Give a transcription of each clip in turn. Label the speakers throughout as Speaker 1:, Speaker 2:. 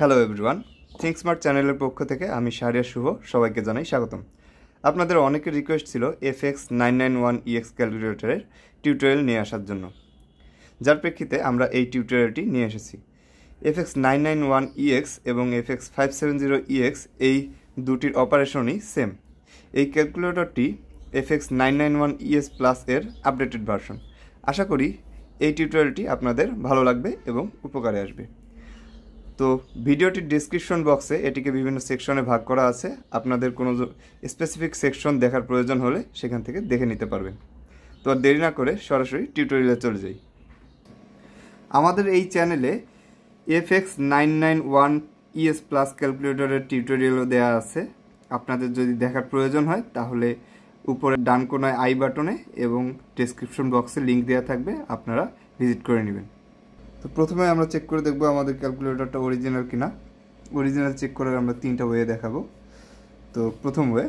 Speaker 1: Hello everyone think smart চ্যানেলের পক্ষ থেকে আমি সারিয়া শুভ সবাইকে জানাই স্বাগতম আপনাদের অনেকের রিকোয়েস্ট ছিল F X nine nine one EX ক্যালকুলেটরের টিউটোরিয়াল নিয়ে আসার জন্য যার প্রেক্ষিতে আমরা এই টিউটোরিয়ালটি নিয়ে এসেছি F X nine nine one EX এবং F X five seven zero EX এই দুটির অপারেশনই সেম এই ক্যালকুলেটরটি F X nine nine one ES plus এর আপডেটেড ভার্সন আশা করি এই টিউটোরিয়ালটি আপনাদের ভালো লাগবে এবং উপকারে আসবে তো ভিডিওটির ডিসক্রিপশন বক্সে এটিকে বিভিন্ন সেকশনে ভাগ করা আছে আপনাদের কোনো স্পেসিফিক সেকশন দেখার প্রয়োজন হলে সেখান থেকে দেখে নিতে পারবেন তো আর দেরি না করে সরাসরি টিউটোরিয়ালে চলে যাই আমাদের এই চ্যানেলে F X nine nine one ES plus ক্যালকুলেটরের টিউটোরিয়ালও দেওয়া আছে আপনাদের যদি দেখার প্রয়োজন হয় তাহলে উপরে ডান কোনায় আই বাটনে এবং ডেসক্রিপশন বক্সে লিঙ্ক দেওয়া থাকবে আপনারা ভিজিট করে নেবেন তো প্রথমে আমরা চেক করে দেখব আমাদের ক্যালকুলেটরটা অরিজিনাল কিনা অরিজিনাল চেক করার আমরা তিনটা ওয়ে দেখাবো তো প্রথম ওয়ে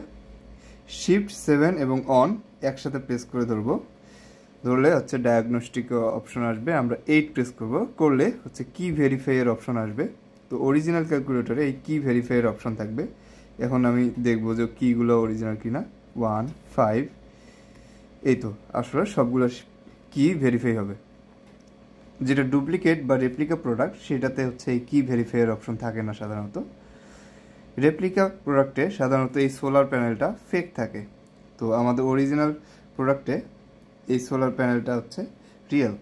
Speaker 1: শিফট সেভেন এবং অন একসাথে প্রেস করে ধরবো ধরলে হচ্ছে ডায়াগনস্টিক অপশন আসবে আমরা এইট প্রেস করব করলে হচ্ছে কি ভেরিফাইয়ের অপশন আসবে তো অরিজিনাল ক্যালকুলেটরে এই কি ভেরিফাইয়ের অপশন থাকবে এখন আমি দেখবো যে কীগুলো অরিজিনাল কিনা ওয়ান ফাইভ এই তো আসলে সবগুলো কি ভেরিফাই হবে যেটা ডুপ্লিকেট বা রেপ্লিকা প্রোডাক্ট সেটাতে হচ্ছে এই কি ভেরিফায়ার অপশন থাকে না সাধারণত রেপ্লিকা প্রোডাক্টে সাধারণত এই সোলার প্যানেলটা ফেক থাকে তো আমাদের অরিজিনাল প্রোডাক্টে এই সোলার প্যানেলটা হচ্ছে রিয়েল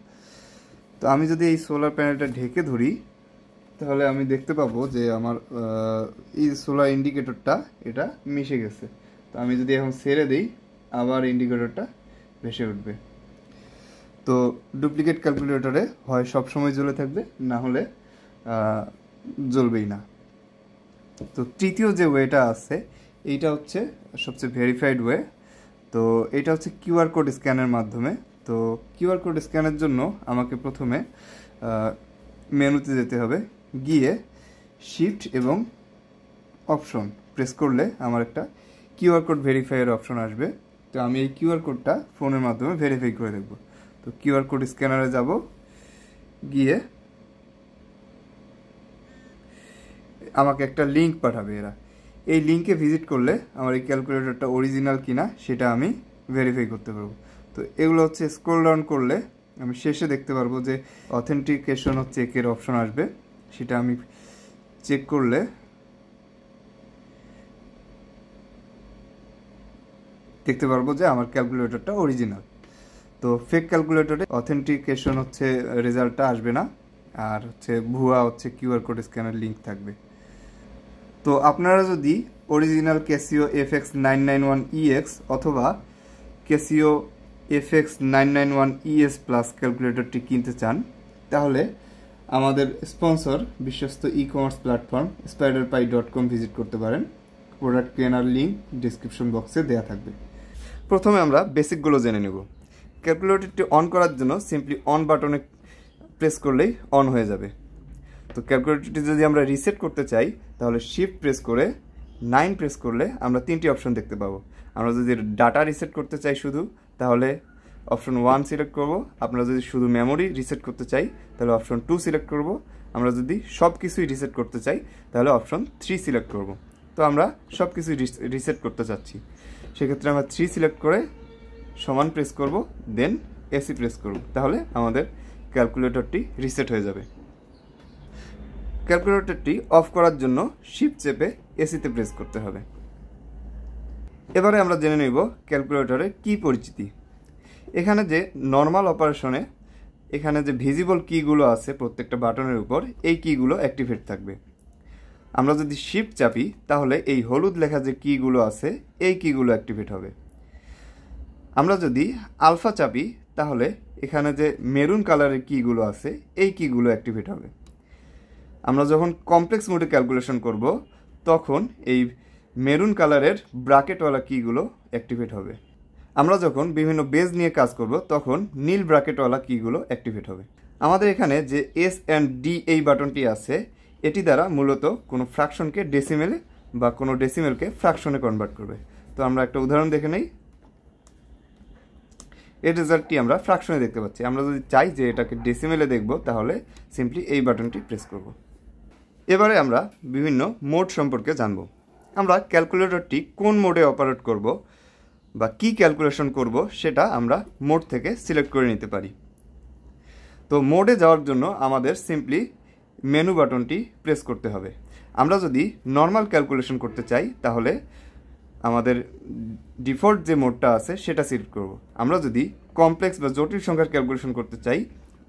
Speaker 1: তো আমি যদি এই সোলার প্যানেলটা ঢেকে ধরি তাহলে আমি দেখতে পাবো যে আমার এই সোলার ইন্ডিকেটরটা এটা মিশে গেছে তো আমি যদি এখন ছেড়ে দিই আবার ইন্ডিকেটরটা ভেসে উঠবে তো ডুপ্লিকেট ক্যালকুলেটরে হয় সব সময় জ্বলে থাকবে না হলে জ্বলবেই না তো তৃতীয় যে ওয়েটা আছে এইটা হচ্ছে সবচেয়ে ভেরিফাইড ওয়ে তো এটা হচ্ছে কিউআর কোড স্ক্যানের মাধ্যমে তো কিউআর কোড স্ক্যানের জন্য আমাকে প্রথমে মেনুতে যেতে হবে গিয়ে শিফট এবং অপশন প্রেস করলে আমার একটা কিউআর কোড ভেরিফাইয়ের অপশন আসবে তো আমি এই কিউআর কোডটা ফোনের মাধ্যমে ভেরিফাই করে দেখবো তো কিউআর কোড স্ক্যানারে যাব গিয়ে আমাকে একটা লিঙ্ক পাঠাবে এরা এই লিঙ্কে ভিজিট করলে আমার এই ক্যালকুলেটরটা অরিজিনাল কিনা সেটা আমি ভেরিফাই করতে পারবো তো এগুলো হচ্ছে স্ক্রোল ডাউন করলে আমি শেষে দেখতে পারবো যে অথেন্টিকেশন হচ্ছে চেকের অপশন আসবে সেটা আমি চেক করলে দেখতে পারবো যে আমার ক্যালকুলেটরটা অরিজিনাল তো ফেক ক্যালকুলেটরে অথেন্টিকেশন হচ্ছে রেজাল্টটা আসবে না আর হচ্ছে ভুয়া হচ্ছে কিউআর কোড স্ক্যানার লিঙ্ক থাকবে তো আপনারা যদি original Casio F X nine nine one EX অথবা Casio F X nine nine one plus ক্যালকুলেটরটি কিনতে চান তাহলে আমাদের স্পন্সর বিশ্বস্ত e commerce platform Spider Pai dot com visit করতে পারেন প্রোডাক্ট কেনার লিঙ্ক ডিসক্রিপশন বক্সে দেয়া থাকবে প্রথমে আমরা বেসিকগুলো জেনে নেব ক্যালকুলেটরটি অন করার জন্য সিম্পলি অন বাটনে প্রেস করলেই অন হয়ে যাবে তো ক্যালকুলেটরটি যদি আমরা রিসেট করতে চাই তাহলে শিফট প্রেস করে নাইন প্রেস করলে আমরা তিনটি অপশন দেখতে পাবো আমরা যদি ডাটা রিসেট করতে চাই শুধু তাহলে অপশন ওয়ান সিলেক্ট করব আমরা যদি শুধু মেমোরি রিসেট করতে চাই তাহলে অপশন টু সিলেক্ট করব আমরা যদি সব কিছুই রিসেট করতে চাই তাহলে অপশন থ্রি সিলেক্ট করব তো আমরা সব কিছুই রিসেট করতে চাচ্ছি সেক্ষেত্রে আমরা থ্রি সিলেক্ট করে সমান প্রেস করব দেন এসি প্রেস করব তাহলে আমাদের ক্যালকুলেটরটি রিসেট হয়ে যাবে ক্যালকুলেটরটি অফ করার জন্য শিপ চেপে এসিতে প্রেস করতে হবে এবারে আমরা জেনে নিব ক্যালকুলেটরের কি পরিচিতি এখানে যে নর্মাল অপারেশনে এখানে যে ভিজিবল কিগুলো আছে প্রত্যেকটা বাটনের উপর এই কিগুলো অ্যাক্টিভেট থাকবে আমরা যদি শিপ চাপি তাহলে এই হলুদ লেখা যে কিগুলো আছে এই কিগুলো অ্যাক্টিভেট হবে আমরা যদি আলফা চাপি তাহলে এখানে যে মেরুন কালারের কিগুলো আছে এই কিগুলো অ্যাক্টিভেট হবে আমরা যখন কমপ্লেক্স মোডে ক্যালকুলেশন করব তখন এই মেরুন কালারের ব্রাকেটওয়ালা কিগুলো অ্যাক্টিভেট হবে আমরা যখন বিভিন্ন বেজ নিয়ে কাজ করব তখন নীল ব্রাকেটওয়ালা কিগুলো অ্যাক্টিভেট হবে আমাদের এখানে যে এস অ্যান্ড ডি এই বাটনটি আছে এটি দ্বারা মূলত কোনো ফ্র্যাকশনকে ডেসিমেলে বা কোনো ডেসিমেলকে ফ্র্যাকশনে কনভার্ট করবে তো আমরা একটা উদাহরণ দেখে নেই এই রেজাল্টটি আমরা ফ্রাকশনে দেখতে পাচ্ছি আমরা যদি চাই যে এটাকে ডেসিমেলে দেখব তাহলে সিম্পলি এই বাটনটি প্রেস করব এবারে আমরা বিভিন্ন মোড সম্পর্কে জানব আমরা ক্যালকুলেটরটি কোন মোডে অপারেট করব বা কি ক্যালকুলেশন করব সেটা আমরা মোড থেকে সিলেক্ট করে নিতে পারি তো মোডে যাওয়ার জন্য আমাদের সিম্পলি মেনু বাটনটি প্রেস করতে হবে আমরা যদি নর্মাল ক্যালকুলেশন করতে চাই তাহলে আমাদের ডিফল্ট যে মোডটা আছে সেটা সিলেক্ট করব। আমরা যদি কমপ্লেক্স বা জটিল সংখ্যার ক্যালকুলেশন করতে চাই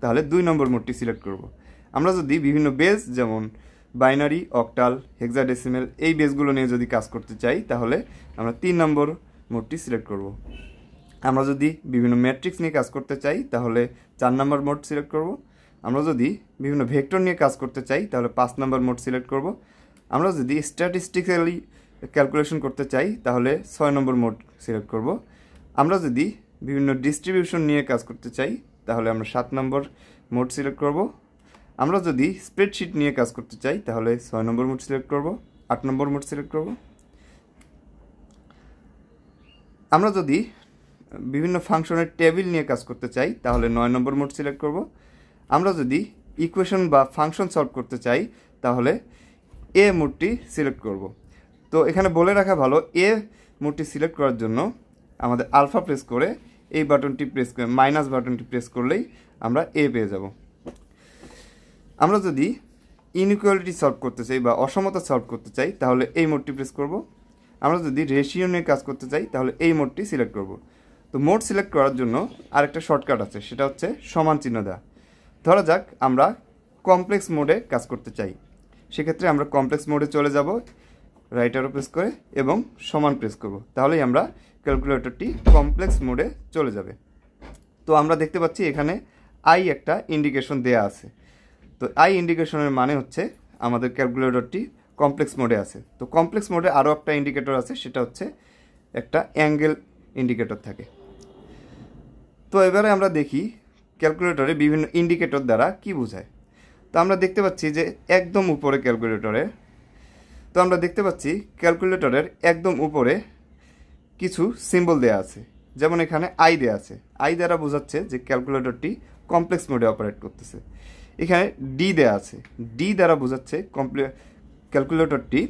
Speaker 1: তাহলে দুই নম্বর মোডটি সিলেক্ট করব। আমরা যদি বিভিন্ন বেস যেমন বাইনারি অকটাল হেক্সাডেসিমেল এই বেসগুলো নিয়ে যদি কাজ করতে চাই তাহলে আমরা তিন নম্বর মোডটি সিলেক্ট করব। আমরা যদি বিভিন্ন ম্যাট্রিক্স নিয়ে কাজ করতে চাই তাহলে চার নম্বর মোড সিলেক্ট করব। আমরা যদি বিভিন্ন ভেক্টর নিয়ে কাজ করতে চাই তাহলে পাঁচ নম্বর মোড সিলেক্ট করব। আমরা যদি স্ট্যাটিস্টিক্যালি ক্যালকুলেশন করতে চাই তাহলে ছয় নম্বর মোড সিলেক্ট করব আমরা যদি বিভিন্ন ডিস্ট্রিবিউশন নিয়ে কাজ করতে চাই তাহলে আমরা সাত নম্বর মোড সিলেক্ট করব আমরা যদি স্প্রেডশিট নিয়ে কাজ করতে চাই তাহলে ছয় নম্বর মোড সিলেক্ট করব আট নম্বর মোড সিলেক্ট করব আমরা যদি বিভিন্ন ফাংশনের টেবিল নিয়ে কাজ করতে চাই তাহলে নয় নম্বর মোড সিলেক্ট করব আমরা যদি ইকুয়েশন বা ফাংশন সলভ করতে চাই তাহলে এ মোডটি সিলেক্ট করব তো এখানে বলে রাখা ভালো এ মোডটি সিলেক্ট করার জন্য আমাদের আলফা প্রেস করে এই বাটনটি প্রেস করে মাইনাস বাটনটি প্রেস করলেই আমরা এ পেয়ে যাব আমরা যদি ইনইকুয়ালিটি সলভ করতে চাই বা অসমতা সলভ করতে চাই তাহলে এই মোডটি প্রেস করব আমরা যদি রেশিও নিয়ে কাজ করতে চাই তাহলে এই মোডটি সিলেক্ট করব তো মোড সিলেক্ট করার জন্য আরেকটা শর্টকাট আছে সেটা হচ্ছে সমান চিহ্ন দেওয়া ধরা যাক আমরা কমপ্লেক্স মোডে কাজ করতে চাই সেক্ষেত্রে আমরা কমপ্লেক্স মোডে চলে যাব রাইটারও প্রেস করে এবং সমান প্রেস করব তাহলেই আমরা ক্যালকুলেটরটি কমপ্লেক্স মোডে চলে যাবে তো আমরা দেখতে পাচ্ছি এখানে আই একটা ইন্ডিকেশন দেয়া আছে তো আই ইন্ডিকেশনের মানে হচ্ছে আমাদের ক্যালকুলেটরটি কমপ্লেক্স মোডে আছে তো কমপ্লেক্স মোডে আরও একটা ইন্ডিকেটর আছে সেটা হচ্ছে একটা অ্যাঙ্গেল ইন্ডিকেটর থাকে তো এবারে আমরা দেখি ক্যালকুলেটরে বিভিন্ন ইন্ডিকেটর দ্বারা কি বোঝায় তো আমরা দেখতে পাচ্ছি যে একদম উপরে ক্যালকুলেটরে তো আমরা দেখতে পাচ্ছি ক্যালকুলেটরের একদম উপরে কিছু সিম্বল দেয়া আছে যেমন এখানে আই দেয়া আছে আই দ্বারা বোঝাচ্ছে যে ক্যালকুলেটরটি কমপ্লেক্স মোডে অপারেট করতেছে এখানে ডি দেয়া আছে ডি দ্বারা বোঝাচ্ছে কমপ্লে ক্যালকুলেটরটি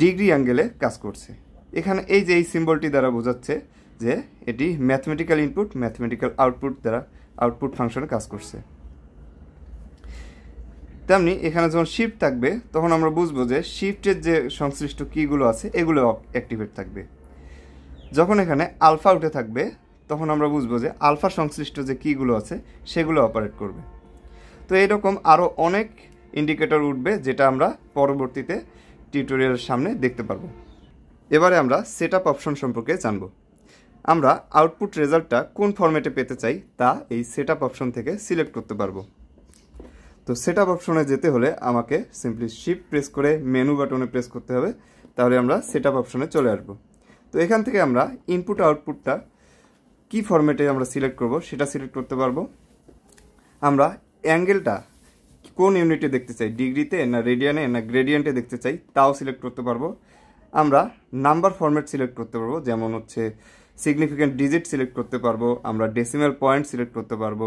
Speaker 1: ডিগ্রি অ্যাঙ্গেলে কাজ করছে এখানে এই যে এই সিম্বলটি দ্বারা বোঝাচ্ছে যে এটি ম্যাথমেটিক্যাল ইনপুট ম্যাথমেটিক্যাল আউটপুট দ্বারা আউটপুট ফাংশনে কাজ করছে তেমনি এখানে যখন শিফট থাকবে তখন আমরা বুঝবো যে শিফটের যে সংশ্লিষ্ট কীগুলো আছে এগুলো অ্যাক্টিভেট থাকবে যখন এখানে আলফা উঠে থাকবে তখন আমরা বুঝবো যে আলফা সংশ্লিষ্ট যে কীগুলো আছে সেগুলো অপারেট করবে তো এরকম আরও অনেক ইন্ডিকেটর উঠবে যেটা আমরা পরবর্তীতে টিউটোরিয়ালের সামনে দেখতে পারব এবারে আমরা সেট আপ অপশন সম্পর্কে জানব আমরা আউটপুট রেজাল্টটা কোন ফর্ম্যাটে পেতে চাই তা এই সেট আপ অপশন থেকে সিলেক্ট করতে পারবো তো সেট আপ অপশনে যেতে হলে আমাকে সিম্পলি শিফট প্রেস করে মেনু বাটনে প্রেস করতে হবে তাহলে আমরা সেট আপ অপশনে চলে আসবো তো এখান থেকে আমরা ইনপুট আউটপুটটা কি ফরম্যাটে আমরা সিলেক্ট করব সেটা সিলেক্ট করতে পারবো আমরা অ্যাঙ্গেলটা কোন ইউনিটে দেখতে চাই ডিগ্রিতে না রেডিয়ানে না গ্রেডিয়েন্টে দেখতে চাই তাও সিলেক্ট করতে পারবো আমরা নাম্বার ফরম্যাট সিলেক্ট করতে পারবো যেমন হচ্ছে সিগনিফিক্যান্ট ডিজিট সিলেক্ট করতে পারবো আমরা ডেসিমেল পয়েন্ট সিলেক্ট করতে পারবো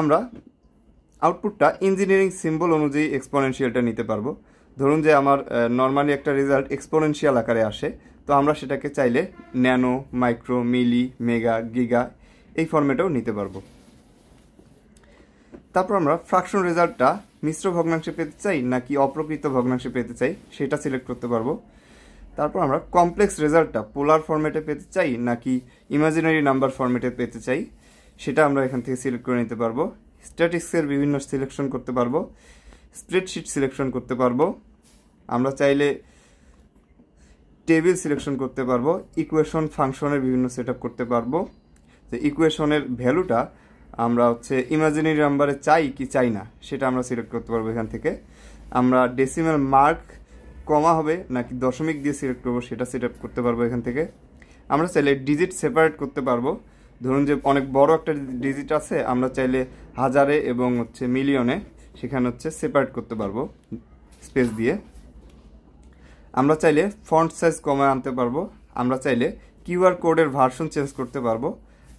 Speaker 1: আমরা আউটপুটটা ইঞ্জিনিয়ারিং সিম্বল অনুযায়ী এক্সপোনেনশিয়ালটা নিতে পারবো ধরুন যে আমার নর্মালি একটা রেজাল্ট এক্সপোনেনশিয়াল আকারে আসে তো আমরা সেটাকে চাইলে nano micro milli mega giga এই ফর্মেটেও নিতে পারবো তারপর আমরা ফ্রাকশন রেজাল্টটা মিশ্র ভগ্নাংশে পেতে চাই নাকি অপ্রকৃত ভগ্নাংশে পেতে চাই সেটা সিলেক্ট করতে পারবো তারপর আমরা কমপ্লেক্স রেজাল্টটা পোলার ফর্মেটে পেতে চাই নাকি ইমাজিনারি নাম্বার ফর্মেটে পেতে চাই সেটা আমরা এখান থেকে সিলেক্ট করে নিতে পারবো স্ট্যাটিক্সের বিভিন্ন সিলেকশন করতে পারবো স্প্রেডশিট সিলেকশন করতে পারবো আমরা চাইলে টেবিল সিলেকশন করতে পারবো ইকুয়েশন ফাংশনের বিভিন্ন সেট করতে পারবো যে ইকুয়েশনের ভ্যালুটা আমরা হচ্ছে ইমাজিনারি নাম্বারে চাই কি চাই না সেটা আমরা সিলেক্ট করতে পারবো এখান থেকে আমরা ডেসিমাল মার্ক কমা হবে নাকি দশমিক দিয়ে সিলেক্ট করবো সেটা সেট করতে পারবো এখান থেকে আমরা চাইলে ডিজিট সেপারেট করতে পারবো ধরুন যে অনেক বড় একটা ডিজিট আছে আমরা চাইলে হাজারে এবং হচ্ছে মিলিয়নে সেখানে হচ্ছে সেপারেট করতে পারবো স্পেস দিয়ে আমরা চাইলে ফন্ট সাইজ কমে আনতে পারবো আমরা চাইলে কিউআর কোডের ভার্সন চেঞ্জ করতে পারবো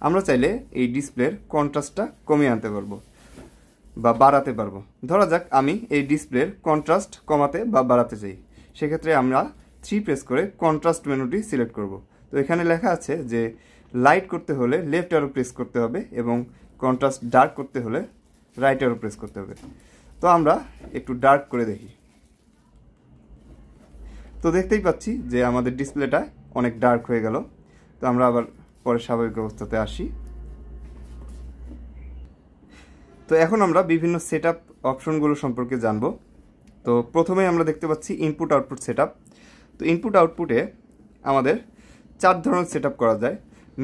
Speaker 1: আমরা চাইলে এই ডিসপ্লের কন্ট্রাস্টটা কমিয়ে আনতে পারবো বা বাড়াতে পারবো ধরা যাক আমি এই ডিসপ্লের কন্ট্রাস্ট কমাতে বা বাড়াতে চাই সেক্ষেত্রে আমরা থ্রি প্রেস করে কন্ট্রাস্ট মেনুটি সিলেক্ট করব তো এখানে লেখা আছে যে লাইট করতে হলে লেফট অ্যারো প্রেস করতে হবে এবং কন্ট্রাস্ট ডার্ক করতে হলে রাইট অ্যারো প্রেস করতে হবে তো আমরা একটু ডার্ক করে দেখি তো দেখতেই পাচ্ছি যে আমাদের ডিসপ্লেটা অনেক ডার্ক হয়ে গেল তো আমরা আবার পরে স্বাভাবিক অবস্থাতে আসি তো এখন আমরা বিভিন্ন সেট আপ অপশনগুলো সম্পর্কে জানব তো প্রথমে আমরা দেখতে পাচ্ছি ইনপুট আউটপুট সেট তো ইনপুট আউটপুটে আমাদের চার ধরনের সেট করা যায়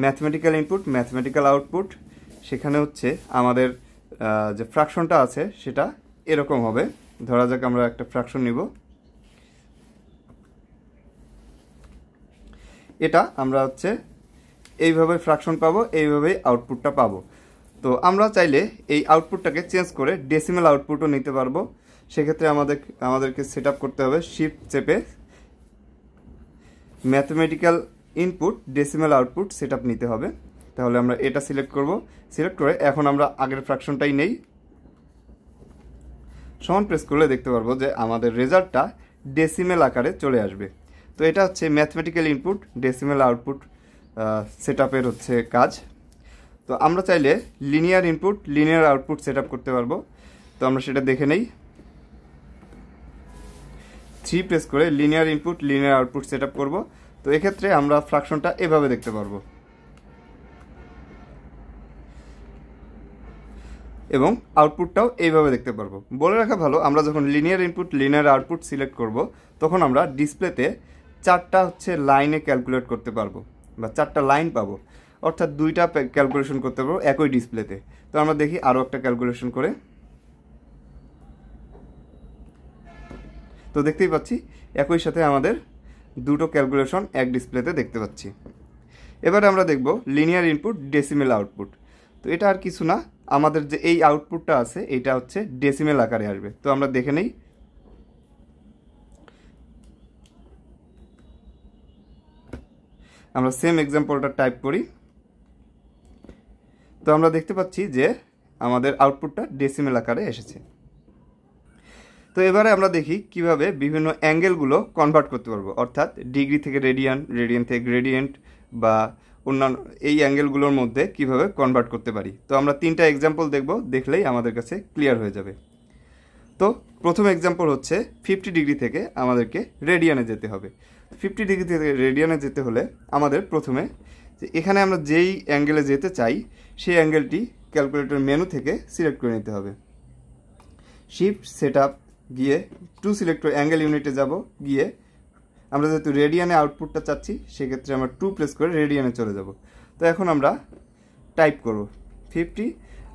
Speaker 1: ম্যাথমেটিক্যাল ইনপুট ম্যাথমেটিক্যাল আউটপুট সেখানে হচ্ছে আমাদের যে ফ্র্যাকশনটা আছে সেটা এরকম হবে ধরা যাক আমরা একটা ফ্র্যাকশন নিব এটা আমরা হচ্ছে এইভাবে ফ্র্যাকশন পাবো এইভাবেই আউটপুটটা পাবো তো আমরা চাইলে এই আউটপুটটাকে চেঞ্জ করে ডেসিমেল আউটপুটও নিতে পারবো সেক্ষেত্রে আমাদের আমাদেরকে সেট করতে হবে শিফট চেপে mathematical input decimal output set নিতে হবে তাহলে আমরা এটা সিলেক্ট করব সিলেক্ট করে এখন আমরা আগের ফ্র্যাকশনটাই নেই সমান প্রেস করলে দেখতে পারবো যে আমাদের রেজাল্টটা ডেসিমেল আকারে চলে আসবে তো এটা হচ্ছে mathematical input decimal output set হচ্ছে কাজ তো আমরা চাইলে linear input linear output set করতে পারবো তো আমরা সেটা দেখে নেই থ্রি প্রেস করে linear input linear output set করব তো এক্ষেত্রে আমরা ফ্রাকশনটা এভাবে দেখতে পারবো এবং আউটপুটটাও এইভাবে দেখতে পারবো বলে রাখা ভালো আমরা যখন linear input linear output select করব তখন আমরা ডিসপ্লেতে চারটা হচ্ছে লাইনে ক্যালকুলেট করতে পারবো বা চারটা লাইন পাবো অর্থাৎ দুইটা ক্যালকুলেশন করতে পারবো একই ডিসপ্লেতে তো আমরা দেখি আরও একটা ক্যালকুলেশন করে তো দেখতেই পাচ্ছি একই সাথে আমাদের দুটো ক্যালকুলেশন এক ডিসপ্লেতে দেখতে পাচ্ছি এবার আমরা দেখব লিনিয়ার ইনপুট ডেসিমেল আউটপুট তো এটা আর কিছু না আমাদের যে এই আউটপুটটা আছে এটা হচ্ছে ডেসিমেল আকারে আসবে তো আমরা দেখে নেই আমরা সেম এক্সাম্পলটা টাইপ করি তো আমরা দেখতে পাচ্ছি যে আমাদের আউটপুটটা ডেসিমেল আকারে এসেছে তো এবারে আমরা দেখি কিভাবে বিভিন্ন অ্যাঙ্গেলগুলো কনভার্ট করতে পারবো অর্থাৎ ডিগ্রি থেকে রেডিয়ান রেডিয়ান থেকে গ্রেডিয়েন্ট বা অন্যান্য এই অ্যাঙ্গেলগুলোর মধ্যে কিভাবে কনভার্ট করতে পারি তো আমরা তিনটা এক্সাম্পল দেখব দেখলেই আমাদের কাছে ক্লিয়ার হয়ে যাবে তো প্রথম এক্সাম্পল হচ্ছে ফিফটি ডিগ্রি থেকে আমাদেরকে রেডিয়ানে যেতে হবে ফিফটি ডিগ্রি থেকে রেডিয়ানে যেতে হলে আমাদের প্রথমে যে এখানে আমরা যেই অ্যাঙ্গেলে যেতে চাই সেই অ্যাঙ্গেলটি ক্যালকুলেটর মেনু থেকে সিলেক্ট করে নিতে হবে শিফট সেট আপ গিয়ে টু সিলেক্ট অ্যাঙ্গেল ইউনিটে যাব গিয়ে আমরা যেহেতু রেডিয়ানে আউটপুটটা চাচ্ছি সেক্ষেত্রে আমরা টু প্রেস করে রেডিয়ানে চলে যাব তো এখন আমরা টাইপ করব ফিফটি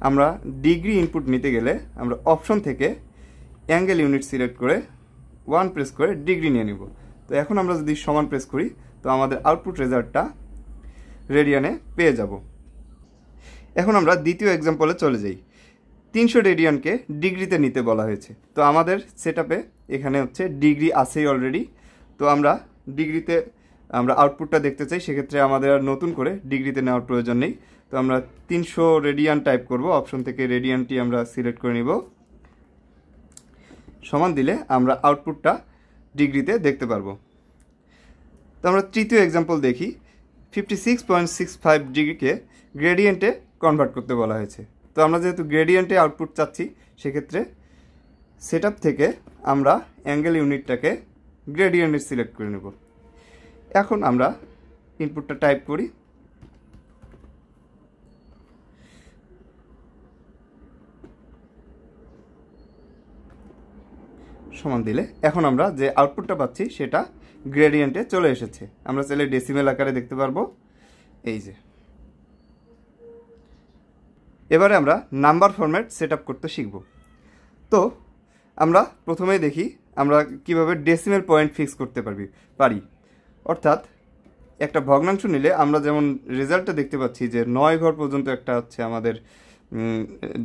Speaker 1: আমরা ডিগ্রি ইনপুট নিতে গেলে আমরা অপশন থেকে অ্যাঙ্গেল ইউনিট সিলেক্ট করে ওয়ান প্রেস করে ডিগ্রি নিয়ে নিব তো এখন আমরা যদি সমান প্রেস করি তো আমাদের আউটপুট রেজাল্টটা রেডিয়ানে পেয়ে যাব এখন আমরা দ্বিতীয় এক্সাম্পলে চলে যাই তিনশো রেডিয়ানকে ডিগ্রিতে নিতে বলা হয়েছে তো আমাদের সেট এখানে হচ্ছে ডিগ্রি আছেই অলরেডি তো আমরা ডিগ্রিতে আমরা আউটপুটটা দেখতে চাই সেক্ষেত্রে আমাদের আর নতুন করে ডিগ্রিতে নেওয়ার প্রয়োজন নেই তো আমরা তিনশো রেডিয়ান টাইপ করব অপশন থেকে রেডিয়ানটি আমরা সিলেক্ট করে নিব সমান দিলে আমরা আউটপুটটা ডিগ্রিতে দেখতে পারবো তো আমরা তৃতীয় এক্সাম্পল দেখি fifty six point six five ডিগ্রিকে গ্রেডিয়েন্টে কনভার্ট করতে বলা হয়েছে তো আমরা যেহেতু গ্রেডিয়েন্টে আউটপুট চাচ্ছি সেক্ষেত্রে সেট থেকে আমরা অ্যাঙ্গেল ইউনিটটাকে গ্রেডিয়েন্ট সিলেক্ট করে নেব এখন আমরা ইনপুটটা টাইপ করি সমান দিলে এখন আমরা যে আউটপুটটা পাচ্ছি সেটা গ্রেডিয়েন্টে চলে এসেছে আমরা চাইলে ডেসিমেল আকারে দেখতে পারবো এই যে এবারে আমরা নাম্বার ফরম্যাট সেট করতে শিখব তো আমরা প্রথমেই দেখি আমরা কিভাবে ডেসিমেল পয়েন্ট ফিক্স করতে পারবি পারি অর্থাৎ একটা ভগ্নাংশ নিলে আমরা যেমন রেজাল্টটা দেখতে পাচ্ছি যে নয় ঘর পর্যন্ত একটা হচ্ছে আমাদের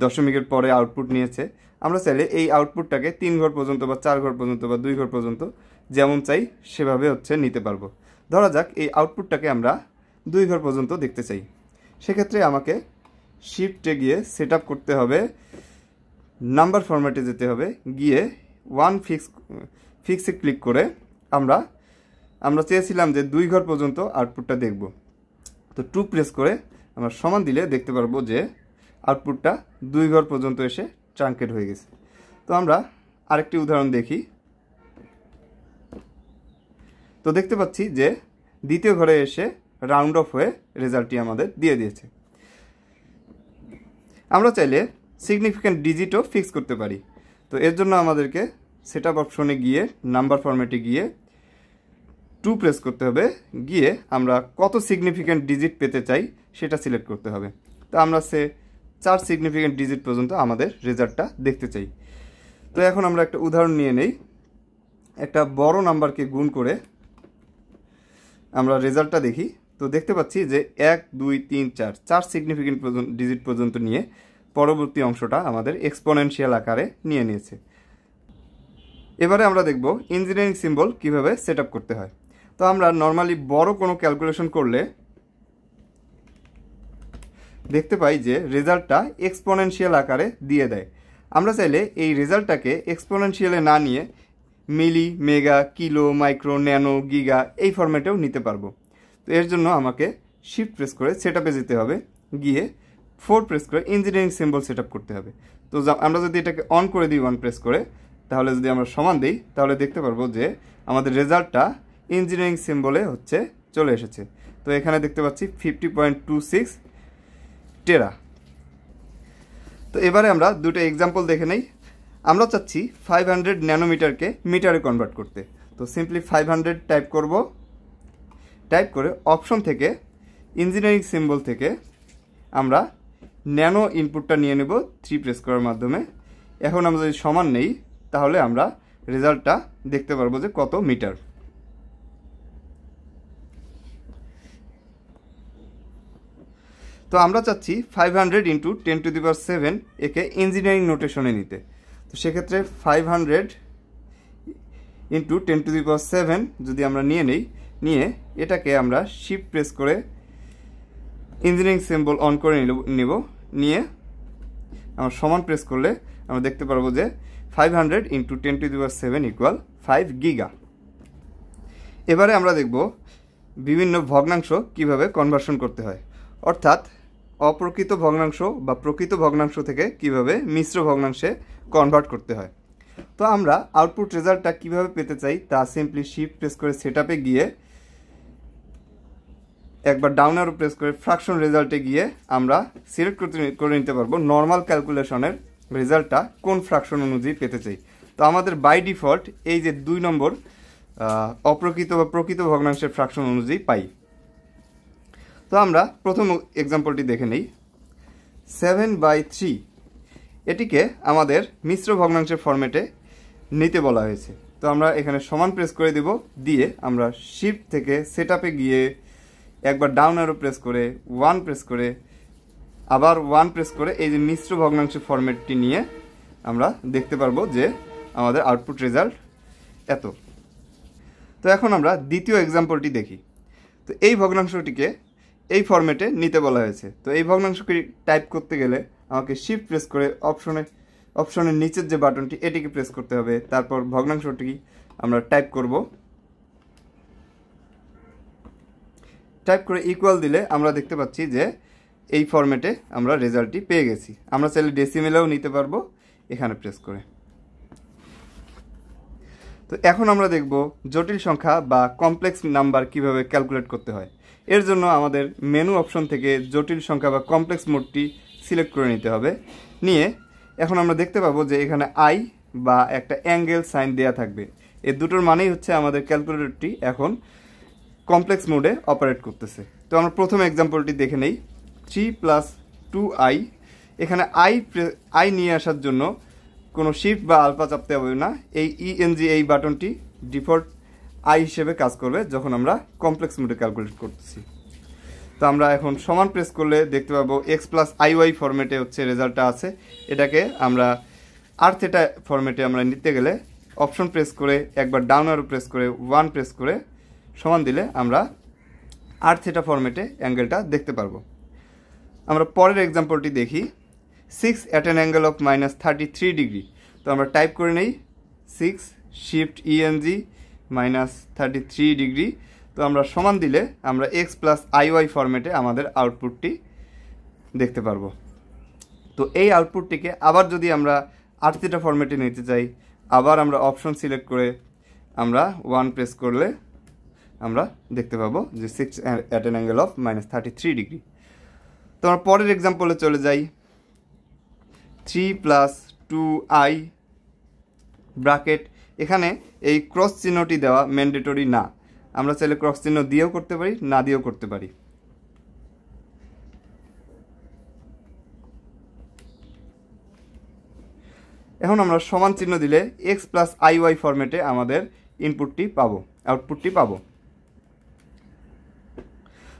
Speaker 1: দশমিকের পরে আউটপুট নিয়েছে আমরা চাইলে এই আউটপুটটাকে তিন ঘর পর্যন্ত বা চার ঘর পর্যন্ত বা দুই ঘর পর্যন্ত যেমন চাই সেভাবে হচ্ছে নিতে পারবো ধরা যাক এই আউটপুটটাকে আমরা দুই ঘর পর্যন্ত দেখতে চাই সেক্ষেত্রে আমাকে শিফটে গিয়ে সেট করতে হবে নাম্বার ফরম্যাটে যেতে হবে গিয়ে ওয়ান ফিক্স ফিক্সে ক্লিক করে আমরা আমরা চেয়েছিলাম যে দুই ঘর পর্যন্ত আউটপুটটা দেখব তো টু প্রেস করে আমরা সমান দিলে দেখতে পারবো যে আউটপুটটা দুই ঘর পর্যন্ত এসে ট্রাঙ্কেড হয়ে গেছে তো আমরা আরেকটি উদাহরণ দেখি তো দেখতে পাচ্ছি যে দ্বিতীয় ঘরে এসে রাউন্ড অফ হয়ে রেজাল্টটি আমাদের দিয়ে দিয়েছে আমরা চাইলে সিগনিফিক্যান্ট ডিজিটও ফিক্স করতে পারি তো এর জন্য আমাদেরকে সেট আপ অপশনে গিয়ে নাম্বার ফর্মেটে গিয়ে টু প্রেস করতে হবে গিয়ে আমরা কত সিগনিফিক্যান্ট ডিজিট পেতে চাই সেটা সিলেক্ট করতে হবে তো আমরা সে চার সিগনিফিক্যান্ট ডিজিট পর্যন্ত আমাদের রেজাল্টটা দেখতে চাই তো এখন আমরা একটা উদাহরণ নিয়ে নেই একটা বড় নাম্বারকে গুণ করে আমরা রেজাল্টটা দেখি তো দেখতে পাচ্ছি যে এক দুই তিন চার চার সিগনিফিকেন্ট ডিজিট পর্যন্ত নিয়ে পরবর্তী অংশটা আমাদের এক্সপোনেনশিয়াল আকারে নিয়ে নিয়েছে এবারে আমরা দেখব ইঞ্জিনিয়ারিং সিম্বল কিভাবে সেট করতে হয় তো আমরা নর্মালি বড় কোনো ক্যালকুলেশন করলে দেখতে পাই যে রেজাল্টটা এক্সপোনেনশিয়াল আকারে দিয়ে দেয় আমরা চাইলে এই রেজাল্টটাকে এক্সপোনেনশিয়ালে না নিয়ে milli mega kilo micro nano giga এই ফরম্যাটেও নিতে পারবো তো এর জন্য আমাকে শিফট প্রেস করে সেট যেতে হবে গিয়ে ফোর প্রেস করে ইঞ্জিনিয়ারিং সিম্বল সেট করতে হবে তো আমরা যদি এটাকে অন করে দিই ওয়ান প্রেস করে তাহলে যদি আমরা সমান দিই তাহলে দেখতে পারবো যে আমাদের রেজাল্টটা ইঞ্জিনিয়ারিং সিম্বলে হচ্ছে চলে এসেছে তো এখানে দেখতে পাচ্ছি ফিফটি পয়েন্ট টু সিক্স টেরা তো এবারে আমরা দুটো এক্সাম্পল দেখে নেই আমরা চাচ্ছি ফাইভ হান্ড্রেড ন্যানোমিটারকে মিটারে কনভার্ট করতে তো সিম্পলি ফাইভ হান্ড্রেড টাইপ করব টাইপ করে অপশন থেকে ইঞ্জিনিয়ারিং সিম্বল থেকে আমরা ন্যানো ইনপুটটা নিয়ে নেব থ্রি প্রেস করার মাধ্যমে এখন আমরা যদি সমান নেই তাহলে আমরা রেজাল্টটা দেখতে পারবো যে কত মিটার তো আমরা চাচ্ছি five hundred into ten to the power seven একে ইঞ্জিনিয়ারিং নোটেশনে নিতে তো সেক্ষেত্রে five hundred into ten to the power seven যদি আমরা নিয়ে নিই নিয়ে এটাকে আমরা শিফট প্রেস করে ইঞ্জিনিয়ারিং সিম্বল অন করে নিব নিয়ে আমার সমান প্রেস করলে আমরা দেখতে পারবো যে five hundred into ten to the power seven equal five giga এবারে আমরা দেখব বিভিন্ন ভগ্নাংশ কিভাবে কনভার্সন করতে হয় অর্থাৎ অপ্রকৃত ভগ্নাংশ বা প্রকৃত ভগ্নাংশ থেকে কিভাবে মিশ্র ভগ্নাংশে কনভার্ট করতে হয় তো আমরা আউটপুট রেজাল্টটা কিভাবে পেতে চাই তা সিম্পলি শিফট প্রেস করে সেট গিয়ে একবার ডাউন আরও প্রেস করে ফ্রাকশন রেজাল্টে গিয়ে আমরা সিলেক্ট করতে করে নিতে পারবো নর্মাল ক্যালকুলেশনের রেজাল্টটা কোন ফ্রাকশন অনুযায়ী পেতে চাই তো আমাদের বাই ডিফল্ট এই যে দুই নম্বর অপ্রকৃত বা প্রকৃত ভগ্নাংশের ফ্রাকশন অনুযায়ী পাই তো আমরা প্রথম এক্সাম্পলটি দেখে নিই সেভেন বাই থ্রি এটিকে আমাদের মিশ্র ভগ্নাংশের ফরম্যাটে নিতে বলা হয়েছে তো আমরা এখানে সমান প্রেস করে দেব দিয়ে আমরা শিফট থেকে সেট গিয়ে একবার ডাউন অ্যারো প্রেস করে ওয়ান প্রেস করে আবার ওয়ান প্রেস করে এই যে মিশ্র ভগ্নাংশ ফরম্যাটটি নিয়ে আমরা দেখতে পারবো যে আমাদের আউটপুট রেজাল্ট এত তো এখন আমরা দ্বিতীয় এক্সাম্পলটি দেখি তো এই ভগ্নাংশটিকে এই ফরম্যাটে নিতে বলা হয়েছে তো এই ভগ্নাংশকে টাইপ করতে গেলে আমাকে শিফট প্রেস করে অপশনে অপশনের নিচের যে বাটনটি এটিকে প্রেস করতে হবে তারপর ভগ্নাংশটি আমরা টাইপ করবো টাইপ করে ইকুয়াল দিলে আমরা দেখতে পাচ্ছি যে এই ফর্ম্যাটে আমরা রেজাল্টটি পেয়ে গেছি আমরা চাইলে ডেসিমেলাও নিতে পারবো এখানে প্রেস করে তো এখন আমরা দেখব জটিল সংখ্যা বা কমপ্লেক্স নাম্বার কিভাবে ক্যালকুলেট করতে হয় এর জন্য আমাদের মেনু অপশন থেকে জটিল সংখ্যা বা কমপ্লেক্স মোডটি সিলেক্ট করে নিতে হবে নিয়ে এখন আমরা দেখতে পাবো যে এখানে আই বা একটা অ্যাঙ্গেল সাইন দেয়া থাকবে এর দুটোর মানেই হচ্ছে আমাদের ক্যালকুলেটরটি এখন কমপ্লেক্স মোডে অপারেট করতেছে তো আমরা প্রথম এক্সাম্পলটি দেখে নেই থ্রি প্লাস টু আই এখানে আই আই নিয়ে আসার জন্য কোনো শিফট বা আলফা চাপতে হবে না এই ইএনজি এই বাটনটি ডিফল্ট আই হিসেবে কাজ করবে যখন আমরা কমপ্লেক্স মোডে ক্যালকুলেট করতেছি তো আমরা এখন সমান প্রেস করলে দেখতে পাবো এক্স প্লাস আই ওয়াই ফরম্যাটে হচ্ছে রেজাল্টটা আছে এটাকে আমরা আর থেটা ফরম্যাটে আমরা নিতে গেলে অপশন প্রেস করে একবার ডাউন আরও প্রেস করে ওয়ান প্রেস করে সমান দিলে আমরা আর থেটা ফর্মেটে অ্যাঙ্গেলটা দেখতে পারবো আমরা পরের এক্সাম্পলটি দেখি six at an angle of minus thirty three degree তো আমরা টাইপ করে নেই six shift ENG minus thirty three degree তো আমরা সমান দিলে আমরা এক্স প্লাস আইওয়াই ফর্মেটে আমাদের আউটপুটটি দেখতে পারবো তো এই আউটপুটটিকে আবার যদি আমরা আট ফরম্যাটে ফর্মেটে নিতে চাই আবার আমরা অপশন সিলেক্ট করে আমরা ওয়ান প্রেস করলে আমরা দেখতে পাবো যে six at an angle of minus thirty three degree তো আমরা পরের এক্সাম্পলে চলে যাই three plus two i bracket এখানে এই ক্রস চিহ্নটি দেওয়া ম্যান্ডেটরি না আমরা চাইলে ক্রস চিহ্ন দিয়েও করতে পারি না দিয়েও করতে পারি এখন আমরা সমান চিহ্ন দিলে এক্স প্লাস আই ওয়াই ফরম্যাটে আমাদের ইনপুটটি পাবো আউটপুটটি পাবো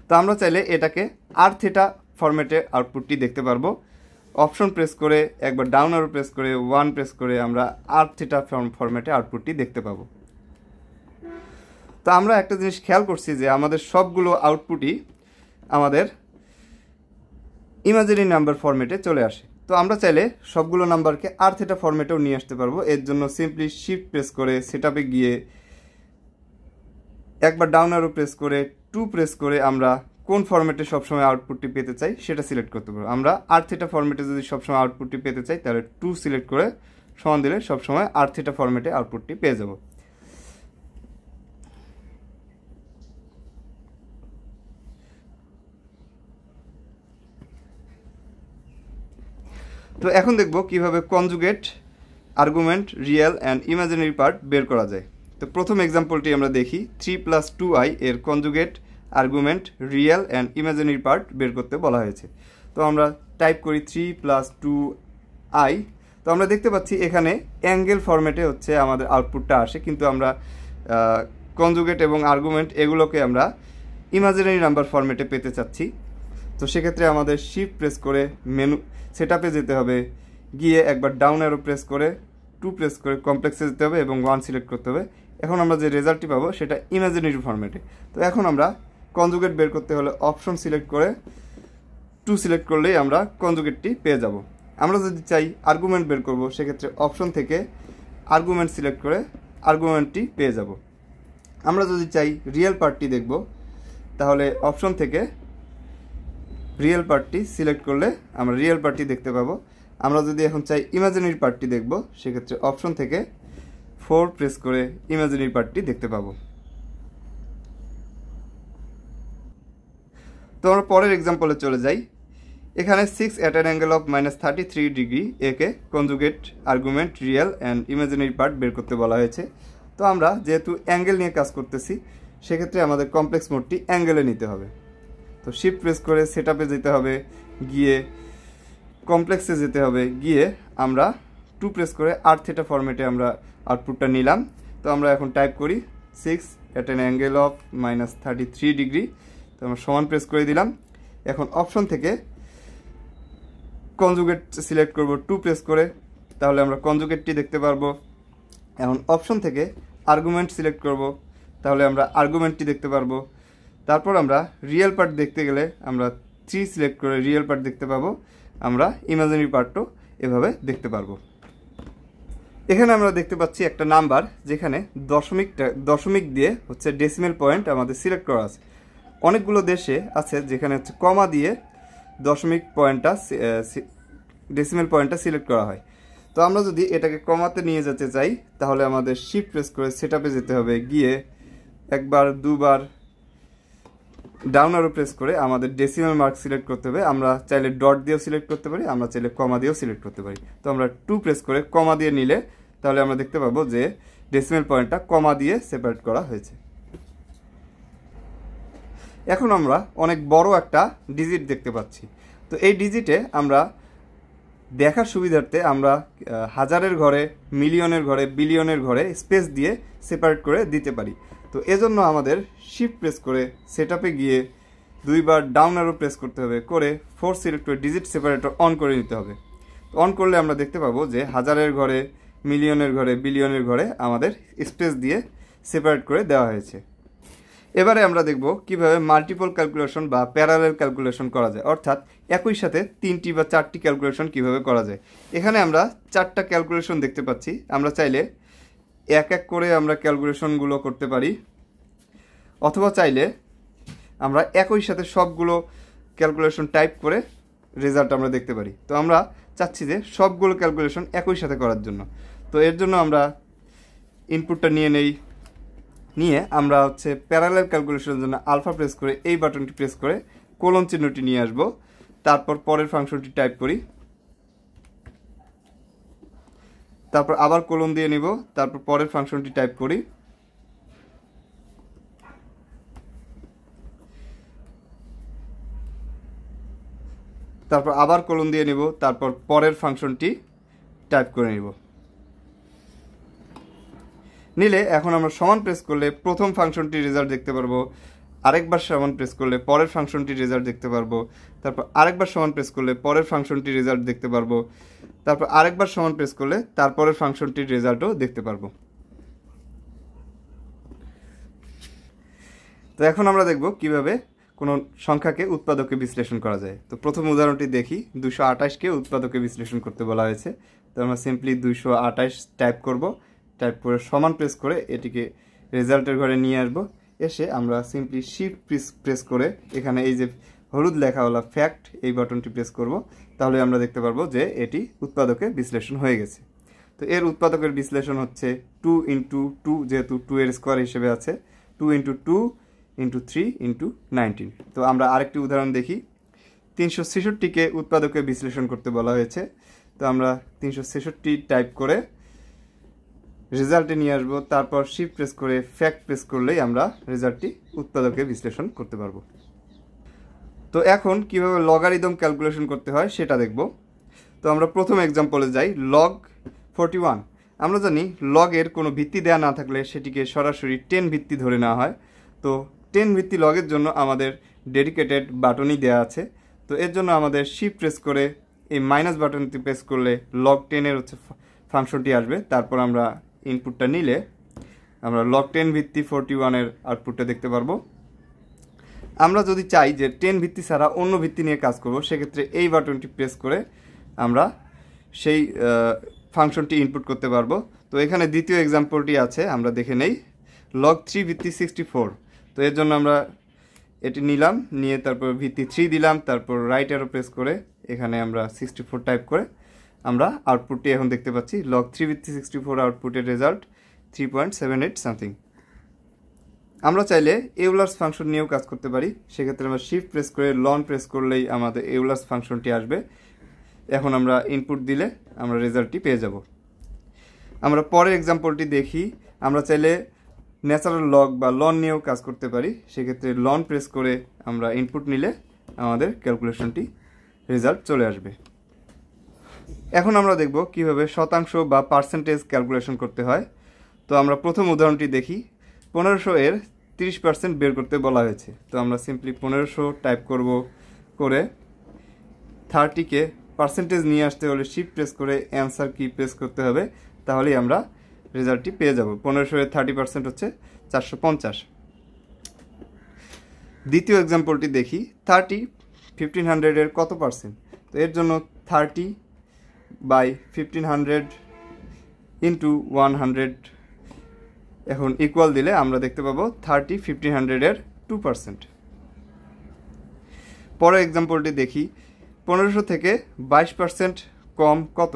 Speaker 1: তো আমরা চাইলে এটাকে আর থিটা ফরম্যাটে আউটপুটটি দেখতে পারবো অপশন প্রেস করে একবার ডাউন আরও প্রেস করে ওয়ান প্রেস করে আমরা আর থিটা ফরম্যাটে আউটপুটটি দেখতে পাবো তো আমরা একটা জিনিস খেয়াল করছি যে আমাদের সবগুলো আউটপুটই আমাদের ইমাজিনারি নাম্বার ফরম্যাটে চলে আসে তো আমরা চাইলে সবগুলো নাম্বারকে আর থেটা ফরম্যাটেও নিয়ে আসতে পারবো এর জন্য সিম্পলি শিফট প্রেস করে সেট গিয়ে একবার ডাউন আরও প্রেস করে টু প্রেস করে আমরা কোন ফরম্যাটে সবসময় আউটপুটটি পেতে চাই সেটা সিলেক্ট করতে পারবো আমরা আর্থেটা থিটা ফরম্যাটে যদি সবসময় আউটপুটটি পেতে চাই তাহলে টু সিলেক্ট করে সমান দিলে সবসময় আর্থেটা থিটা ফরম্যাটে আউটপুটটি পেয়ে যাব তো এখন দেখব কিভাবে conjugate argument real and imaginary part বের করা যায় তো প্রথম এক্সাম্পলটি আমরা দেখি থ্রি প্লাস টু আই এর conjugate argument real and imaginary part বের করতে বলা হয়েছে তো আমরা টাইপ করি থ্রি প্লাস টু আই তো আমরা দেখতে পাচ্ছি এখানে অ্যাঙ্গেল ফরম্যাটে হচ্ছে আমাদের আউটপুটটা আসে কিন্তু আমরা কনজুগেট এবং আর্গুমেন্ট এগুলোকে আমরা ইমাজিনারি নাম্বার ফরম্যাটে পেতে চাচ্ছি তো সেক্ষেত্রে আমাদের শিফট প্রেস করে মেনু সেট যেতে হবে গিয়ে একবার ডাউন অ্যারো প্রেস করে টু প্রেস করে কমপ্লেক্সে যেতে হবে এবং ওয়ান সিলেক্ট করতে হবে এখন আমরা যে রেজাল্টটি পাবো সেটা ইমাজিনারি ফরম্যাটে তো এখন আমরা কনজুগেট বের করতে হলে অপশন সিলেক্ট করে টু সিলেক্ট করলেই আমরা কনজুগেটটি পেয়ে যাব আমরা যদি চাই আর্গুমেন্ট বের করব সেক্ষেত্রে অপশন থেকে আর্গুমেন্ট সিলেক্ট করে আর্গুমেন্টটি পেয়ে যাব আমরা যদি চাই রিয়েল পার্টটি দেখব তাহলে অপশন থেকে রিয়েল পার্টটি সিলেক্ট করলে আমরা রিয়েল পার্টটি দেখতে পাবো আমরা যদি এখন চাই ইমাজিনারি পার্টটি দেখব সেক্ষেত্রে অপশন থেকে ফোর প্রেস করে ইমাজিনারি পার্টটি দেখতে পাবো তো পরের এক্সাম্পলে চলে যাই এখানে six at an angle of minus thirty three degree একে conjugate argument real and imaginary part বের করতে বলা হয়েছে তো আমরা যেহেতু অ্যাঙ্গেল নিয়ে কাজ করতেছি সেক্ষেত্রে আমাদের কমপ্লেক্স মোডটি অ্যাঙ্গেলে নিতে হবে তো শিফট প্রেস করে সেট যেতে হবে গিয়ে কমপ্লেক্সে যেতে হবে গিয়ে আমরা টু প্রেস করে আর থেটা ফর্মেটে আমরা আউটপুটটা নিলাম তো আমরা এখন টাইপ করি six at an angle of minus thirty three degree আমরা সমান প্রেস করে দিলাম এখন অপশন থেকে কনজুগেট সিলেক্ট করব টু প্রেস করে তাহলে আমরা কনজুগেটটি দেখতে পারবো এখন অপশন থেকে আর্গুমেন্ট সিলেক্ট করব তাহলে আমরা আর্গুমেন্টটি দেখতে পারবো তারপর আমরা রিয়েল পার্ট দেখতে গেলে আমরা থ্রি সিলেক্ট করে রিয়েল পার্ট দেখতে পাবো আমরা ইমাজিনারি পার্টও এভাবে দেখতে পারবো এখানে আমরা দেখতে পাচ্ছি একটা নাম্বার যেখানে দশমিকটা দশমিক দিয়ে হচ্ছে ডেসিমেল পয়েন্ট আমাদের সিলেক্ট করা আছে অনেকগুলো দেশে আছে যেখানে হচ্ছে কমা দিয়ে দশমিক পয়েন্টটা ডেসিমেল পয়েন্টটা সিলেক্ট করা হয় তো আমরা যদি এটাকে কমাতে নিয়ে যেতে চাই তাহলে আমাদের শিফট প্রেস করে সেট যেতে হবে গিয়ে একবার দুবার ডাউন আরো প্রেস করে আমাদের ডেসিমাল মার্ক সিলেক্ট করতে হবে আমরা চাইলে ডট দিয়েও সিলেক্ট করতে পারি আমরা চাইলে কমা দিয়েও সিলেক্ট করতে পারি তো আমরা টু প্রেস করে কমা দিয়ে নিলে তাহলে আমরা দেখতে পাবো যে ডেসিমেল পয়েন্টটা কমা দিয়ে সেপারেট করা হয়েছে এখন আমরা অনেক বড় একটা ডিজিট দেখতে পাচ্ছি তো এই ডিজিটে আমরা দেখার সুবিধার্থে আমরা হাজারের ঘরে মিলিয়নের ঘরে বিলিয়নের ঘরে স্পেস দিয়ে সেপারেট করে দিতে পারি তো এজন্য আমাদের শিফট প্রেস করে সেট গিয়ে দুইবার ডাউন আরও প্রেস করতে হবে করে ফোর সিলেক্ট করে ডিজিট সেপারেটর অন করে নিতে হবে অন করলে আমরা দেখতে পাবো যে হাজারের ঘরে মিলিয়নের ঘরে বিলিয়নের ঘরে আমাদের স্পেস দিয়ে সেপারেট করে দেওয়া হয়েছে এবারে আমরা দেখব কিভাবে মাল্টিপল ক্যালকুলেশন বা প্যারালেল ক্যালকুলেশন করা যায় অর্থাৎ একই সাথে তিনটি বা চারটি ক্যালকুলেশন কিভাবে করা যায় এখানে আমরা চারটা ক্যালকুলেশন দেখতে পাচ্ছি আমরা চাইলে এক এক করে আমরা ক্যালকুলেশনগুলো করতে পারি অথবা চাইলে আমরা একই সাথে সবগুলো ক্যালকুলেশন টাইপ করে রেজাল্ট আমরা দেখতে পারি তো আমরা চাচ্ছি যে সবগুলো ক্যালকুলেশন একই সাথে করার জন্য তো এর জন্য আমরা ইনপুটটা নিয়ে নেই নিয়ে আমরা হচ্ছে প্যারালাল ক্যালকুলেশনের জন্য আলফা প্রেস করে এই বাটনটি প্রেস করে কোলন চিহ্নটি নিয়ে আসব তারপর পরের ফাংশনটি টাইপ করি তারপর আবার কোলন দিয়ে নিব তারপর পরের ফাংশনটি টাইপ করি তারপর আবার কোলন দিয়ে নিব তারপর পরের ফাংশনটি টাইপ করে নিব নিলে এখন আমরা সমান প্রেস করলে প্রথম ফাংশনটির রেজাল্ট দেখতে পারবো আরেকবার সমান প্রেস করলে পরের ফাংশনটির রেজাল্ট দেখতে পারবো তারপর আরেকবার সমান প্রেস করলে পরের ফাংশনটির রেজাল্ট দেখতে পারবো তারপর আরেকবার সমান প্রেস করলে তারপরের ফাংশনটির রেজাল্টও দেখতে পারবো তো এখন আমরা দেখব কিভাবে কোনো সংখ্যাকে উৎপাদকে বিশ্লেষণ করা যায় তো প্রথম উদাহরণটি দেখি দুশো আঠাশকে উৎপাদকে বিশ্লেষণ করতে বলা হয়েছে তো আমরা সিম্পলি দুশো আঠাশ টাইপ করবো টাইপ করে সমান প্রেস করে এটিকে রেজাল্টের ঘরে নিয়ে আসবো এসে আমরা সিম্পলি শিফট প্রেস প্রেস করে এখানে এই যে হলুদ লেখাওয়ালা ফ্যাক্ট এই বাটনটি প্রেস করব তাহলে আমরা দেখতে পারবো যে এটি উৎপাদকের বিশ্লেষণ হয়ে গেছে তো এর উৎপাদকের বিশ্লেষণ হচ্ছে টু ইন্টু টু যেহেতু টু এর স্কোয়ার হিসেবে আছে two into two into three into nineteen তো আমরা আরেকটি উদাহরণ দেখি তিনশো ছেষট্টিকে উৎপাদকে বিশ্লেষণ করতে বলা হয়েছে তো আমরা তিনশো ছেষট্টি টাইপ করে রেজাল্টে নিয়ে আসবো তারপর শিপ প্রেস করে ফ্যাক্ট প্রেস করলেই আমরা রেজাল্টটি উৎপাদকে বিশ্লেষণ করতে পারবো তো এখন কিভাবে ইদম ক্যালকুলেশন করতে হয় সেটা দেখব তো আমরা প্রথম এক্সাম্পলে যাই লগ ফোরটি ওয়ান আমরা জানি লগের কোনো ভিত্তি দেয়া না থাকলে সেটিকে সরাসরি টেন ভিত্তি ধরে নেওয়া হয় তো টেন ভিত্তি লগের জন্য আমাদের ডেডিকেটেড বাটনই দেয়া আছে তো এর জন্য আমাদের শিপ প্রেস করে এই মাইনাস বাটনটি প্রেস করলে লগ টেনের হচ্ছে ফাংশনটি আসবে তারপর আমরা ইনপুটটা নিলে আমরা লক টেন ভিত্তি ফোরটি ওয়ানের আউটপুটটা দেখতে পারবো আমরা যদি চাই যে টেন ভিত্তি ছাড়া অন্য ভিত্তি নিয়ে কাজ করব সেক্ষেত্রে এই বাটনটি প্রেস করে আমরা সেই ফাংশনটি ইনপুট করতে পারবো তো এখানে দ্বিতীয় এক্সাম্পলটি আছে আমরা দেখে নেই লক থ্রি ভিত্তি সিক্সটি ফোর তো এর জন্য আমরা এটি নিলাম নিয়ে তারপর ভিত্তি থ্রি দিলাম তারপর রাইট অ্যারো প্রেস করে এখানে আমরা সিক্সটি ফোর টাইপ করে আমরা আউটপুটটি এখন দেখতে পাচ্ছি লগ থ্রি ভিত্তি সিক্সটি ফোর আউটপুটের result three point seven eight something আমরা চাইলে এউলার্স ফাংশন নিয়েও কাজ করতে পারি সেক্ষেত্রে আমরা শিফট প্রেস করে লন প্রেস করলেই আমাদের এউলার্স ফাংশনটি আসবে এখন আমরা ইনপুট দিলে আমরা রেজাল্টটি পেয়ে যাব আমরা পরের এক্সাম্পলটি দেখি আমরা চাইলে ন্যাচারাল লগ বা লন নিয়েও কাজ করতে পারি সেক্ষেত্রে লন প্রেস করে আমরা ইনপুট নিলে আমাদের ক্যালকুলেশনটি রেজাল্ট চলে আসবে এখন আমরা দেখব কিভাবে শতাংশ বা পার্সেন্টেজ ক্যালকুলেশন করতে হয় তো আমরা প্রথম উদাহরণটি দেখি পনেরোশো এর তিরিশ পার্সেন্ট বের করতে বলা হয়েছে তো আমরা সিম্পলি পনেরোশো টাইপ করব করে থার্টিকে পার্সেন্টেজ নিয়ে আসতে হলে শিফট প্রেস করে অ্যান্সার কি প্রেস করতে হবে তাহলেই আমরা রেজাল্টটি পেয়ে যাব পনেরোশো এর থার্টি পার্সেন্ট হচ্ছে চারশো পঞ্চাশ দ্বিতীয় এক্সাম্পলটি দেখি থার্টি ফিফটিন হান্ড্রেডের কত পার্সেন্ট তো এর জন্য thirty by fifteen hundred into one hundred এখন ইকুয়াল দিলে আমরা দেখতে পাবো থার্টি ফিফটিন হান্ড্রেডের টু পার্সেন্ট পরের এক্সাম্পলটি দেখি পনেরোশো থেকে বাইশ পার্সেন্ট কম কত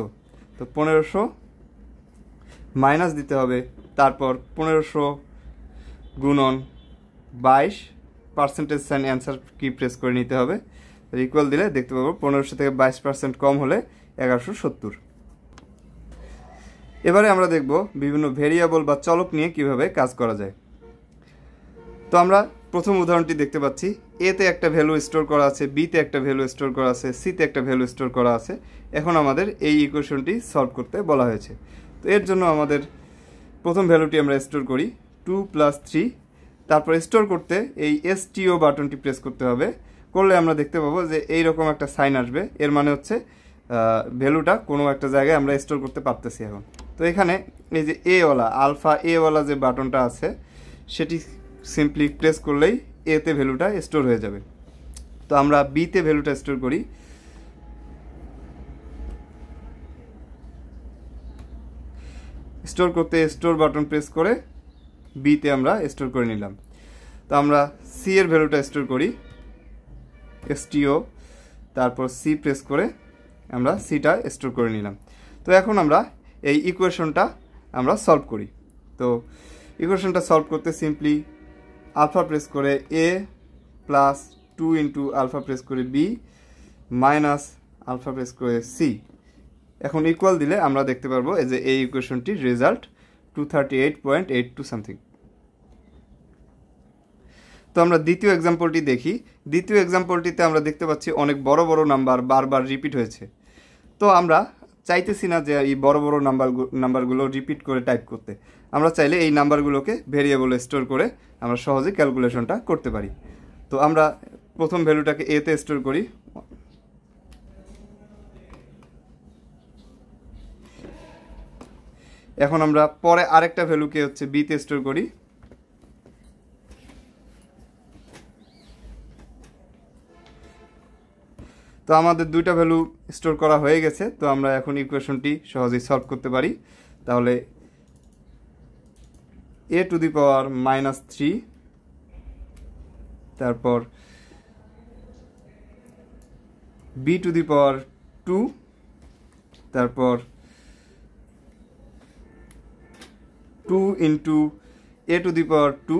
Speaker 1: তো পনেরোশো মাইনাস দিতে হবে তারপর পনেরোশো গুণন বাইশ percentage sign answer key press করে নিতে হবে ইকুয়াল দিলে দেখতে পাবো পনেরোশো থেকে বাইশ পার্সেন্ট কম হলে এগারোশো সত্তর এবারে আমরা দেখব বিভিন্ন ভেরিয়েবল বা চলক নিয়ে কিভাবে কাজ করা যায় তো আমরা প্রথম উদাহরণটি দেখতে পাচ্ছি এতে একটা ভ্যালু স্টোর করা আছে বিতে একটা ভ্যালু স্টোর করা আছে সিতে একটা ভ্যালু স্টোর করা আছে এখন আমাদের এই ইকুয়েশনটি সলভ করতে বলা হয়েছে তো এর জন্য আমাদের প্রথম ভ্যালুটি আমরা স্টোর করি টু প্লাস থ্রি তারপর স্টোর করতে এই এসটিও বাটনটি প্রেস করতে হবে করলে আমরা দেখতে পাবো যে এইরকম একটা সাইন আসবে এর মানে হচ্ছে ভ্যালুটা কোনো একটা জায়গায় আমরা স্টোর করতে পারতেছি এখন তো এখানে এই যে এওয়ালা আলফা এওয়ালা যে বাটনটা আছে সেটি সিম্পলি প্রেস করলেই এতে ভ্যালুটা স্টোর হয়ে যাবে তো আমরা বিতে ভ্যালুটা স্টোর করি স্টোর করতে স্টোর বাটন প্রেস করে বিতে আমরা স্টোর করে নিলাম তো আমরা সি এর ভ্যালুটা স্টোর করি এসটিও তারপর সি প্রেস করে আমরা সিটা স্টোর করে নিলাম তো এখন আমরা এই ইকুয়েশনটা আমরা সলভ করি তো ইকুয়েশনটা সলভ করতে সিম্পলি আলফা প্রেস করে A plus two into alpha press করে বি মাইনাস আলফা প্রেস করে সি এখন ইকুয়াল দিলে আমরা দেখতে পারবো এই যে এই ইকুয়েশনটির result two thirty eight point eight two something তো আমরা দ্বিতীয় এক্সাম্পলটি দেখি দ্বিতীয় এক্সাম্পলটিতে আমরা দেখতে পাচ্ছি অনেক বড় বড় নাম্বার বারবার রিপিট হয়েছে তো আমরা চাইতেছি না যে এই বড় বড় নাম্বার নাম্বারগুলো রিপিট করে টাইপ করতে আমরা চাইলে এই নাম্বারগুলোকে ভেরিয়েবল স্টোর করে আমরা সহজে ক্যালকুলেশনটা করতে পারি তো আমরা প্রথম ভ্যালুটাকে এতে স্টোর করি এখন আমরা পরে আরেকটা ভ্যালুকে হচ্ছে বিতে স্টোর করি তো আমাদের দুইটা ভ্যালু স্টোর করা হয়ে গেছে তো আমরা এখন ইকুয়েশনটি সহজেই সলভ করতে পারি তাহলে A to the power minus three তারপর B to the power two তারপর two into A to the power two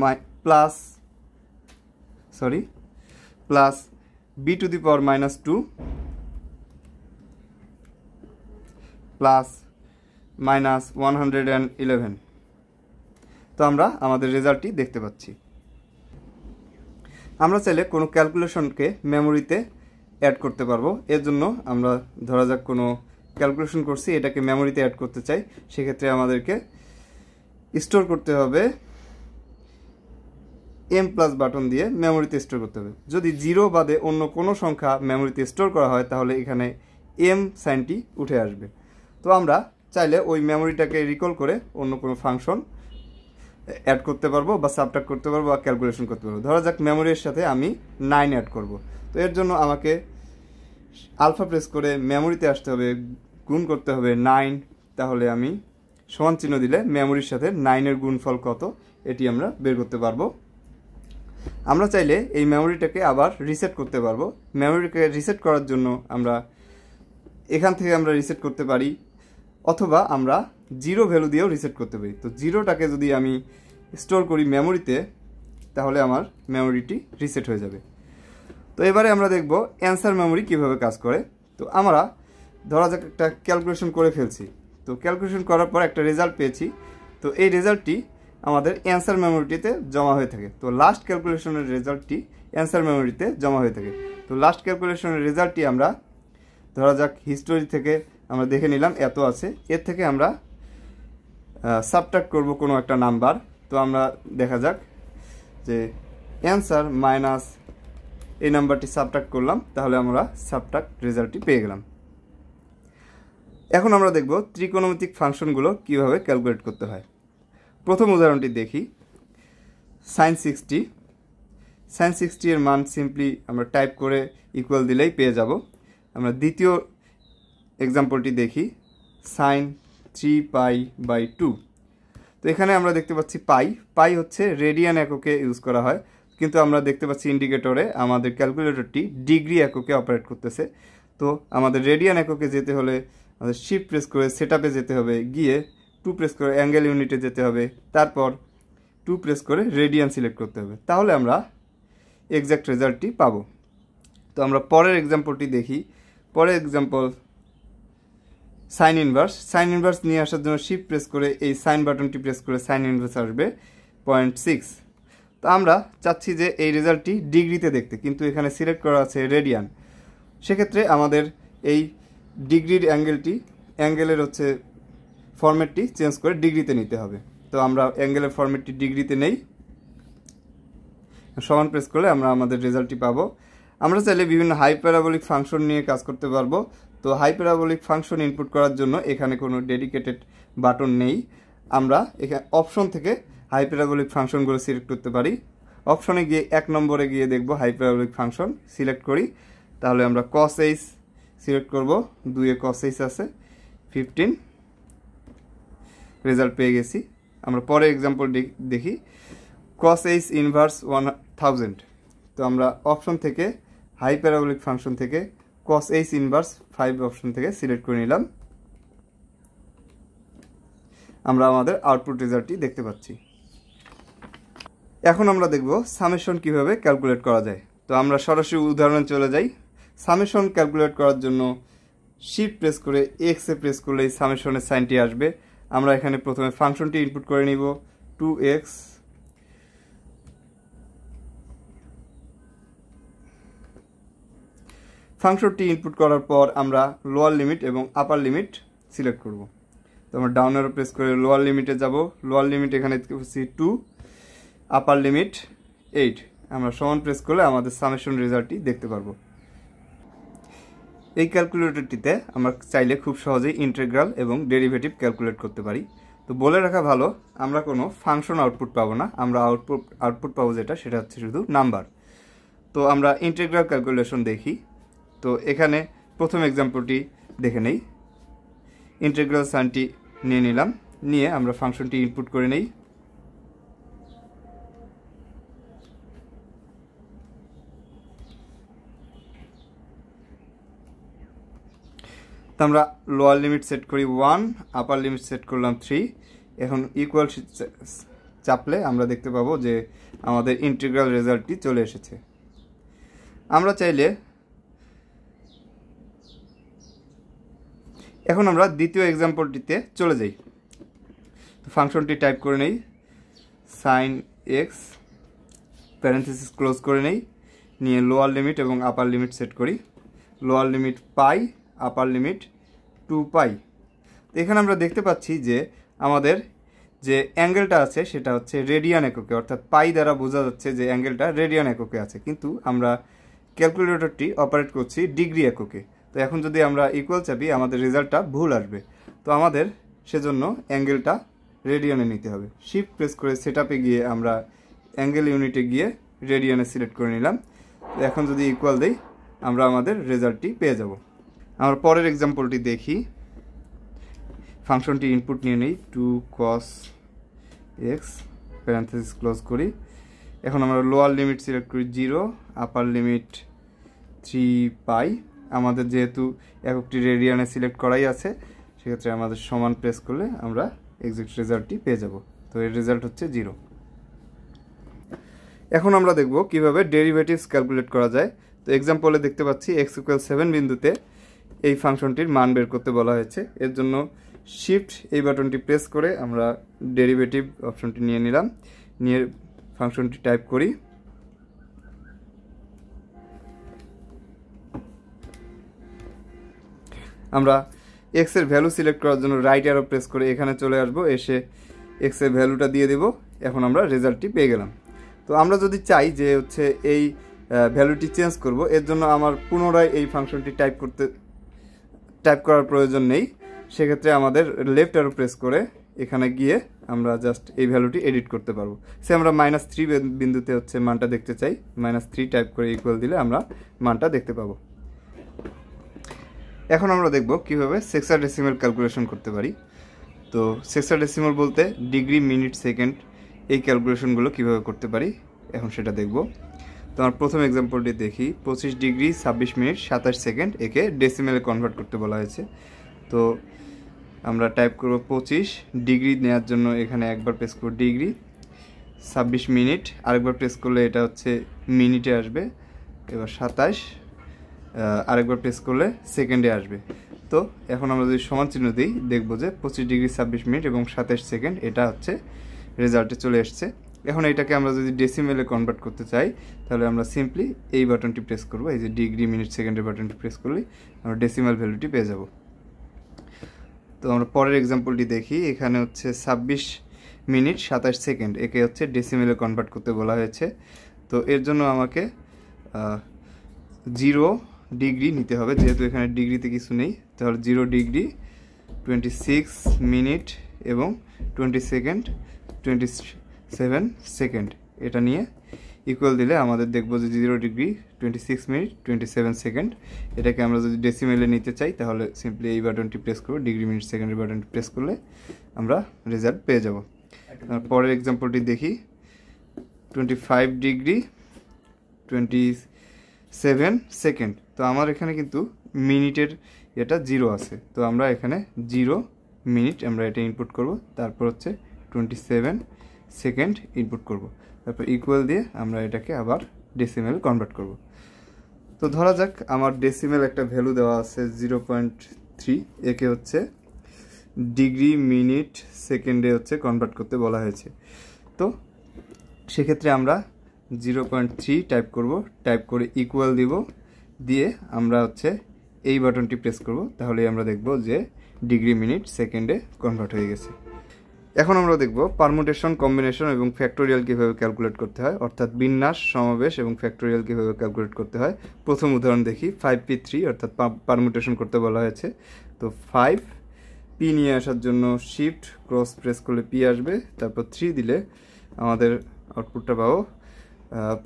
Speaker 1: my plus sorry plus B to the power minus two plus minus one hundred and eleven তো আমরা আমাদের রেজাল্টটি দেখতে পাচ্ছি আমরা চাইলে কোনো ক্যালকুলেশনকে মেমোরিতে অ্যাড করতে পারবো এর জন্য আমরা ধরা যাক কোনো ক্যালকুলেশন করছি এটাকে মেমোরিতে অ্যাড করতে চাই সেক্ষেত্রে আমাদেরকে স্টোর করতে হবে এম প্লাস বাটন দিয়ে মেমোরিতে স্টোর করতে হবে যদি জিরো বাদে অন্য কোনো সংখ্যা মেমোরিতে স্টোর করা হয় তাহলে এখানে এম সাইনটি উঠে আসবে তো আমরা চাইলে ওই মেমোরিটাকে রিকল করে অন্য কোনো ফাংশন অ্যাড করতে পারবো বা সাবট্রাক্ট করতে পারবো বা ক্যালকুলেশন করতে পারবো ধরা যাক মেমোরির সাথে আমি নাইন অ্যাড করব তো এর জন্য আমাকে আলফা প্রেস করে মেমোরিতে আসতে হবে গুণ করতে হবে নাইন তাহলে আমি সমান চিহ্ন দিলে মেমোরির সাথে নাইনের গুণফল কত এটি আমরা বের করতে পারবো আমরা চাইলে এই মেমোরিটাকে আবার রিসেট করতে পারবো মেমোরিকে রিসেট করার জন্য আমরা এখান থেকে আমরা রিসেট করতে পারি অথবা আমরা জিরো ভ্যালু দিয়েও রিসেট করতে পারি তো জিরোটাকে যদি আমি স্টোর করি মেমোরিতে তাহলে আমার মেমোরিটি রিসেট হয়ে যাবে তো এবারে আমরা দেখব অ্যান্সার মেমোরি কিভাবে কাজ করে তো আমরা ধরা যাক একটা ক্যালকুলেশন করে ফেলছি তো ক্যালকুলেশন করার পর একটা রেজাল্ট পেয়েছি তো এই রেজাল্টটি আমাদের অ্যান্সার মেমোরিটিতে জমা হয়ে থাকে তো লাস্ট ক্যালকুলেশনের রেজাল্টটি অ্যান্সার মেমোরিতে জমা হয়ে থাকে তো লাস্ট ক্যালকুলেশনের রেজাল্টটি আমরা ধরা যাক হিস্টোরি থেকে আমরা দেখে নিলাম এত আছে এর থেকে আমরা সাবট্রাক্ট করব কোনো একটা নাম্বার তো আমরা দেখা যাক যে অ্যান্সার মাইনাস এই নাম্বারটি সাবট্রাক্ট করলাম তাহলে আমরা সাবট্রাক্ট রেজাল্টটি পেয়ে গেলাম এখন আমরা দেখব ত্রিকোণমিতিক ফাংশনগুলো কিভাবে ক্যালকুলেট করতে হয় প্রথম উদাহরণটি দেখি সাইন সিক্সটি সাইন সিক্সটি এর মান সিম্পলি আমরা টাইপ করে ইকুয়াল দিলেই পেয়ে যাব আমরা দ্বিতীয় এক্সাম্পলটি দেখি sine three pi by two তো এখানে আমরা দেখতে পাচ্ছি পাই পাই হচ্ছে রেডিয়ান এককে ইউজ করা হয় কিন্তু আমরা দেখতে পাচ্ছি ইন্ডিকেটরে আমাদের ক্যালকুলেটরটি ডিগ্রি এককে অপারেট করতেছে তো আমাদের রেডিয়ান এককে যেতে হলে আমাদের শিফট প্রেস করে সেট যেতে হবে গিয়ে টু প্রেস করে অ্যাঙ্গেল ইউনিটে যেতে হবে তারপর টু প্রেস করে রেডিয়ান সিলেক্ট করতে হবে তাহলে আমরা এক্স্যাক্ট রেজাল্টটি পাবো তো আমরা পরের এক্সাম্পলটি দেখি পরের example sine inverse sine inverse নিয়ে আসার জন্য শিফট প্রেস করে এই সাইন বাটনটি প্রেস করে সাইন ইনভার্স আসবে পয়েন্ট সিক্স তো আমরা চাচ্ছি যে এই রেজাল্টটি ডিগ্রিতে দেখতে কিন্তু এখানে সিলেক্ট করা আছে রেডিয়ান সেক্ষেত্রে আমাদের এই ডিগ্রির অ্যাঙ্গেলটি অ্যাঙ্গেলের হচ্ছে ফরম্যাটটি চেঞ্জ করে ডিগ্রিতে নিতে হবে তো আমরা অ্যাঙ্গেলের ফরম্যাটটি ডিগ্রিতে নেই সমান প্রেস করলে আমরা আমাদের রেজাল্টটি পাবো আমরা চাইলে বিভিন্ন হাই প্যারাবলিক ফাংশন নিয়ে কাজ করতে পারবো তো হাই প্যারাবলিক ফাংশন ইনপুট করার জন্য এখানে কোনো ডেডিকেটেড বাটন নেই আমরা এখানে অপশন থেকে হাই প্যারাবলিক ফাংশনগুলো সিলেক্ট করতে পারি অপশনে গিয়ে এক নম্বরে গিয়ে দেখবো হাই প্যারাবলিক ফাংশন সিলেক্ট করি তাহলে আমরা কস এইস সিলেক্ট করব দুয়ে কস এইস আছে ফিফটিন রেজাল্ট পেয়ে গেছি আমরা পরে এক্সাম্পল দেখি cos h inverse one thousand তো আমরা অপশন থেকে হাই প্যারাবলিক ফাংশন থেকে cos h inverse five option থেকে সিলেক্ট করে নিলাম আমরা আমাদের আউটপুট রেজাল্টটি দেখতে পাচ্ছি এখন আমরা দেখব সামেশন কিভাবে ক্যালকুলেট করা যায় তো আমরা সরাসরি উদাহরণে চলে যাই সামেশন ক্যালকুলেট করার জন্য শিফট প্রেস করে এক্সে প্রেস করলেই সামেশনের সাইনটি আসবে আমরা এখানে প্রথমে ফাংশনটি ইনপুট করে নিব টু এক্স ফাংশনটি ইনপুট করার পর আমরা লোয়ার লিমিট এবং আপার লিমিট সিলেক্ট করব তো আমরা ডাউনের প্রেস করে লোয়ার লিমিটে যাব লোয়ার লিমিট এখানে সি টু আপার লিমিট এইট আমরা সমান প্রেস করলে আমাদের সামেশন রেজাল্টটি দেখতে পারবো এই ক্যালকুলেটরটিতে আমরা চাইলে খুব সহজেই ইন্টেগ্রাল এবং ডেরিভেটিভ ক্যালকুলেট করতে পারি তো বলে রাখা ভালো আমরা কোনো ফাংশন আউটপুট পাবো না আমরা আউটপুট আউটপুট পাবো যেটা সেটা হচ্ছে শুধু নাম্বার তো আমরা ইন্টেগ্রাল ক্যালকুলেশন দেখি তো এখানে প্রথম এক্সাম্পলটি দেখে নেই ইন্টেগ্রাল সাইনটি নিয়ে নিলাম নিয়ে আমরা ফাংশনটি ইনপুট করে নেই আমরা লোয়ার লিমিট সেট করি ওয়ান আপার লিমিট সেট করলাম থ্রি এখন ইকুয়াল চাপলে আমরা দেখতে পাবো যে আমাদের ইন্টিগ্রাল রেজাল্টটি চলে এসেছে আমরা চাইলে এখন আমরা দ্বিতীয় এক্সাম্পলটিতে চলে যাই ফাংশনটি টাইপ করে নেই সাইন এক্স প্যারেন্থিস ক্লোজ করে নেই নিয়ে লোয়ার লিমিট এবং আপার লিমিট সেট করি lower limit pi upper limit two pi এখানে আমরা দেখতে পাচ্ছি যে আমাদের যে অ্যাঙ্গেলটা আছে সেটা হচ্ছে রেডিয়ান এককে অর্থাৎ পাই দ্বারা বোঝা যাচ্ছে যে অ্যাঙ্গেলটা রেডিয়ান এককে আছে কিন্তু আমরা ক্যালকুলেটরটি অপারেট করছি ডিগ্রি এককে তো এখন যদি আমরা ইকুয়াল চাপি আমাদের রেজাল্টটা ভুল আসবে তো আমাদের সেজন্য অ্যাঙ্গেলটা রেডিয়ানে নিতে হবে শিফট প্রেস করে সেট গিয়ে আমরা অ্যাঙ্গেল ইউনিটে গিয়ে রেডিয়ানে সিলেক্ট করে নিলাম তো এখন যদি ইকুয়াল দেই আমরা আমাদের রেজাল্টটি পেয়ে যাবো আমরা পরের এক্সাম্পলটি দেখি ফাংশনটি ইনপুট নিয়ে নিই two cos x parenthesis close করি এখন আমরা লোয়ার লিমিট সিলেক্ট করি zero upper limit three pi আমাদের যেহেতু এককটি রেডিয়ানে সিলেক্ট করাই আছে সেক্ষেত্রে আমাদের সমান প্রেস করলে আমরা এক্সাক্ট রেজাল্টটি পেয়ে যাব তো এর রেজাল্ট হচ্ছে জিরো এখন আমরা দেখব কিভাবে ডেরিভেটিভস ক্যালকুলেট করা যায় তো এক্সাম্পলে দেখতে পাচ্ছি এক্স ইকুয়াল সেভেন বিন্দুতে এই ফাংশনটির মান বের করতে বলা হয়েছে এর জন্য শিফট এই বাটনটি প্রেস করে আমরা ডেরিভেটিভ অপশনটি নিয়ে নিলাম নিয়ে ফাংশনটি টাইপ করি আমরা এক্স ভ্যালু সিলেক্ট করার জন্য রাইট অ্যারো প্রেস করে এখানে চলে আসবো এসে এক্স ভ্যালুটা দিয়ে দেব এখন আমরা রেজাল্টটি পেয়ে গেলাম তো আমরা যদি চাই যে হচ্ছে এই ভ্যালুটি চেঞ্জ করব এর জন্য আমার পুনরায় এই ফাংশনটি টাইপ করতে টাইপ করার প্রয়োজন নেই সেক্ষেত্রে আমাদের লেফট আরো প্রেস করে এখানে গিয়ে আমরা জাস্ট এই ভ্যালুটি এডিট করতে পারবো সে আমরা মাইনাস থ্রি বিন্দুতে হচ্ছে মানটা দেখতে চাই মাইনাস থ্রি টাইপ করে ইকুয়াল দিলে আমরা মানটা দেখতে পাবো এখন আমরা দেখব কীভাবে সেক্সার ডেসিমেল ক্যালকুলেশন করতে পারি তো সেক্সার ডেসিমেল বলতে ডিগ্রি মিনিট সেকেন্ড এই ক্যালকুলেশনগুলো কিভাবে করতে পারি এখন সেটা দেখবো তো আমার প্রথম এক্সাম্পলটি দেখি পঁচিশ ডিগ্রি ছাব্বিশ মিনিট সাতাশ সেকেন্ড একে ডেসিমেলে কনভার্ট করতে বলা হয়েছে তো আমরা টাইপ করব পঁচিশ ডিগ্রি নেওয়ার জন্য এখানে একবার প্রেস করব ডিগ্রি ছাব্বিশ মিনিট আরেকবার প্রেস করলে এটা হচ্ছে মিনিটে আসবে এবার সাতাশ আরেকবার প্রেস করলে সেকেন্ডে আসবে তো এখন আমরা যদি সমান চিহ্ন দিই দেখব যে পঁচিশ ডিগ্রি ছাব্বিশ মিনিট এবং সাতাশ সেকেন্ড এটা হচ্ছে রেজাল্টে চলে এসছে এখন এটাকে আমরা যদি ডেসিমেলে কনভার্ট করতে চাই তাহলে আমরা সিম্পলি এই বাটনটি প্রেস করব এই যে ডিগ্রি মিনিট সেকেন্ডের বাটনটি প্রেস করলে আমরা ডেসিমেল ভ্যালুটি পেয়ে যাব তো আমরা পরের এক্সাম্পলটি দেখি এখানে হচ্ছে ছাব্বিশ মিনিট সাতাশ সেকেন্ড একে হচ্ছে ডেসিমেলে কনভার্ট করতে বলা হয়েছে তো এর জন্য আমাকে জিরো ডিগ্রি নিতে হবে যেহেতু এখানে ডিগ্রিতে কিছু নেই তাহলে zero degree twenty six minute এবং twenty second twenty seven second এটা নিয়ে ইকুয়াল দিলে আমাদের দেখবো যে zero degree twenty six minute twenty seven second এটাকে আমরা যদি ডেসিমেলে নিতে চাই তাহলে সিম্পলি এই বাটনটি প্রেস করবো ডিগ্রি মিনিট সেকেন্ডের বাটনটি প্রেস করলে আমরা রেজাল্ট পেয়ে যাব পরের এক্সাম্পলটি দেখি twenty five degree twenty seven second তো আমার এখানে কিন্তু মিনিটের এটা জিরো আছে তো আমরা এখানে জিরো মিনিট আমরা এটা ইনপুট করব তারপর হচ্ছে টোয়েন্টি সেভেন সেকেন্ড ইনপুট করব তারপর ইকুয়াল দিয়ে আমরা এটাকে আবার ডেসিমেল কনভার্ট করব তো ধরা যাক আমার ডেসিমেল একটা ভ্যালু দেওয়া আছে জিরো পয়েন্ট থ্রি একে হচ্ছে ডিগ্রি মিনিট সেকেন্ডে হচ্ছে কনভার্ট করতে বলা হয়েছে তো সেক্ষেত্রে আমরা জিরো পয়েন্ট থ্রি টাইপ করব টাইপ করে ইকুয়াল দিব দিয়ে আমরা হচ্ছে এই বাটনটি প্রেস করব তাহলে আমরা দেখব যে ডিগ্রি মিনিট সেকেন্ডে কনভার্ট হয়ে গেছে এখন আমরা দেখব পারমুটেশন কম্বিনেশন এবং ফ্যাক্টোরিয়াল কীভাবে ক্যালকুলেট করতে হয় অর্থাৎ বিন্যাস সমাবেশ এবং ফ্যাক্টোরিয়াল কীভাবে ক্যালকুলেট করতে হয় প্রথম উদাহরণ দেখি ফাইভ পি থ্রি অর্থাৎ পারমুটেশন করতে বলা হয়েছে তো ফাইভ পি নিয়ে আসার জন্য শিফট ক্রস প্রেস করলে পি আসবে তারপর থ্রি দিলে আমাদের আউটপুটটা পাবো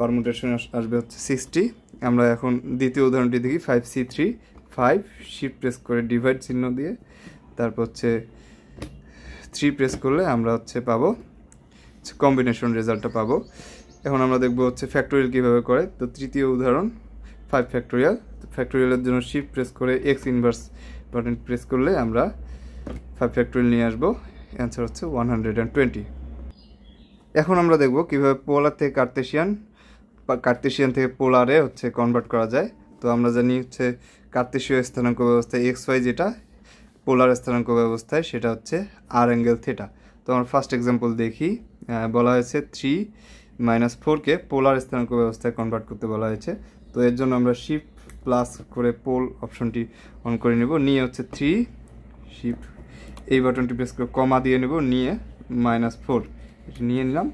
Speaker 1: পারমুটেশন আসবে হচ্ছে সিক্সটি আমরা এখন দ্বিতীয় উদাহরণটি দেখি five C three five shift press করে ডিভাইড চিহ্ন দিয়ে তারপর হচ্ছে থ্রি প্রেস করলে আমরা হচ্ছে পাবো কম্বিনেশন রেজাল্টটা পাবো এখন আমরা দেখবো হচ্ছে ফ্যাক্টোরিয়াল কীভাবে করে তো তৃতীয় উদাহরণ ফাইভ ফ্যাক্টোরিয়াল ফ্যাক্টোরিয়ালের জন্য শিফট প্রেস করে এক্স ইনভার্স বাটন প্রেস করলে আমরা ফাইভ ফ্যাক্টোরিয়াল নিয়ে আসবো অ্যান্সার হচ্ছে ওয়ান হান্ড্রেড অ্যান্ড টোয়েন্টি এখন আমরা দেখব কীভাবে পোলার থেকে কার্তেশিয়ান বা কার্তেশিয়ান থেকে পোলারে হচ্ছে কনভার্ট করা যায় তো আমরা জানি হচ্ছে কার্তেশীয় স্থানাঙ্ক ব্যবস্থা এক্স ওয়াই যেটা পোলার স্থানাঙ্ক ব্যবস্থায় সেটা হচ্ছে আর অ্যাঙ্গেল থেটা তো আমার ফার্স্ট এক্সাম্পল দেখি বলা হয়েছে থ্রি মাইনাস ফোরকে পোলার স্থানাঙ্ক ব্যবস্থায় কনভার্ট করতে বলা হয়েছে তো এর জন্য আমরা শিফট প্লাস করে পোল অপশনটি অন করে নেব নিয়ে হচ্ছে থ্রি শিফট এই বাটনটি প্রেস করে কমা দিয়ে নেব নিয়ে মাইনাস ফোর এটি নিয়ে নিলাম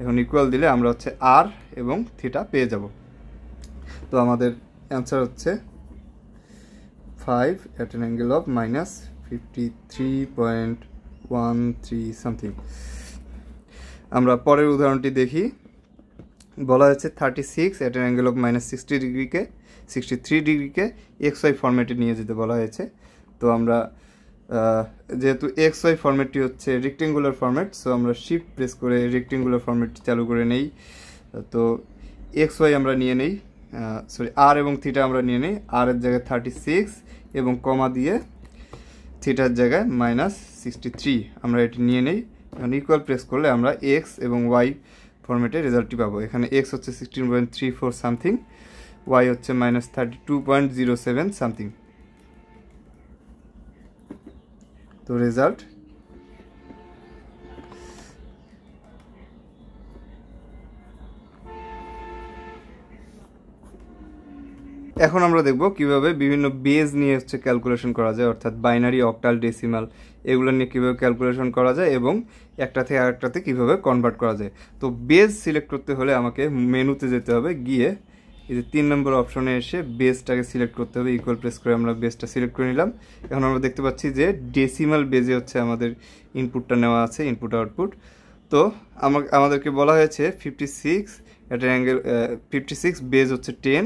Speaker 1: এখন ইকুয়াল দিলে আমরা হচ্ছে আর এবং থিটা পেয়ে যাব তো আমাদের অ্যান্সার হচ্ছে 5 at an angle of minus 53.13 something আমরা পরের উদাহরণটি দেখি বলা হয়েছে thirty six at angle of minus sixty ডিগ্রিকে সিক্সটি থ্রি ডিগ্রিকে এক্স ওয়াই ফরম্যাটে নিয়ে যেতে বলা হয়েছে তো আমরা যেহেতু এক্স ওয়াই হচ্ছে রেকটেঙ্গুলার ফরম্যাট সো আমরা শিফট প্রেস করে রেকটেঙ্গুলার ফরম্যাটটি চালু করে নেই তো এক্স ওয়াই আমরা নিয়ে নেই সরি আর এবং থিটা আমরা নিয়ে নিই আর এর জায়গায় থার্টি সিক্স এবং কমা দিয়ে থিটার জায়গায় মাইনাস সিক্সটি থ্রি আমরা এটি নিয়ে নেই এখন ইকুয়াল প্রেস করলে আমরা এক্স এবং ওয়াই ফর্মেটে রেজাল্টটি পাবো এখানে এক্স হচ্ছে sixteen point three four something y হচ্ছে minus thirty two point zero seven something তো রেজাল্ট এখন আমরা দেখব কিভাবে বিভিন্ন বেজ নিয়ে হচ্ছে ক্যালকুলেশন করা যায় অর্থাৎ বাইনারি অক্টাল ডেসিমাল এগুলো নিয়ে কীভাবে ক্যালকুলেশন করা যায় এবং একটা থেকে আরেকটাতে কীভাবে কনভার্ট করা যায় তো বেজ সিলেক্ট করতে হলে আমাকে মেনুতে যেতে হবে গিয়ে এই যে তিন নম্বর অপশনে এসে বেসটাকে সিলেক্ট করতে হবে ইকুয়াল প্রেস করে আমরা বেসটা সিলেক্ট করে নিলাম এখন আমরা দেখতে পাচ্ছি যে ডেসিমাল বেজে হচ্ছে আমাদের ইনপুটটা নেওয়া আছে ইনপুট আউটপুট তো আমাকে আমাদেরকে বলা হয়েছে fifty six at angle fifty six base হচ্ছে টেন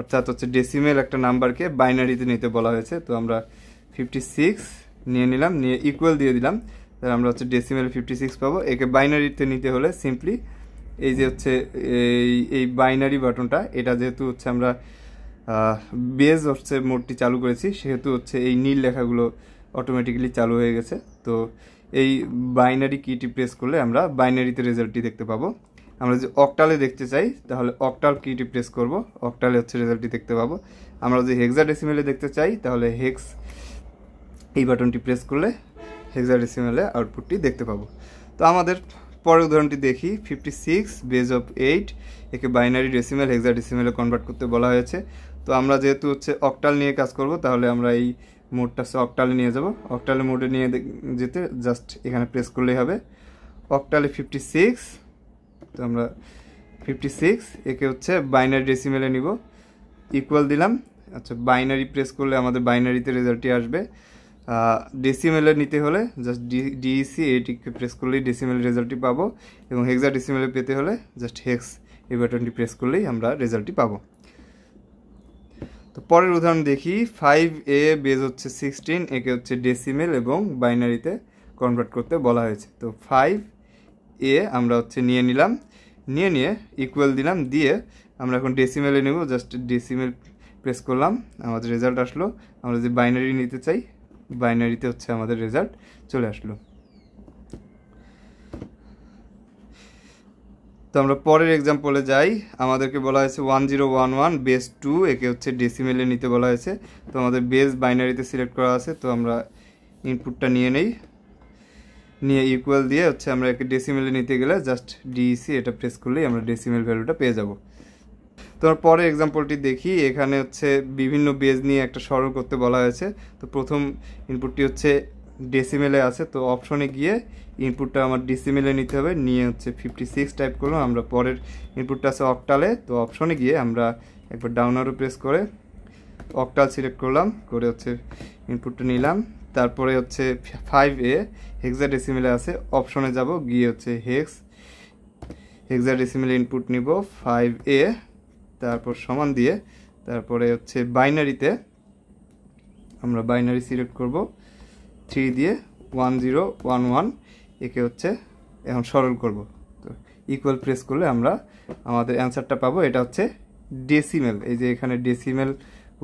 Speaker 1: অর্থাৎ হচ্ছে ডেসিমেল একটা নাম্বারকে বাইনারিতে নিতে বলা হয়েছে তো আমরা ফিফটি সিক্স নিয়ে নিলাম নিয়ে ইকুয়াল দিয়ে দিলাম তাহলে আমরা হচ্ছে ডেসিমেল ফিফটি সিক্স পাবো একে বাইনারিতে নিতে হলে সিম্পলি এই যে হচ্ছে এই এই বাইনারি বাটনটা এটা যেহেতু হচ্ছে আমরা বেজ হচ্ছে মোডটি চালু করেছি সেহেতু হচ্ছে এই নীল লেখাগুলো অটোমেটিক্যালি চালু হয়ে গেছে তো এই বাইনারি কিটি প্রেস করলে আমরা বাইনারিতে রেজাল্টটি দেখতে পাবো আমরা যদি অকটালে দেখতে চাই তাহলে অকটাল কিটি প্রেস করব অকটালে হচ্ছে রেজাল্টটি দেখতে পাবো আমরা যদি ডেসিমেলে দেখতে চাই তাহলে হেক্স এই বাটনটি প্রেস করলে ডেসিমেলে আউটপুটটি দেখতে পাবো তো আমাদের পরের উদাহরণটি দেখি fifty six base of eight একে বাইনারি ডেসিমেল ডেসিমেলে কনভার্ট করতে বলা হয়েছে তো আমরা যেহেতু হচ্ছে অকটাল নিয়ে কাজ করব তাহলে আমরা এই মোডটা অকটালে নিয়ে যাব অকটালে মোডে নিয়ে যেতে জাস্ট এখানে প্রেস করলেই হবে অকটালে ফিফটি সিক্স তো আমরা ফিফটি সিক্স একে হচ্ছে বাইনারি ডেসিমেলে নিব ইকুয়াল দিলাম আচ্ছা বাইনারি প্রেস করলে আমাদের বাইনারিতে রেজাল্টটি আসবে ডেসিমেলে নিতে হলে জাস্ট ডিইসি এটিকে প্রেস করলেই ডেসিমেল রেজাল্টটি পাবো এবং হেক্সা ডেসিমেলে পেতে হলে জাস্ট হেক্স এই বাটনটি প্রেস করলেই আমরা রেজাল্টটি পাবো তো পরের উদাহরণ দেখি ফাইভ এ বেজ হচ্ছে সিক্সটিন একে হচ্ছে ডেসিমেল এবং বাইনারিতে কনভার্ট করতে বলা হয়েছে তো ফাইভ এ আমরা হচ্ছে নিয়ে নিলাম নিয়ে নিয়ে ইকুয়াল দিলাম দিয়ে আমরা এখন ডেসিমেলে নেব জাস্ট ডেসিমেল প্রেস করলাম আমাদের রেজাল্ট আসলো আমরা যদি বাইনারি নিতে চাই বাইনারিতে হচ্ছে আমাদের রেজাল্ট চলে আসলো তো আমরা পরের এক্সাম্পলে যাই আমাদেরকে বলা হয়েছে one zero one one base two একে হচ্ছে ডেসিমেলে নিতে বলা হয়েছে তো আমাদের বেস বাইনারিতে সিলেক্ট করা আছে তো আমরা ইনপুটটা নিয়ে নেই নিয়ে ইকুয়াল দিয়ে হচ্ছে আমরা একে ডেসিমেলে নিতে গেলে জাস্ট ডিইসি এটা প্রেস করলেই আমরা ডেসিমেল ভ্যালুটা পেয়ে যাব তোমার পরে এক্সাম্পলটি দেখি এখানে হচ্ছে বিভিন্ন বেজ নিয়ে একটা সরল করতে বলা হয়েছে তো প্রথম ইনপুটটি হচ্ছে ডেসিমেলে আছে তো অপশনে গিয়ে ইনপুটটা আমার ডিসিমেলে নিতে হবে নিয়ে হচ্ছে ফিফটি সিক্স টাইপ করলাম আমরা পরের ইনপুটটা আছে অকটালে তো অপশনে গিয়ে আমরা একবার ডাউনারও প্রেস করে অকটাল সিলেক্ট করলাম করে হচ্ছে ইনপুটটা নিলাম তারপরে হচ্ছে ফাইভ এ হেক্সাডেসিমেলে আছে অপশনে যাব গিয়ে হচ্ছে হেক্স হেক্সাডেসিমেল ইনপুট নিব ফাইভ এ তারপর সমান দিয়ে তারপরে হচ্ছে বাইনারিতে আমরা বাইনারি সিলেক্ট করব থ্রি দিয়ে ওয়ান জিরো ওয়ান ওয়ান একে হচ্ছে এখন সরল করব তো ইকুয়াল প্রেস করলে আমরা আমাদের অ্যান্সারটা পাবো এটা হচ্ছে ডেসিমেল এই যে এখানে ডেসিমেল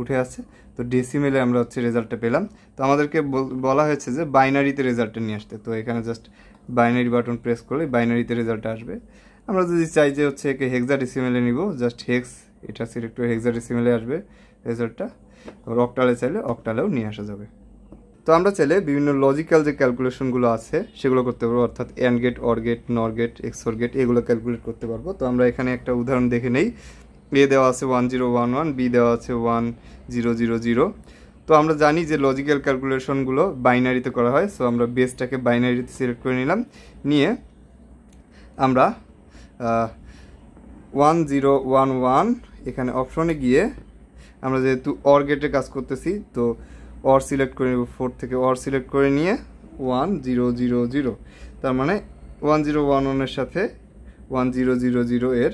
Speaker 1: উঠে আছে তো ডেসিমেলে আমরা হচ্ছে রেজাল্টটা পেলাম তো আমাদেরকে বলা হয়েছে যে বাইনারিতে রেজাল্টটা নিয়ে আসতে তো এখানে জাস্ট বাইনারি বাটন প্রেস করলে বাইনারিতে রেজাল্টটা আসবে আমরা যদি চাই যে হচ্ছে একে হেক্সা ডেসিমেলে নিব জাস্ট হেক্স এটা সিলেক্ট করে হেক্সা ডেসিমেলে আসবে রেজাল্টটা এবার অকটালে চাইলে অকটালেও নিয়ে আসা যাবে তো আমরা চাইলে বিভিন্ন লজিক্যাল যে ক্যালকুলেশনগুলো আছে সেগুলো করতে পারবো অর্থাৎ and gate or gate nor gate xor gate এগুলো ক্যালকুলেট করতে পারবো তো আমরা এখানে একটা উদাহরণ দেখে নেই এ দেওয়া আছে one zero one one B দেওয়া আছে ওয়ান জিরো জিরো জিরো তো আমরা জানি যে লজিক্যাল ক্যালকুলেশনগুলো বাইনারিতে করা হয় সো আমরা বেসটাকে বাইনারিতে সিলেক্ট করে নিলাম নিয়ে আমরা ওয়ান জিরো ওয়ান ওয়ান এখানে অপশনে গিয়ে আমরা যেহেতু অর গেটে কাজ করতেছি তো অর সিলেক্ট করে নেব ফোর থেকে অর সিলেক্ট করে নিয়ে ওয়ান জিরো জিরো জিরো তার মানে ওয়ান জিরো ওয়ান ওয়ানের সাথে ওয়ান জিরো জিরো জিরো এর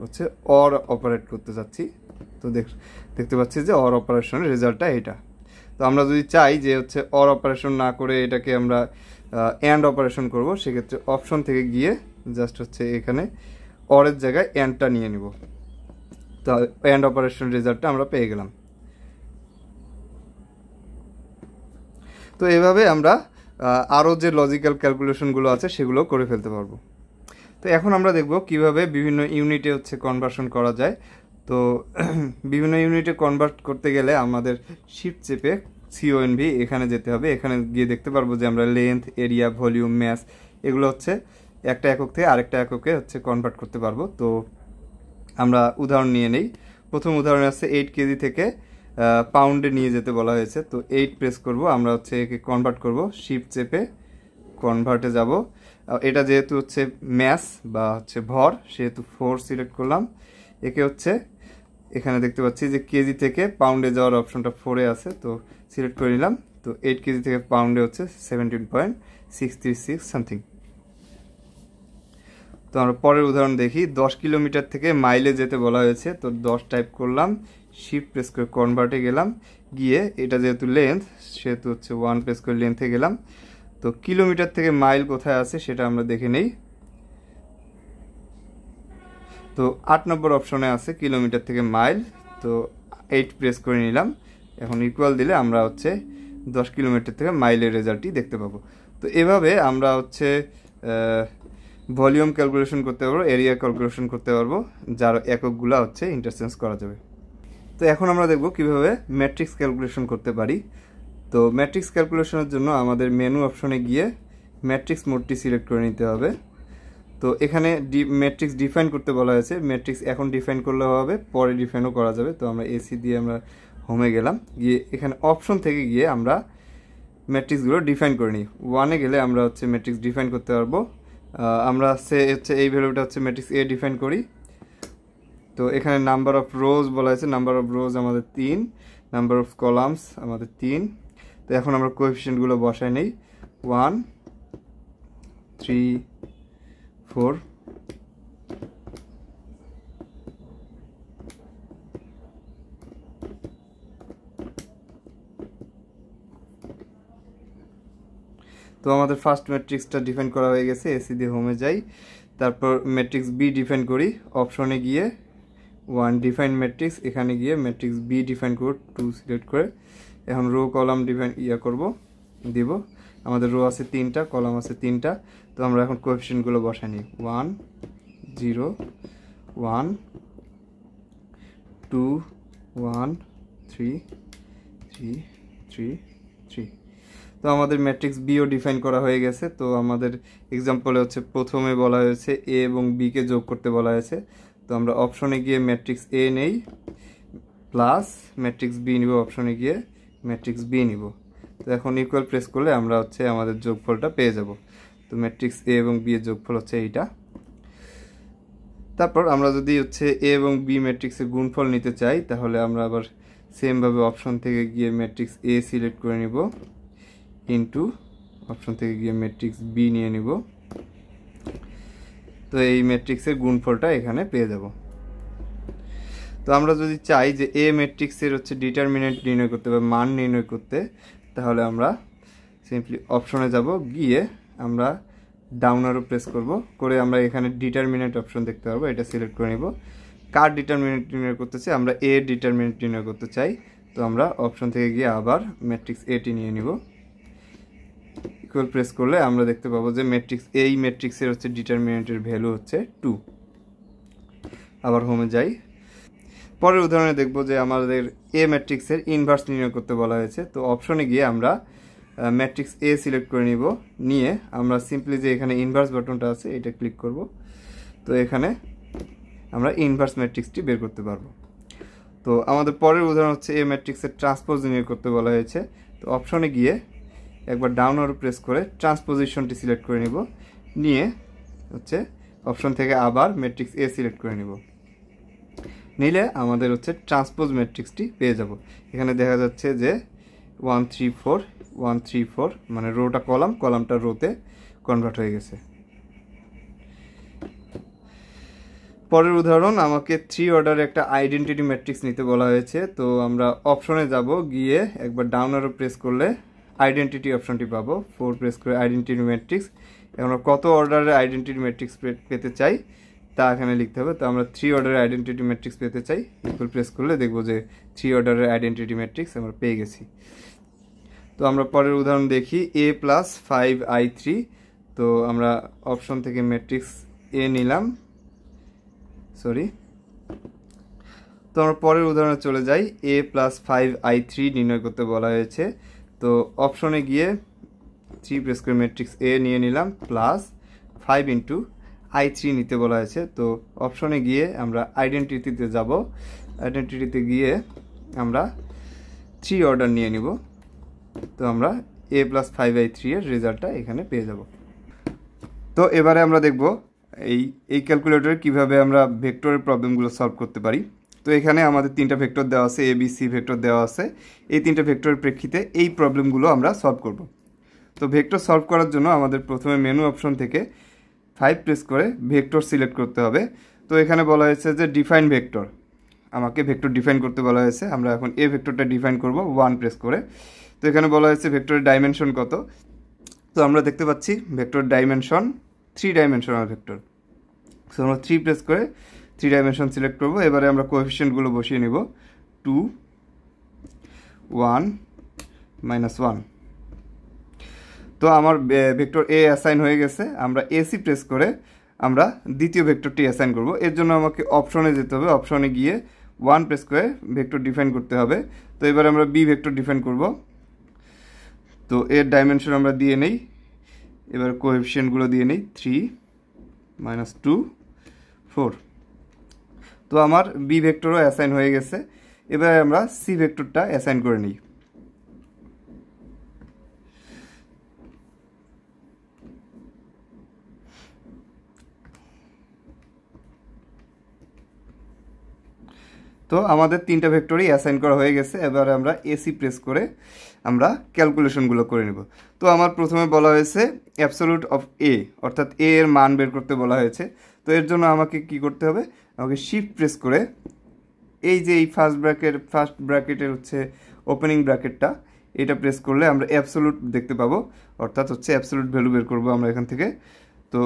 Speaker 1: হচ্ছে অর অপারেট করতে চাচ্ছি তো দেখ দেখতে পাচ্ছি যে অর অপারেশনের রেজাল্টটা এটা তো আমরা যদি চাই যে হচ্ছে অর অপারেশন না করে এটাকে আমরা অ্যান্ড অপারেশন করব সেক্ষেত্রে অপশন থেকে গিয়ে জাস্ট হচ্ছে এখানে অরের জায়গায় অ্যান্ডটা নিয়ে নিব তো অ্যান্ড অপারেশন রেজাল্টটা আমরা পেয়ে গেলাম তো এভাবে আমরা আরও যে লজিক্যাল ক্যালকুলেশনগুলো আছে সেগুলো করে ফেলতে পারবো তো এখন আমরা দেখব কিভাবে বিভিন্ন ইউনিটে হচ্ছে কনভার্সন করা যায় তো বিভিন্ন ইউনিটে কনভার্ট করতে গেলে আমাদের শিফট চেপে সিওএনভি এখানে যেতে হবে এখানে গিয়ে দেখতে পারবো যে আমরা লেন্থ এরিয়া ভলিউম ম্যাস এগুলো হচ্ছে একটা একক থেকে আরেকটা এককে হচ্ছে কনভার্ট করতে পারবো তো আমরা উদাহরণ নিয়ে নেই প্রথম উদাহরণ আছে এইট কেজি থেকে পাউন্ডে নিয়ে যেতে বলা হয়েছে তো এইট প্রেস করব আমরা হচ্ছে একে কনভার্ট করব শিফট চেপে কনভার্টে যাব এটা যেহেতু হচ্ছে ম্যাস বা হচ্ছে ভর সেহেতু ফোর সিলেক্ট করলাম একে হচ্ছে এখানে দেখতে পাচ্ছি যে কেজি থেকে পাউন্ডে যাওয়ার অপশনটা ফোরে আছে তো সিলেক্ট করে নিলাম তো এইট কেজি থেকে পাউন্ডে হচ্ছে seventeen point six three six something তো আমরা পরের উদাহরণ দেখি দশ কিলোমিটার থেকে মাইলে যেতে বলা হয়েছে তো দশ টাইপ করলাম শিফট প্রেস করে কনভার্টে গেলাম গিয়ে এটা যেহেতু লেন্থ সেহেতু হচ্ছে ওয়ান প্রেস করে লেন্থে গেলাম তো কিলোমিটার থেকে মাইল কোথায় আছে সেটা আমরা দেখে নেই তো আট নম্বর অপশনে আছে কিলোমিটার থেকে মাইল তো এইট প্রেস করে নিলাম এখন ইকুয়াল দিলে আমরা হচ্ছে দশ কিলোমিটার থেকে মাইলের রেজাল্টটি দেখতে পাবো তো এভাবে আমরা হচ্ছে ভলিউম ক্যালকুলেশন করতে পারবো এরিয়া ক্যালকুলেশন করতে পারবো যার এককগুলো হচ্ছে ইন্টারচেঞ্জ করা যাবে তো এখন আমরা দেখব কিভাবে ম্যাট্রিক্স ক্যালকুলেশন করতে পারি তো ম্যাট্রিক্স ক্যালকুলেশনের জন্য আমাদের মেনু অপশনে গিয়ে ম্যাট্রিক্স মোডটি সিলেক্ট করে নিতে হবে তো এখানে ডি ম্যাট্রিক্স ডিফাইন করতে বলা হয়েছে ম্যাট্রিক্স এখন ডিফাইন করলে হবে পরে ডিফাইনও করা যাবে তো আমরা এসি দিয়ে আমরা হোমে গেলাম গিয়ে এখানে অপশন থেকে গিয়ে আমরা ম্যাট্রিক্সগুলো ডিফাইন করে নিই ওয়ানে গেলে আমরা হচ্ছে ম্যাট্রিক্স ডিফাইন করতে পারবো আমরা সে হচ্ছে এই ভ্যালুটা হচ্ছে ম্যাট্রিক্স এ ডিফাইন করি তো এখানে নাম্বার অফ রোজ বলা হয়েছে নাম্বার অফ রোজ আমাদের তিন নাম্বার অফ কলামস আমাদের তিন তো এখন আমরা কোয়েফিসিয়েন্টগুলো বসাই নেই ওয়ান থ্রি ফোর তো আমাদের ফার্স্ট ম্যাট্রিক্সটা ডিফেন্ড করা হয়ে গেছে এসি দিয়ে হোমে যাই তারপর ম্যাট্রিক্স বি ডিফেন্ড করি অপশনে গিয়ে ওয়ান ডিফাইন ম্যাট্রিক্স এখানে গিয়ে ম্যাট্রিক্স বি ডিফাইন করব টু সিলেক্ট করে এখন রো কলাম ডিফাইন ইয়া করব দিব আমাদের রো আছে তিনটা কলাম আছে তিনটা তো আমরা এখন কোয়েফিসিয়েন্টগুলো বসাই নিই one zero one two one three three three three তো আমাদের ম্যাট্রিক্স বিও ডিফাইন করা হয়ে গেছে তো আমাদের এক্সাম্পলে হচ্ছে প্রথমে বলা হয়েছে এ এবং বিকে যোগ করতে বলা হয়েছে তো আমরা অপশনে গিয়ে ম্যাট্রিক্স এ নেই প্লাস ম্যাট্রিক্স বি নিব অপশনে গিয়ে ম্যাট্রিক্স বি নিব তো এখন ইকুয়াল প্রেস করলে আমরা হচ্ছে আমাদের যোগফলটা পেয়ে যাব তো ম্যাট্রিক্স এ এবং বি এর যোগফল হচ্ছে এইটা তারপর আমরা যদি হচ্ছে এ এবং বি ম্যাট্রিক্সের গুণফল নিতে চাই তাহলে আমরা আবার সেমভাবে অপশন থেকে গিয়ে ম্যাট্রিক্স এ সিলেক্ট করে নিব ইন্টু অপশন থেকে গিয়ে ম্যাট্রিক্স বি নিয়ে নিব তো এই ম্যাট্রিক্সের গুণফলটা এখানে পেয়ে যাব তো আমরা যদি চাই যে এ ম্যাট্রিক্সের হচ্ছে ডিটারমিনেন্ট নির্ণয় করতে বা মান নির্ণয় করতে তাহলে আমরা সিম্পলি অপশনে যাব গিয়ে আমরা ডাউন আরও প্রেস করব করে আমরা এখানে ডিটারমিনেট অপশন দেখতে পারবো এটা সিলেক্ট করে নিব কার ডিটারমিনেট নির্ণয় করতে চাই আমরা এ ডিটারমিনেট নির্ণয় করতে চাই তো আমরা অপশন থেকে গিয়ে আবার ম্যাট্রিক্স এটি নিয়ে নিব ইকুয়াল প্রেস করলে আমরা দেখতে পাবো যে ম্যাট্রিক্স এই ম্যাট্রিক্সের হচ্ছে ডিটারমিনেন্টের ভ্যালু হচ্ছে টু আবার হোমে যাই পরের উদাহরণে দেখব যে আমাদের এ ম্যাট্রিক্সের ইনভার্স নির্ণয় করতে বলা হয়েছে তো অপশনে গিয়ে আমরা ম্যাট্রিক্স এ সিলেক্ট করে নিব নিয়ে আমরা সিম্পলি যে এখানে ইনভার্স বাটনটা আছে এটা ক্লিক করব তো এখানে আমরা ইনভার্স ম্যাট্রিক্সটি বের করতে পারবো তো আমাদের পরের উদাহরণ হচ্ছে এ ম্যাট্রিক্সের ট্রান্সপোজ নির্ণয় করতে বলা হয়েছে তো অপশনে গিয়ে একবার ডাউন প্রেস করে ট্রান্সপোজিশনটি সিলেক্ট করে নিব নিয়ে হচ্ছে অপশন থেকে আবার ম্যাট্রিক্স এ সিলেক্ট করে নিব নিলে আমাদের হচ্ছে ট্রান্সপোজ ম্যাট্রিক্সটি পেয়ে যাব এখানে দেখা যাচ্ছে যে one three four one three four মানে রোটা কলাম কলামটা রোতে কনভার্ট হয়ে গেছে পরের উদাহরণ আমাকে থ্রি অর্ডার একটা আইডেন্টিটি ম্যাট্রিক্স নিতে বলা হয়েছে তো আমরা অপশনে যাব গিয়ে একবার ডাউন আরো প্রেস করলে আইডেন্টিটি অপশনটি পাবো ফোর প্রেস করে আইডেন্টিটি ম্যাট্রিক্স আমরা কত অর্ডারের আইডেন্টিটি ম্যাট্রিক্স পেতে চাই তা এখানে লিখতে হবে তো আমরা থ্রি অর্ডারের আইডেন্টিটি ম্যাট্রিক্স পেতে চাই ইকুয়াল প্রেস করলে দেখবো যে থ্রি অর্ডারের আইডেন্টিটি ম্যাট্রিক্স আমরা পেয়ে গেছি তো আমরা পরের উদাহরণ দেখি A plus five I three তো আমরা অপশন থেকে ম্যাট্রিক্স এ নিলাম সরি তো আমরা পরের উদাহরণে চলে যাই A plus five I three নির্ণয় করতে বলা হয়েছে তো অপশনে গিয়ে থ্রি প্রেস করে ম্যাট্রিক্স এ নিয়ে নিলাম plus five into I three নিতে বলা হয়েছে তো অপশনে গিয়ে আমরা আইডেন্টিটিতে যাব আইডেন্টিটিতে গিয়ে আমরা থ্রি অর্ডার নিয়ে নিব তো আমরা A plus five I three এর রেজাল্টটা এখানে পেয়ে যাব তো এবারে আমরা দেখব এই এই ক্যালকুলেটরে কীভাবে আমরা ভেক্টরের প্রবলেমগুলো সলভ করতে পারি তো এখানে আমাদের তিনটা ভেক্টর দেওয়া আছে এ বি সি ভেক্টর দেওয়া আছে এই তিনটা ভেক্টরের প্রেক্ষিতে এই প্রবলেমগুলো আমরা সলভ করব তো ভেক্টর সলভ করার জন্য আমাদের প্রথমে মেনু অপশন থেকে ফাইভ প্রেস করে ভেক্টর সিলেক্ট করতে হবে তো এখানে বলা হয়েছে যে ডিফাইন ভেক্টর আমাকে ভেক্টর ডিফাইন করতে বলা হয়েছে আমরা এখন এ ভেক্টরটা ডিফাইন করব ওয়ান প্রেস করে তো এখানে বলা হয়েছে ভেক্টরের ডাইমেনশন কত তো আমরা দেখতে পাচ্ছি vector dimension three dimensional vector so আমরা থ্রি প্রেস করে থ্রি ডাইমেনশন সিলেক্ট করব এবারে আমরা কোএফিসিয়েন্টগুলো বসিয়ে নিব টু ওয়ান মাইনাস ওয়ান তো আমার ভেক্টর এ অ্যাসাইন হয়ে গেছে আমরা এসি প্রেস করে আমরা দ্বিতীয় ভেক্টরটি অ্যাসাইন করব এর জন্য আমাকে অপশনে যেতে হবে অপশনে গিয়ে ওয়ান প্রেস করে ভেক্টর ডিফাইন করতে হবে তো এবার আমরা বি ভেক্টর ডিফাইন করব তো এর ডাইমেনশন আমরা দিয়ে নেই এবার কোএফিসিয়েন্টগুলো দিয়ে নেই থ্রি মাইনাস টু ফোর তো আমার বি ভেক্টরও অ্যাসাইন হয়ে গেছে এবার আমরা সি ভেক্টরটা অ্যাসাইন করে নিই তো আমাদের তিনটা ভেক্টরই অ্যাসাইন করা হয়ে গেছে এবারে আমরা এসি প্রেস করে আমরা ক্যালকুলেশনগুলো করে নেব তো আমার প্রথমে বলা হয়েছে অ্যাবসোলুট অফ এ অর্থাৎ এ এর মান বের করতে বলা হয়েছে তো এর জন্য আমাকে কি করতে হবে আমাকে শিফট প্রেস করে এই যে এই ফার্স্ট ব্র্যাকেট ফার্স্ট ব্র্যাকেটের হচ্ছে ওপেনিং ব্র্যাকেটটা এটা প্রেস করলে আমরা অ্যাবসোলুট দেখতে পাবো অর্থাৎ হচ্ছে অ্যাবসোলুট ভ্যালু বের করবো আমরা এখান থেকে তো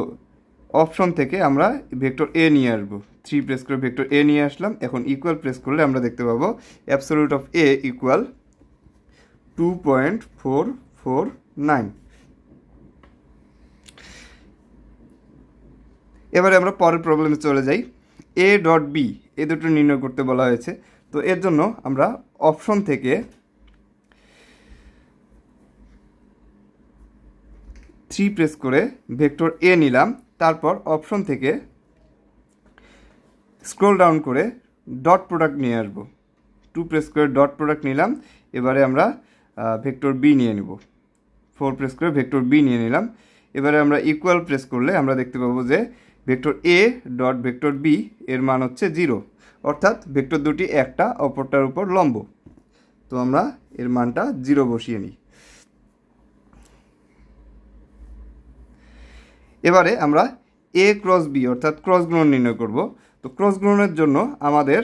Speaker 1: অপশন থেকে আমরা ভেক্টর এ নিয়ে আসবো থ্রি প্রেস করে ভেক্টর এ নিয়ে আসলাম এখন ইকুয়াল প্রেস করলে আমরা দেখতে পাবো absolute of A equal two point four four nine এবারে আমরা পরের প্রবলেমে চলে যাই এ ডট বি এ দুটো নির্ণয় করতে বলা হয়েছে তো এর জন্য আমরা অপশন থেকে থ্রি প্রেস করে ভেক্টর এ নিলাম তারপর অপশন থেকে স্ক্রোল ডাউন করে ডট প্রোডাক্ট নিয়ে আসব টু প্রেস করে ডট প্রোডাক্ট নিলাম এবারে আমরা ভেক্টর বি নিয়ে নেব ফোর প্রেস করে ভেক্টর বি নিয়ে নিলাম এবারে আমরা ইকুয়াল প্রেস করলে আমরা দেখতে পাব যে vector A dot vector B এর মান হচ্ছে জিরো অর্থাৎ ভেক্টর দুটি একটা অপরটার উপর লম্ব তো আমরা এর মানটা জিরো বসিয়ে নিই এবারে আমরা এ ক্রস বি অর্থাৎ ক্রস গ্রহণ নির্ণয় করব তো ক্রস গ্রহণের জন্য আমাদের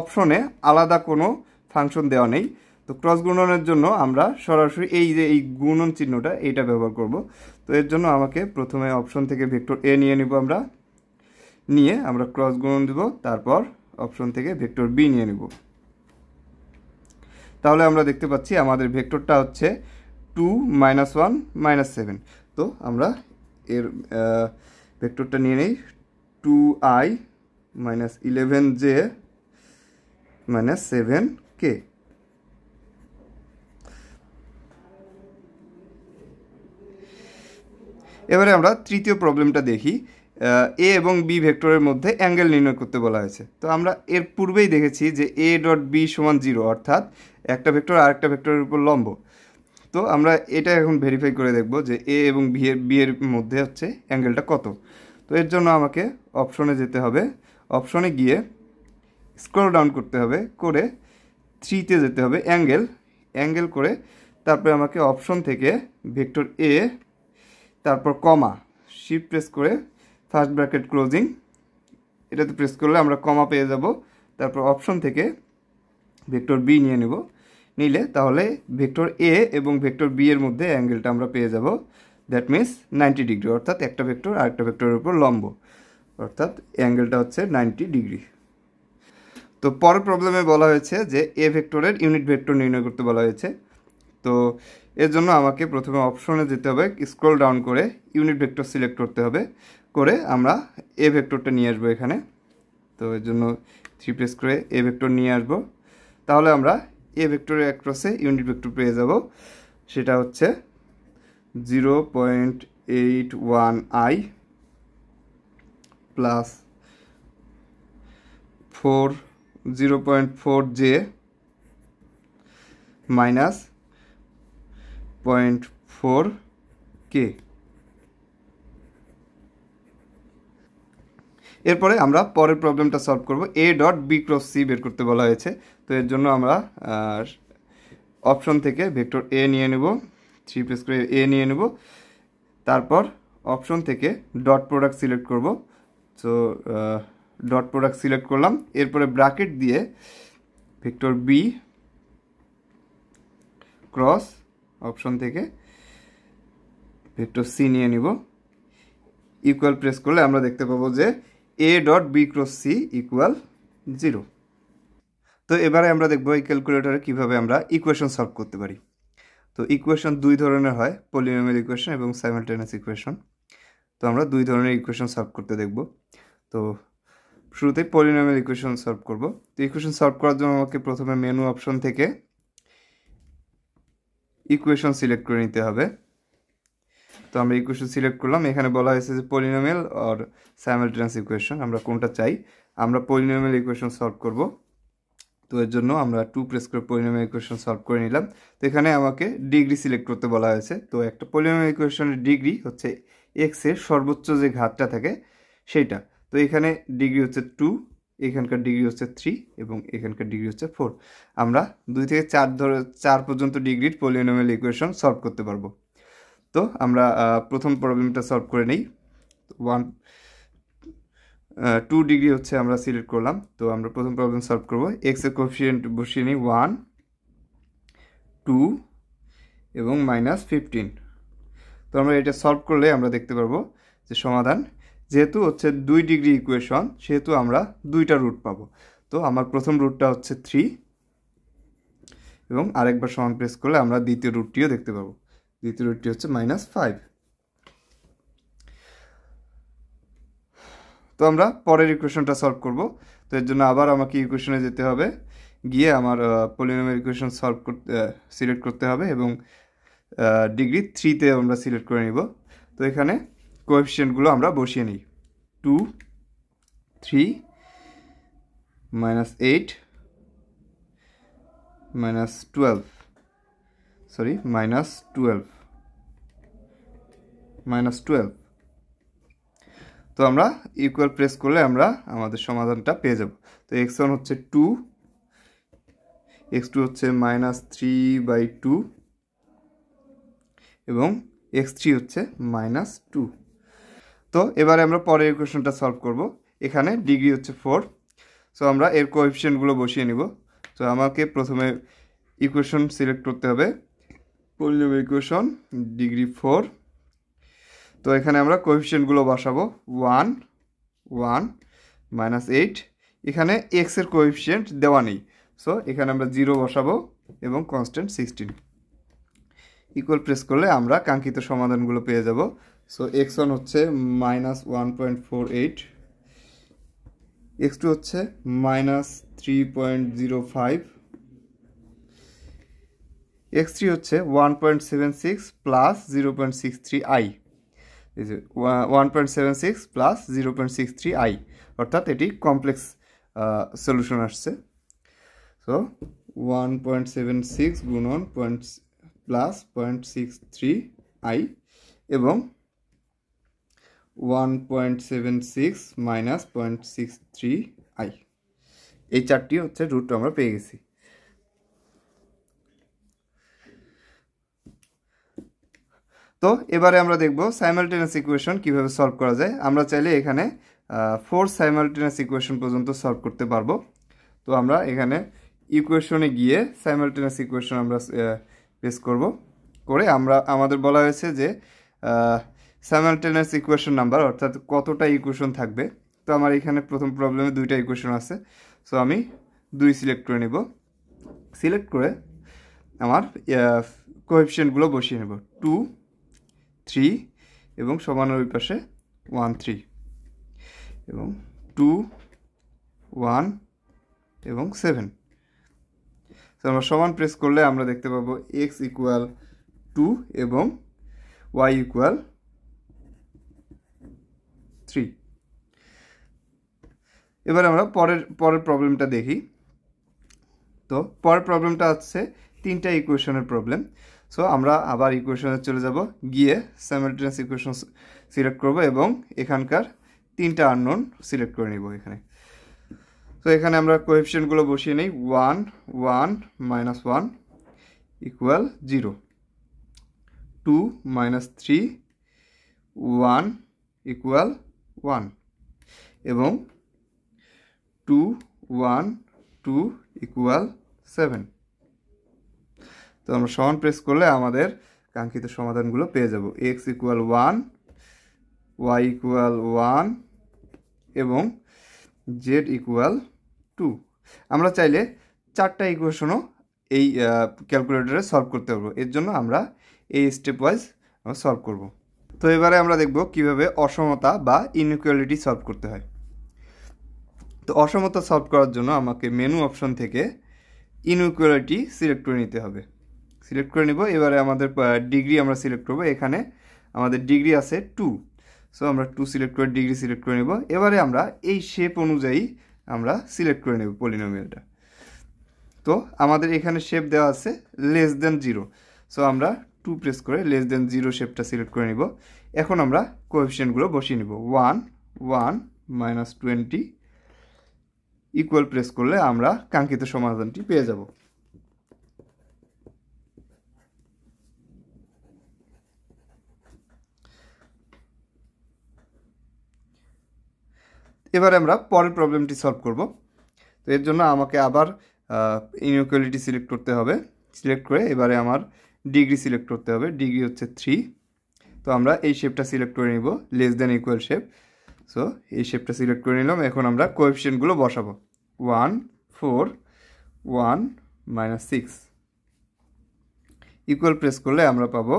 Speaker 1: অপশনে আলাদা কোনো ফাংশন দেওয়া নেই তো ক্রস গুণনের জন্য আমরা সরাসরি এই যে এই গুণন চিহ্নটা এইটা ব্যবহার করব তো এর জন্য আমাকে প্রথমে অপশন থেকে ভেক্টর এ নিয়ে নিব আমরা নিয়ে আমরা ক্রস গুণন দেব তারপর অপশন থেকে ভেক্টর বি নিয়ে নিব তাহলে আমরা দেখতে পাচ্ছি আমাদের ভেক্টরটা হচ্ছে two minus one minus seven তো আমরা এর ভেক্টরটা নিয়ে নেই two I minus eleven J minus seven K এবারে আমরা তৃতীয় প্রবলেমটা দেখি এ এবং বি ভেক্টরের মধ্যে অ্যাঙ্গেল নির্ণয় করতে বলা হয়েছে তো আমরা এর পূর্বেই দেখেছি যে এ ডট বি সমান জিরো অর্থাৎ একটা ভেক্টর আরেকটা ভেক্টরের উপর লম্ব তো আমরা এটা এখন ভেরিফাই করে দেখব যে এ এবং বি এর বি এর মধ্যে হচ্ছে অ্যাঙ্গেলটা কত তো এর জন্য আমাকে অপশনে যেতে হবে অপশনে গিয়ে স্ক্রল ডাউন করতে হবে করে থ্রিতে যেতে হবে অ্যাঙ্গেল অ্যাঙ্গেল করে তারপরে আমাকে অপশন থেকে ভেক্টর এ তারপর কমা শিফট প্রেস করে ফার্স্ট ব্র্যাকেট ক্লোজিং এটাতে প্রেস করলে আমরা কমা পেয়ে যাব তারপর অপশন থেকে ভেক্টর বি নিয়ে নেব নিলে তাহলে ভেক্টর এ এবং ভেক্টর বি এর মধ্যে অ্যাঙ্গেলটা আমরা পেয়ে যাব দ্যাট মিন্স নাইনটি ডিগ্রি অর্থাৎ একটা ভেক্টর আর একটা ভেক্টরের উপর লম্ব অর্থাৎ অ্যাঙ্গেলটা হচ্ছে নাইনটি ডিগ্রি তো পরের প্রবলেমে বলা হয়েছে যে এ ভেক্টরের ইউনিট ভেক্টর নির্ণয় করতে বলা হয়েছে তো এর জন্য আমাকে প্রথমে অপশনে যেতে হবে স্ক্রল ডাউন করে ইউনিট ভেক্টর সিলেক্ট করতে হবে করে আমরা এ ভেক্টরটা নিয়ে আসবো এখানে তো এর জন্য থ্রি প্রেস করে এ ভেক্টর নিয়ে আসবো তাহলে আমরা এ ভেক্টরের অ্যাক্রসে ইউনিট ভেক্টর পেয়ে যাব সেটা হচ্ছে zero point eight one I plus four zero point four J minus point four K এরপরে আমরা পরের প্রবলেমটা সলভ করব A dot B cross C বের করতে বলা হয়েছে তো এর জন্য আমরা অপশন থেকে ভেক্টর এ নিয়ে নেব থ্রি প্রেস করে এ নিয়ে নেব তারপর অপশন থেকে ডট প্রোডাক্ট সিলেক্ট করব তো ডট প্রোডাক্ট সিলেক্ট করলাম এরপরে ব্র্যাকেট দিয়ে ভেক্টর বি ক্রস অপশন থেকে ভেক্টর সি নিয়ে নিব ইকুয়াল প্রেস করলে আমরা দেখতে পাবো যে A dot B cross C equal zero তো এবারে আমরা দেখব এই ক্যালকুলেটরে কীভাবে আমরা ইকুয়েশন সলভ করতে পারি তো ইকুয়েশন দুই ধরনের হয় পলিনোমিয়াল ইকুয়েশন এবং সাইমালটেনিয়াস ইকুয়েশন তো আমরা দুই ধরনের ইকুয়েশন সলভ করতে দেখব তো শুরুতেই পলিনোমিয়াল ইকুয়েশন সলভ করব তো ইকুয়েশন সলভ করার জন্য আমাকে প্রথমে মেনু অপশন থেকে ইকুয়েশন সিলেক্ট করে নিতে হবে তো আমরা ইকুয়েশন সিলেক্ট করলাম এখানে বলা হয়েছে যে পলিনোমিয়াল আর সাইমালটেনিয়াস ইকুয়েশন আমরা কোনটা চাই আমরা পলিনোমিয়াল ইকুয়েশন সলভ করবো তো এর জন্য আমরা টু প্রেস করে ইকুয়েশন সলভ করে নিলাম তো এখানে আমাকে ডিগ্রি সিলেক্ট করতে বলা হয়েছে তো একটা পলিনোমিয়াল ইকুয়েশনের ডিগ্রি হচ্ছে এক্সের সর্বোচ্চ যে ঘাতটা থাকে সেইটা তো এখানে ডিগ্রি হচ্ছে টু এখানকার ডিগ্রি হচ্ছে থ্রি এবং এখানকার ডিগ্রি হচ্ছে ফোর আমরা দুই থেকে চার ধরে চার পর্যন্ত ডিগ্রির পলিনোমিয়াল ইকুয়েশন সলভ করতে পারবো তো আমরা প্রথম প্রবলেমটা সলভ করে নিই ওয়ান টু ডিগ্রি হচ্ছে আমরা সিলেক্ট করলাম তো আমরা প্রথম প্রবলেম সলভ করবো এক্সের কোফিসিয়েন্ট বসিয়ে নিই ওয়ান টু এবং মাইনাস ফিফটিন তো আমরা এটা সলভ করলে আমরা দেখতে পারবো যে সমাধান যেহেতু হচ্ছে দুই ডিগ্রি ইকুয়েশন সেহেতু আমরা দুইটা রুট পাব তো আমার প্রথম রুটটা হচ্ছে থ্রি এবং আরেকবার সমান প্রেস করলে আমরা দ্বিতীয় রুটটিও দেখতে পাবো দ্বিতীয় রুটটি হচ্ছে মাইনাস ফাইভ তো আমরা পরের ইকুয়েশনটা সলভ করব তো এর জন্য আবার আমাকে ইকুয়েশনে যেতে হবে গিয়ে আমার পলিনামের ইকুয়েশন সলভ করতে সিলেক্ট করতে হবে এবং ডিগ্রি থ্রিতে আমরা সিলেক্ট করে নিব তো এখানে কোয়েফিসিয়েন্টগুলো আমরা বসিয়ে নিই two three minus eight minus twelve sorry minus twelve minus twelve তো আমরা ইকুয়াল প্রেস করলে আমরা আমাদের সমাধানটা পেয়ে যাব তো এক্স ওয়ান হচ্ছে টু এক্স টু হচ্ছে মাইনাস থ্রি বাই টু এবং এক্স থ্রি হচ্ছে মাইনাস টু তো এবারে আমরা পরের ইকুয়েশনটা সলভ করব এখানে ডিগ্রি হচ্ছে ফোর সো আমরা এর কোয়েফিশিয়েন্টগুলো বসিয়ে নিব তো আমাকে প্রথমে ইকুয়েশন সিলেক্ট করতে হবে পলিনোমিয়াল ইকুয়েশন ডিগ্রি ফোর তো এখানে আমরা কোভিশিয়েন্টগুলো বসাবো ওয়ান ওয়ান মাইনাস এইট এখানে এক্সের কোভিশিয়েন্ট দেওয়া নেই সো এখানে আমরা জিরো বসাবো এবং কনস্ট্যান্ট সিক্সটিন ইকুয়াল প্রেস করলে আমরা কাঙ্ক্ষিত সমাধানগুলো পেয়ে যাব সো এক্স ওয়ান হচ্ছে minus one point four eight x two হচ্ছে minus three point zero five x three হচ্ছে one point seven six plus zero point six three I one point seven six plus zero point six three I অর্থাৎ এটি complex solution uh, আসছে so one point seven six গুণন point plus point six three I এবং one point seven six minus point six three I এই চারটি হচ্ছে root আমরা পেয়ে গেছি তো এবারে আমরা দেখব সাইমালটেনাস ইকুয়েশন কিভাবে সলভ করা যায় আমরা চাইলে এখানে ফোর সাইমালটেনাস ইকুয়েশন পর্যন্ত সলভ করতে পারবো তো আমরা এখানে ইকুয়েশনে গিয়ে সাইমালটেনাস ইকুয়েশন আমরা পেস করব করে আমরা আমাদের বলা হয়েছে যে সাইমালটেনাস ইকুয়েশন নাম্বার অর্থাৎ কতটা ইকুয়েশন থাকবে তো আমার এখানে প্রথম প্রবলেমে দুইটা ইকুয়েশন আছে সো আমি দুই সিলেক্ট করে নেব সিলেক্ট করে আমার কোয়েফিসিয়েন্টগুলো বসিয়ে নেব টু থ্রি এবং সমান ওই পাশে ওয়ান থ্রি এবং টু ওয়ান এবং সেভেন তো আমরা সমান প্রেস করলে আমরা দেখতে পাবো এক্স ইকুয়াল টু এবং ওয়াই ইকুয়াল থ্রি এবার আমরা পরের পরের প্রবলেমটা দেখি তো পরের প্রবলেমটা হচ্ছে তিনটা ইকুয়েশনের প্রবলেম সো আমরা আবার ইকুয়েশনে চলে যাব গিয়ে স্যামেলটেনাস ইকুয়েশন সিলেক্ট করব এবং এখানকার তিনটা আননোন সিলেক্ট করে নিব এখানে তো এখানে আমরা কোয়েফিশিয়েন্টগুলো বসিয়ে নিই one one minus one equal zero two minus three one equal one এবং two one two equal seven তো আমরা সমান প্রেস করলে আমাদের কাঙ্ক্ষিত সমাধানগুলো পেয়ে যাব x equal one y equal one এবং জেড ইকুয়াল টু আমরা চাইলে চারটা ইকুয়েশনও এই ক্যালকুলেটরে সলভ করতে পারবো এর জন্য আমরা এই স্টেপ ওয়াইজ সলভ করব তো এবারে আমরা দেখব কিভাবে অসমতা বা ইনইকুয়ালিটি সলভ করতে হয় তো অসমতা সলভ করার জন্য আমাকে মেনু অপশন থেকে ইনইকুয়ালিটি সিলেক্ট করে নিতে হবে সিলেক্ট করে নিব এবারে আমাদের ডিগ্রি আমরা সিলেক্ট করবো এখানে আমাদের ডিগ্রি আছে টু সো আমরা টু সিলেক্ট করে ডিগ্রি সিলেক্ট করে নেব এবারে আমরা এই শেপ অনুযায়ী আমরা সিলেক্ট করে নেব পলিনোমিয়ালটা তো আমাদের এখানে শেপ দেওয়া আছে লেস দেন জিরো সো আমরা টু প্রেস করে লেস দেন জিরো শেপটা সিলেক্ট করে নিব এখন আমরা কোয়েফিসিয়েন্টগুলো বসিয়ে নিব one one minus twenty equal press করলে আমরা কাঙ্ক্ষিত সমাধানটি পেয়ে যাব এবারে আমরা পরের প্রবলেমটি সলভ করব তো এর জন্য আমাকে আবার ইনকুয়ালিটি সিলেক্ট করতে হবে সিলেক্ট করে এবারে আমার ডিগ্রি সিলেক্ট করতে হবে ডিগ্রি হচ্ছে থ্রি তো আমরা এই শেপটা সিলেক্ট করে নিব less than equal shape so এই শেপটা সিলেক্ট করে নিলাম এখন আমরা কোয়েফিসিয়েন্টগুলো বসাবো one four one minus six equal press করলে আমরা পাবো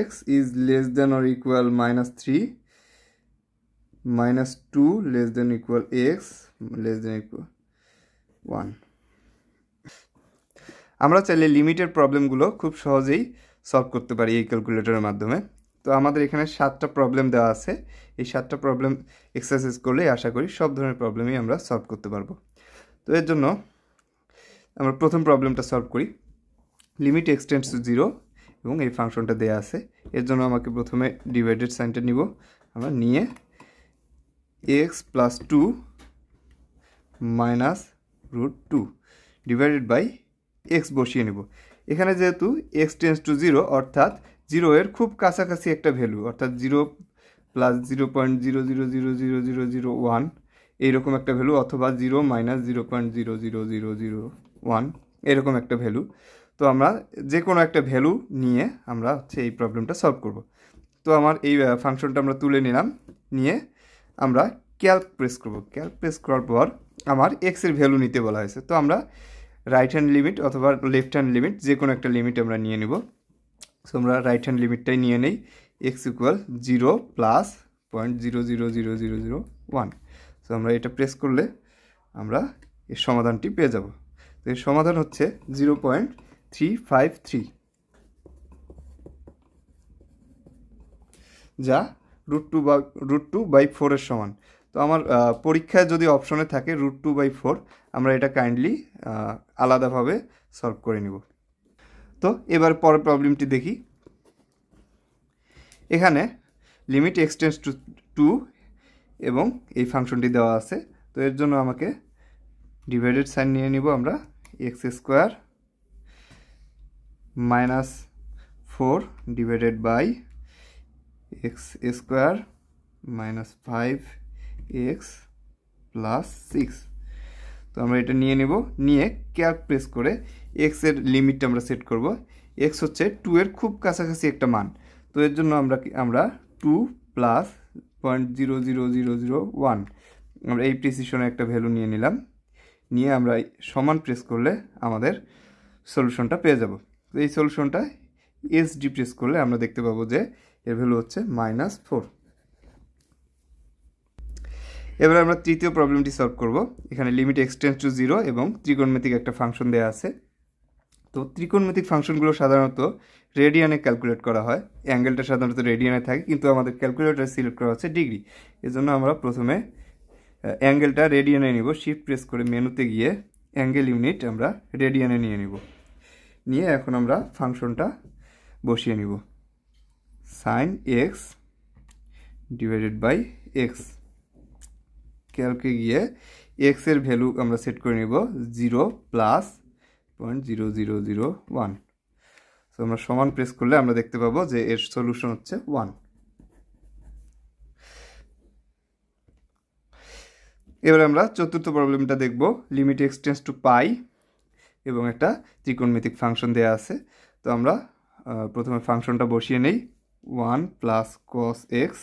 Speaker 1: x is less than or equal minus three minus 2 less than equal x less than equal 1 আমরা চাইলে লিমিটের প্রবলেমগুলো খুব সহজেই সলভ করতে পারি এই ক্যালকুলেটরের মাধ্যমে তো আমাদের এখানে সাতটা প্রবলেম দেওয়া আছে এই সাতটা প্রবলেম এক্সারসাইজ করলে আশা করি সব ধরনের প্রবলেমই আমরা সলভ করতে পারবো তো এর জন্য আমরা প্রথম প্রবলেমটা সলভ করি লিমিট এক্সটেন্ডস টু জিরো এবং এই ফাংশনটা দেওয়া আছে এর জন্য আমাকে প্রথমে ডিভাইডেড সাইনটা নিব আমরা নিয়ে x plus two minus root two divided by x বসিয়ে নেব এখানে যেহেতু এক্স টেন্স টু জিরো অর্থাৎ জিরো এর খুব কাছাকাছি একটা ভ্যালু অর্থাৎ zero plus zero point zero zero zero zero zero zero one এইরকম একটা ভ্যালু অথবা zero minus zero point zero zero zero zero one এরকম একটা ভ্যালু তো আমরা যে কোনো একটা ভ্যালু নিয়ে আমরা হচ্ছে এই প্রবলেমটা সলভ করব তো আমার এই ফাংশনটা আমরা তুলে নিলাম নিয়ে আমরা ক্যালক প্রেস করবো ক্যালক প্রেস করার পর আমার এক্সের ভ্যালু নিতে বলা হয়েছে তো আমরা রাইট হ্যান্ড লিমিট অথবা লেফট হ্যান্ড লিমিট যে কোনো একটা লিমিট আমরা নিয়ে নেব সো আমরা রাইট হ্যান্ড লিমিটটাই নিয়ে নেই x equal zero plus point zero zero zero zero zero one so আমরা এটা প্রেস করলে আমরা এর সমাধানটি পেয়ে যাব তো এর সমাধান হচ্ছে zero point three five three যা রুট টু বা রুট টু বাই ফোরের সমান তো আমার পরীক্ষায় যদি অপশনে থাকে রুট টু বাই ফোর আমরা এটা কাইন্ডলি আলাদাভাবে সলভ করে নিব তো এবার পরের প্রবলেমটি দেখি এখানে লিমিট এক্সটেন্স টু টু এবং এই ফাংশনটি দেওয়া আছে তো এর জন্য আমাকে ডিভাইডেড সাইন নিয়ে নিব আমরা x square minus four divided by x square minus five x plus six তো আমরা এটা নিয়ে নেব নিয়ে ক্যাপ প্রেস করে এক্সের লিমিটটা আমরা সেট করব এক্স হচ্ছে টু এর খুব কাছাকাছি একটা মান তো এর জন্য আমরা আমরা two plus point zero zero zero zero one আমরা এই প্রিসিশনে একটা ভ্যালু নিয়ে নিলাম নিয়ে আমরা সমান প্রেস করলে আমাদের সলিউশনটা পেয়ে যাব তো এই সলিউশনটা ডি প্রেস করলে আমরা দেখতে পাবো যে এর ভ্যালু হচ্ছে মাইনাস ফোর এবার আমরা তৃতীয় প্রবলেমটি সলভ করব এখানে লিমিট এক্সটেন্স টু জিরো এবং ত্রিকোণমিতিক একটা ফাংশন দেওয়া আছে তো ত্রিকোণমিতিক ফাংশনগুলো সাধারণত রেডিয়ানে ক্যালকুলেট করা হয় অ্যাঙ্গেলটা সাধারণত রেডিয়ানে থাকে কিন্তু আমাদের ক্যালকুলেটার সিলেক্ট করা হচ্ছে ডিগ্রি এজন্য আমরা প্রথমে অ্যাঙ্গেলটা রেডিয়ানে নিব শিফট প্রেস করে মেনুতে গিয়ে অ্যাঙ্গেল ইউনিট আমরা রেডিয়ানে নিয়ে নিব নিয়ে এখন আমরা ফাংশনটা বসিয়ে নিব sine x divided by x ক্যালকে গিয়ে এক্সের ভ্যালু আমরা সেট করে নেব zero plus point zero zero zero one তো আমরা সমান প্রেস করলে আমরা দেখতে পাবো যে এর সলিউশন হচ্ছে ওয়ান এবার আমরা চতুর্থ প্রবলেমটা দেখব লিমিট এক্সটেন্স টু পাই এবং একটা ত্রিকোণমিতিক ফাংশন দেওয়া আছে তো আমরা প্রথমে ফাংশনটা বসিয়ে নেই ওয়ান প্লাস কস এক্স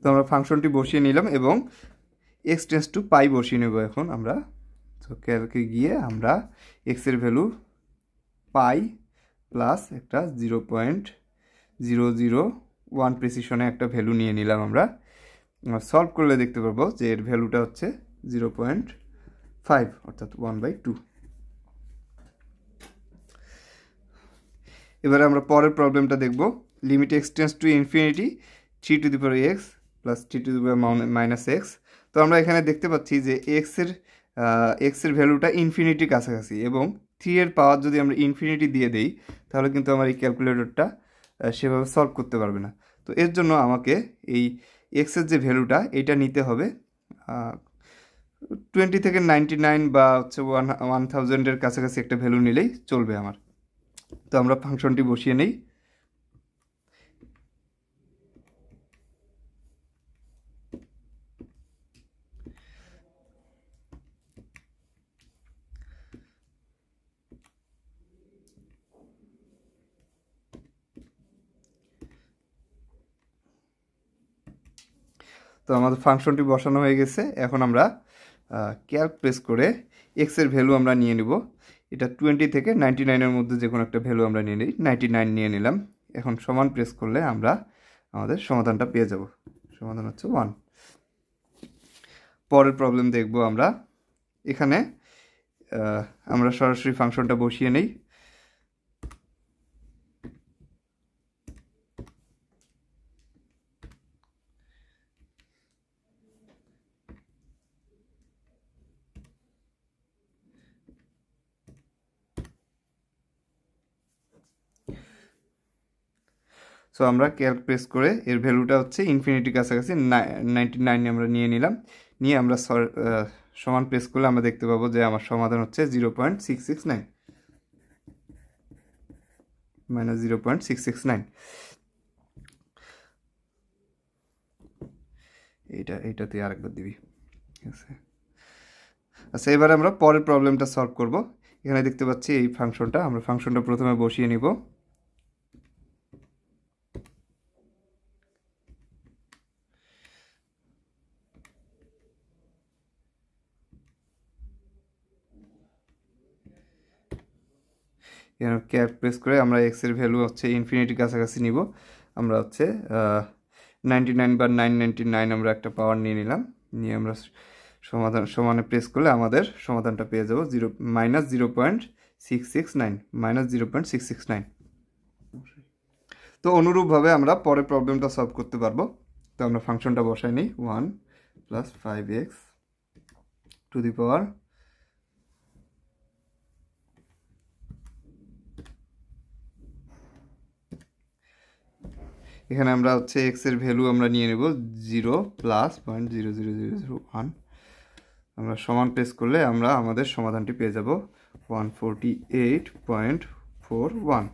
Speaker 1: তো আমরা ফাংশনটি বসিয়ে নিলাম এবং এক্স টেন্স টু পাই বসিয়ে নেব এখন আমরা তো ক্যালকে গিয়ে আমরা এক্সের ভ্যালু পাই প্লাস একটা zero point zero zero one প্রেসিশনে একটা ভ্যালু নিয়ে নিলাম আমরা সলভ করলে দেখতে পারবো যে এর ভ্যালুটা হচ্ছে জিরো পয়েন্ট ফাইভ অর্থাৎ ওয়ান বাই টু এবারে আমরা পরের প্রবলেমটা দেখব limit x tends to infinity three to the power x plus three to the power minus x তো আমরা এখানে দেখতে পাচ্ছি যে এক্সের এক্সের ভ্যালুটা ইনফিনিটির কাছাকাছি এবং থ্রি এর পাওয়ার যদি আমরা ইনফিনিটি দিয়ে দেই তাহলে কিন্তু আমার এই ক্যালকুলেটরটা সেভাবে সলভ করতে পারবে না তো এর জন্য আমাকে এই এক্সের যে ভ্যালুটা এটা নিতে হবে টোয়েন্টি থেকে নাইনটি নাইন বা হচ্ছে ওয়ান ওয়ান থাউজেন্ডের কাছাকাছি একটা ভ্যালু নিলেই চলবে আমার তো আমরা ফাংশনটি বসিয়ে নিই তো আমাদের ফাংশনটি বসানো হয়ে গেছে এখন আমরা ক্যালক প্রেস করে এক্সের ভ্যালু আমরা নিয়ে নিব এটা টোয়েন্টি থেকে নাইনটি নাইনের মধ্যে যে কোনো একটা ভ্যালু আমরা নিয়ে নিই নাইনটি নাইন নিয়ে নিলাম এখন সমান প্রেস করলে আমরা আমাদের সমাধানটা পেয়ে যাব সমাধান হচ্ছে ওয়ান পরের প্রবলেম দেখব আমরা এখানে আমরা সরাসরি ফাংশনটা বসিয়ে নেই সো আমরা ক্যাল প্রেস করে এর ভ্যালুটা হচ্ছে ইনফিনিটি কাছাকাছি নাইনটি নাইন আমরা নিয়ে নিলাম নিয়ে আমরা সমান প্রেস করলে আমরা দেখতে পাবো যে আমার সমাধান হচ্ছে zero point six six nine minus zero point six six nine এইটা এইটাতে আরেকবার দিবি ঠিক আছে আচ্ছা এবার আমরা পরের প্রবলেমটা সলভ করব এখানে দেখতে পাচ্ছি এই ফাংশনটা আমরা ফাংশনটা প্রথমে বসিয়ে নিব এখানে ক্যাপ প্রেস করে আমরা এক্সের ভ্যালু হচ্ছে ইনফিনিটির কাছাকাছি নিব আমরা হচ্ছে নাইনটি নাইন বা নাইন নাইন আমরা একটা পাওয়ার নিয়ে নিলাম নিয়ে আমরা সমাধান সমানে প্রেস করলে আমাদের সমাধানটা পেয়ে যাবো zero minus zero point six nine minus zero point six six nine তো অনুরূপভাবে আমরা পরে প্রবলেমটা সলভ করতে পারবো তো আমরা ফাংশনটা বসাই নিই one plus five x to the power এখানে আমরা হচ্ছে এক্সের ভ্যালু আমরা নিয়ে নেব zero plus point zero zero zero zero one আমরা সমান প্রেস করলে আমরা আমাদের সমাধানটি পেয়ে যাব one forty eight point four one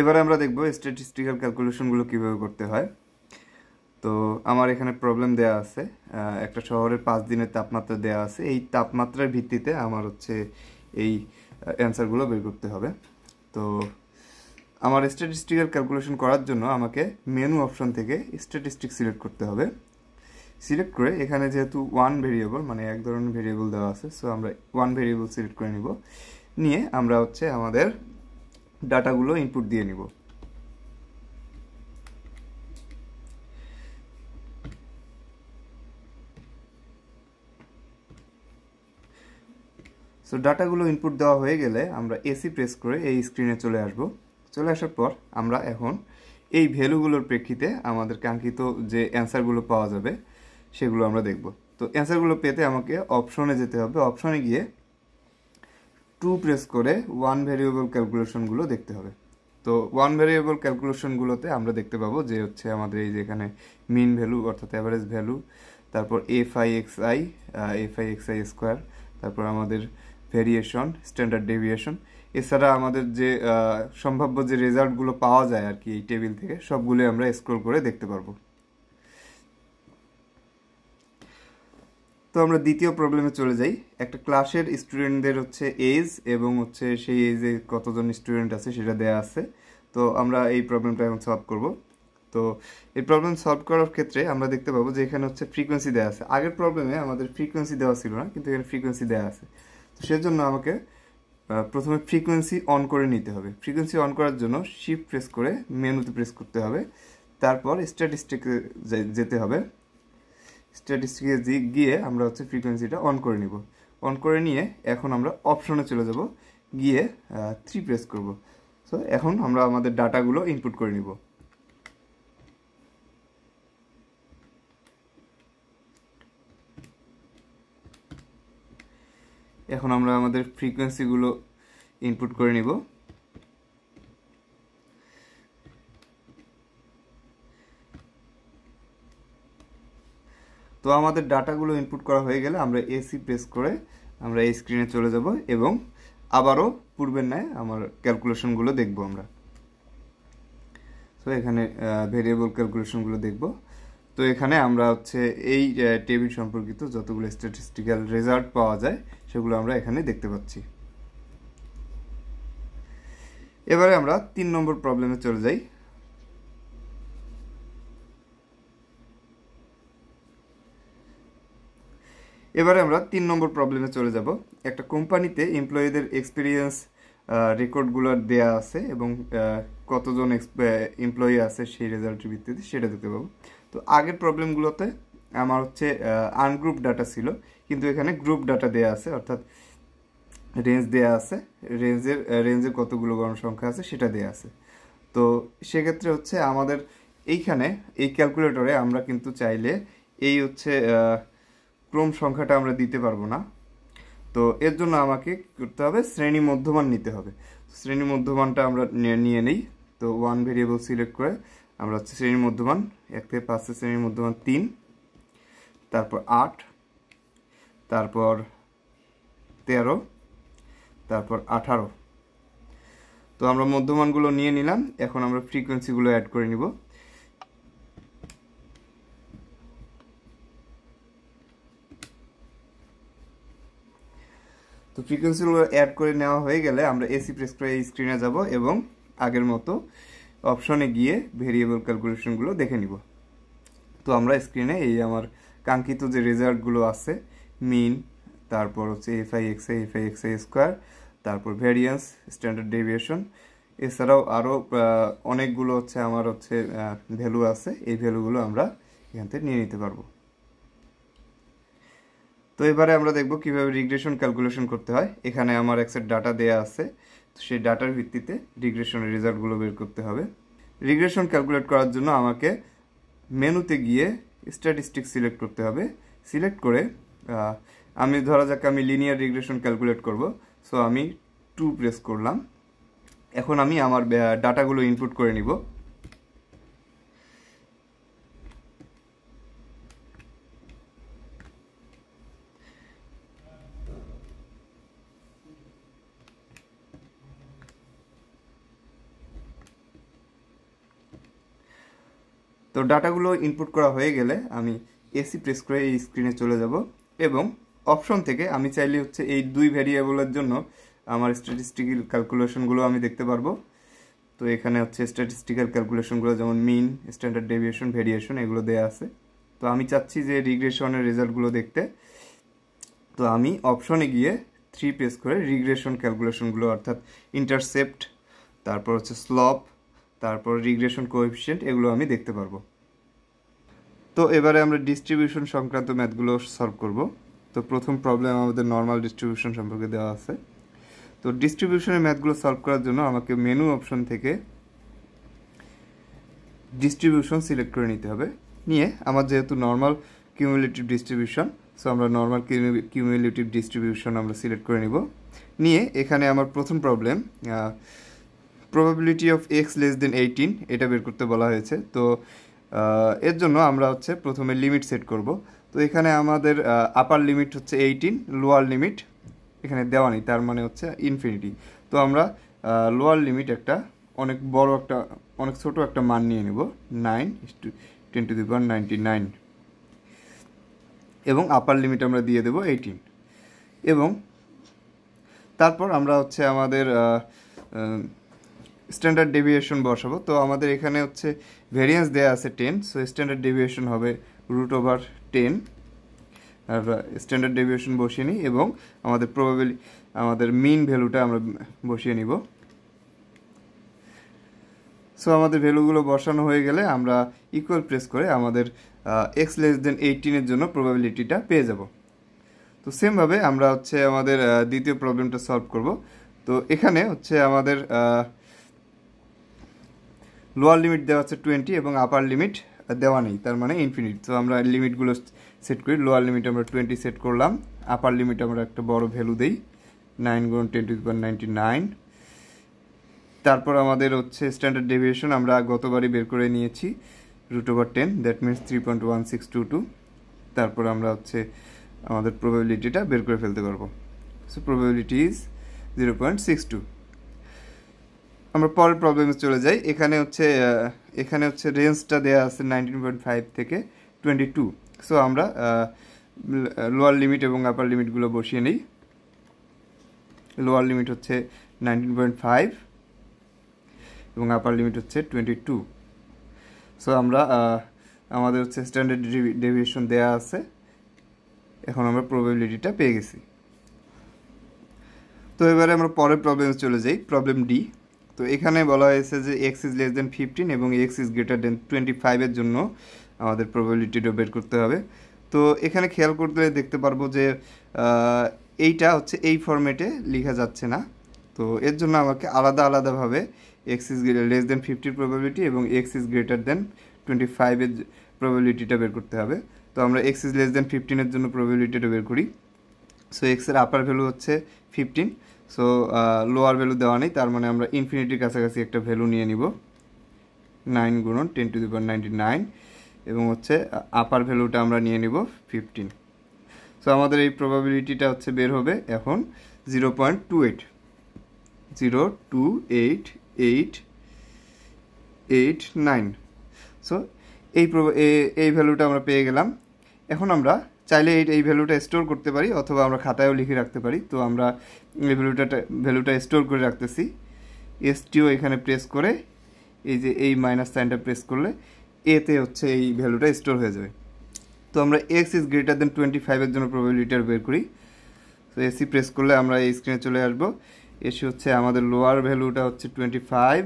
Speaker 1: এবারে আমরা দেখব স্ট্যাটিস্টিক্যাল ক্যালকুলেশনগুলো কীভাবে করতে হয় তো আমার এখানে প্রবলেম দেয়া আছে একটা শহরের পাঁচ দিনের তাপমাত্রা দেয়া আছে এই তাপমাত্রার ভিত্তিতে আমার হচ্ছে এই অ্যান্সারগুলো বের করতে হবে তো আমার স্ট্যাটিস্টিক্যাল ক্যালকুলেশন করার জন্য আমাকে মেনু অপশন থেকে স্ট্যাটিস্টিক সিলেক্ট করতে হবে সিলেক্ট করে এখানে যেহেতু ওয়ান ভেরিয়েবল মানে এক ধরনের ভেরিয়েবল দেওয়া আছে সো আমরা ওয়ান ভেরিয়েবল সিলেক্ট করে নিব নিয়ে আমরা হচ্ছে আমাদের ডাটাগুলো ইনপুট দিয়ে নিব সো ডাটাগুলো ইনপুট দেওয়া হয়ে গেলে আমরা এসি প্রেস করে এই স্ক্রিনে চলে আসবো চলে আসার পর আমরা এখন এই ভ্যালুগুলোর প্রেক্ষিতে আমাদের কাঙ্ক্ষিত যে অ্যান্সারগুলো পাওয়া যাবে সেগুলো আমরা দেখব তো অ্যান্সারগুলো পেতে আমাকে অপশনে যেতে হবে অপশনে গিয়ে টু প্রেস করে ওয়ান ভ্যারিয়েবল ক্যালকুলেশনগুলো দেখতে হবে তো ওয়ান ভ্যারিয়েবল ক্যালকুলেশনগুলোতে আমরা দেখতে পাবো যে হচ্ছে আমাদের এই যে এখানে মিন ভ্যালু অর্থাৎ অ্যাভারেজ ভ্যালু তারপর f i x i f i x i square তারপর আমাদের ভেরিয়েশন স্ট্যান্ডার্ড ডেভিয়েশন এছাড়া আমাদের যে সম্ভাব্য যে রেজাল্টগুলো পাওয়া যায় আর কি এই টেবিল থেকে সবগুলো আমরা স্ক্রোল করে দেখতে পারবো তো আমরা দ্বিতীয় প্রবলেমে চলে যাই একটা ক্লাসের স্টুডেন্টদের হচ্ছে এজ এবং হচ্ছে সেই এজে কতজন স্টুডেন্ট আছে সেটা দেয়া আছে তো আমরা এই প্রবলেমটা এখন সলভ করব তো এই প্রবলেম সলভ করার ক্ষেত্রে আমরা দেখতে পাবো যে এখানে হচ্ছে ফ্রিকোয়েন্সি দেওয়া আছে আগের প্রবলেমে আমাদের ফ্রিকোয়েন্সি দেওয়া ছিল না কিন্তু এখানে ফ্রিকোয়েন্সি দেওয়া আছে তো সেজন্য আমাকে প্রথমে ফ্রিকোয়েন্সি অন করে নিতে হবে ফ্রিকোয়েন্সি অন করার জন্য শিফট প্রেস করে মেনুতে প্রেস করতে হবে তারপর স্ট্যাটিস্টিকে যেতে হবে স্ট্যাটিস্টিকে গিয়ে আমরা হচ্ছে ফ্রিকোয়েন্সিটা অন করে নিব অন করে নিয়ে এখন আমরা অপশনে চলে যাব গিয়ে থ্রি প্রেস করব সো এখন আমরা আমাদের ডাটাগুলো ইনপুট করে নিব এখন আমরা আমাদের ফ্রিকোয়েন্সিগুলো ইনপুট করে নিব তো আমাদের ডাটাগুলো ইনপুট করা হয়ে গেলে আমরা এসি প্রেস করে আমরা এই স্ক্রিনে চলে যাব এবং আবারও পূর্বের ন্যায় আমার ক্যালকুলেশনগুলো দেখব আমরা তো এখানে ভেরিয়েবল ক্যালকুলেশনগুলো দেখবো তো এখানে আমরা হচ্ছে এই টেবিল সম্পর্কিত যতগুলো স্ট্যাটিস্টিক্যাল রেজাল্ট পাওয়া যায় সেগুলো আমরা এখানে দেখতে পাচ্ছি এবারে আমরা তিন নম্বর প্রবলেমে চলে যাই এবারে আমরা তিন নম্বর প্রবলেমে চলে যাব একটা কোম্পানিতে এমপ্লয়ীদের এক্সপিরিয়েন্স রেকর্ডগুলো দেয়া আছে এবং কতজন এমপ্লয়ি আছে সেই রেজাল্টের ভিত্তিতে সেটা দেখতে পাবো তো আগের প্রবলেমগুলোতে আমার হচ্ছে আনগ্রুপ ডাটা ছিল কিন্তু এখানে গ্রুপ ডাটা দেয়া আছে অর্থাৎ রেঞ্জ দেয়া আছে রেঞ্জের রেঞ্জের কতগুলো গণসংখ্যা আছে সেটা দেয়া আছে তো সেক্ষেত্রে হচ্ছে আমাদের এইখানে এই ক্যালকুলেটরে আমরা কিন্তু চাইলে এই হচ্ছে ক্রম সংখ্যাটা আমরা দিতে পারবো না তো এর জন্য আমাকে করতে হবে শ্রেণী মধ্যমান নিতে হবে শ্রেণী মধ্যমানটা আমরা নিয়ে নিই তো ওয়ান ভেরিয়েবল সিলেক্ট করে আমরা হচ্ছে শ্রেণী মধ্যমান এক থেকে পাঁচ শ্রেণীর মধ্যমান তিন তারপর আট তারপর তেরো তারপর আঠারো তো আমরা মধ্যমানগুলো নিয়ে নিলাম এখন আমরা ফ্রিকোয়েন্সিগুলো অ্যাড করে নিব তো ফ্রিকোয়েন্সিগুলো অ্যাড করে নেওয়া হয়ে গেলে আমরা এসি প্রেস করে স্ক্রিনে যাব এবং আগের মতো অপশনে গিয়ে ভেরিয়েবল ক্যালকুলেশনগুলো দেখে নিব তো আমরা স্ক্রিনে এই আমার কাঙ্ক্ষিত যে রেজাল্টগুলো আছে মিন তারপর হচ্ছে f i x f i x square তারপর ভ্যারিয়েন্স স্ট্যান্ডার্ড ডেভিয়েশন এছাড়াও আরও অনেকগুলো হচ্ছে আমার হচ্ছে ভ্যালু আছে এই ভ্যালুগুলো আমরা এখান থেকে নিয়ে নিতে পারবো তো এবারে আমরা দেখব কিভাবে রিগ্রেশন ক্যালকুলেশন করতে হয় এখানে আমার একটা ডাটা দেয়া আছে সেই ডাটার ভিত্তিতে রিগ্রেশনের রেজাল্টগুলো বের করতে হবে রিগ্রেশন ক্যালকুলেট করার জন্য আমাকে মেনুতে গিয়ে স্ট্যাটিস্টিক সিলেক্ট করতে হবে সিলেক্ট করে আমি ধরা যাক আমি লিনিয়ার রিগ্রেশন ক্যালকুলেট করব সো আমি টু প্রেস করলাম এখন আমি আমার ডাটাগুলো ইনপুট করে নিব তো ডাটাগুলো ইনপুট করা হয়ে গেলে আমি এসি প্রেস করে এই স্ক্রিনে চলে যাব এবং অপশন থেকে আমি চাইলে হচ্ছে এই দুই ভ্যারিয়েবলের জন্য আমার স্ট্যাটিস্টিক্যাল ক্যালকুলেশনগুলো আমি দেখতে পারবো তো এখানে হচ্ছে স্ট্যাটিস্টিক্যাল ক্যালকুলেশনগুলো যেমন মিন স্ট্যান্ডার্ড ডেভিয়েশন ভেরিয়েশন এগুলো দেয়া আছে তো আমি চাচ্ছি যে রিগ্রেশনের রেজাল্টগুলো দেখতে তো আমি অপশনে গিয়ে থ্রি প্রেস করে রিগ্রেশন ক্যালকুলেশনগুলো অর্থাৎ ইন্টারসেপ্ট তারপর হচ্ছে স্লপ তারপর রিগ্রেশন কোয়েফিসিয়েন্ট এগুলো আমি দেখতে পারবো তো এবারে আমরা ডিস্ট্রিবিউশন সংক্রান্ত ম্যাথগুলো সলভ করব তো প্রথম প্রবলেম আমাদের নর্মাল ডিস্ট্রিবিউশন সম্পর্কে দেওয়া আছে তো ডিস্ট্রিবিউশনের ম্যাথগুলো সলভ করার জন্য আমাকে মেনু অপশন থেকে ডিস্ট্রিবিউশন সিলেক্ট করে নিতে হবে নিয়ে আমার যেহেতু নর্মাল কিউমুলেটিভ ডিস্ট্রিবিউশন সো আমরা নর্মাল কিউমুলেটিভ ডিস্ট্রিবিউশন আমরা সিলেক্ট করে নিব নিয়ে এখানে আমার প্রথম problem probability of x less than eighteen এটা বের করতে বলা হয়েছে তো এর জন্য আমরা হচ্ছে প্রথমে লিমিট সেট করব তো এখানে আমাদের আপার লিমিট হচ্ছে এইটিন লোয়ার লিমিট এখানে দেওয়া নেই তার মানে হচ্ছে ইনফিনিটি তো আমরা লোয়ার লিমিট একটা অনেক বড় একটা অনেক ছোট একটা মান নিয়ে নেব nine ten to the power ninety nine এবং আপার লিমিট আমরা দিয়ে দেব এইটিন এবং তারপর আমরা হচ্ছে আমাদের স্ট্যান্ডার্ড ডেভিয়েশন বসাবো তো আমাদের এখানে হচ্ছে ভেরিয়েন্স দেয়া আছে টেন সো স্ট্যান্ডার্ড ডেভিয়েশন হবে রুট ওভার টেন আর স্ট্যান্ডার্ড ডেভিয়েশন বসিয়ে নিই এবং আমাদের প্রবাবিলি আমাদের মিন ভ্যালুটা আমরা বসিয়ে নিব সো আমাদের ভ্যালুগুলো বসানো হয়ে গেলে আমরা ইকুয়াল প্রেস করে আমাদের এক্স লেস দেন এইটিনের জন্য প্রবাবিলিটিটা পেয়ে যাব তো সেমভাবে আমরা হচ্ছে আমাদের দ্বিতীয় প্রবলেমটা সলভ করব তো এখানে হচ্ছে আমাদের লোয়ার লিমিট দেওয়া আছে টোয়েন্টি এবং আপার লিমিট দেওয়া নেই তার মানে ইনফিনিট তো আমরা লিমিটগুলো সেট করি লোয়ার লিমিট আমরা টোয়েন্টি সেট করলাম আপার লিমিট আমরা একটা বড় ভ্যালু দিই নাইন গুণ টেন টু পার নাইন তারপর আমাদের হচ্ছে স্ট্যান্ডার্ড ডেভিয়েশন আমরা গতবারই বের করে নিয়েছি root over ten that means three point one six two two তারপর আমরা হচ্ছে আমাদের প্রবাবিলিটিটা বের করে ফেলতে পারবো so probability is zero point six two আমরা পরের প্রবলেমে চলে যাই এখানে হচ্ছে এখানে হচ্ছে রেঞ্জটা দেওয়া আছে নাইনটিন পয়েন্ট ফাইভ থেকে টোয়েন্টি টু সো আমরা লোয়ার লিমিট এবং আপার লিমিটগুলো বসিয়ে নিই লোয়ার লিমিট হচ্ছে নাইনটিন পয়েন্ট ফাইভ এবং আপার লিমিট হচ্ছে টোয়েন্টি টু সো আমরা আমাদের হচ্ছে স্ট্যান্ডার্ড ডেভিয়েশন দেয়া আছে এখন আমরা প্রবেবিলিটিটা পেয়ে গেছি তো এবারে আমরা পরের প্রবলেমে চলে যাই প্রবলেম ডি তো এখানে বলা হয়েছে যে x is less than fifteen এবং x is greater than twenty ফাইভের জন্য আমাদের প্রবাবিলিটিটা বের করতে হবে তো এখানে খেয়াল করতে দেখতে পারবো যে এইটা হচ্ছে এই ফর্মেটে লেখা যাচ্ছে না তো এর জন্য আমাকে আলাদা আলাদাভাবে এক্স ইজ লেস দেন ফিফটির প্রবাবিলিটি এবং x is greater than twenty ফাইভের প্রবাবিলিটিটা বের করতে হবে তো আমরা এক্স ইজ লেস দেন ফিফটিনের জন্য প্রবাবিলিটিটা বের করি সো এক্সের আপার ভ্যালু হচ্ছে ফিফটিন সো লোয়ার ভ্যালু দেওয়া নেই তার মানে আমরা ইনফিনিটির কাছাকাছি একটা ভ্যালু নিয়ে নিব নাইন গুণন ten to the point ninety nine এবং হচ্ছে আপার uh, ভ্যালুটা আমরা নিয়ে নিব ফিফটিন সো আমাদের এই প্রবাবিলিটিটা হচ্ছে বের হবে এখন zero point two eight zero two eight eight eight nine so এই এই ভ্যালুটা আমরা পেয়ে গেলাম এখন আমরা চাইলে এই এই ভ্যালুটা স্টোর করতে পারি অথবা আমরা খাতায়ও লিখে রাখতে পারি তো আমরা এই ভ্যালুটা ভ্যালুটা স্টোর করে রাখতেছি এসটিও এখানে প্রেস করে এই যে এই মাইনাস সাইনটা প্রেস করলে এতে হচ্ছে এই ভ্যালুটা স্টোর হয়ে যাবে তো আমরা x is greater than twenty ফাইভের জন্য প্রবেবিলিটার বের করি তো এসি প্রেস করলে আমরা এই স্ক্রিনে চলে আসব এসি হচ্ছে আমাদের লোয়ার ভ্যালুটা হচ্ছে টোয়েন্টি ফাইভ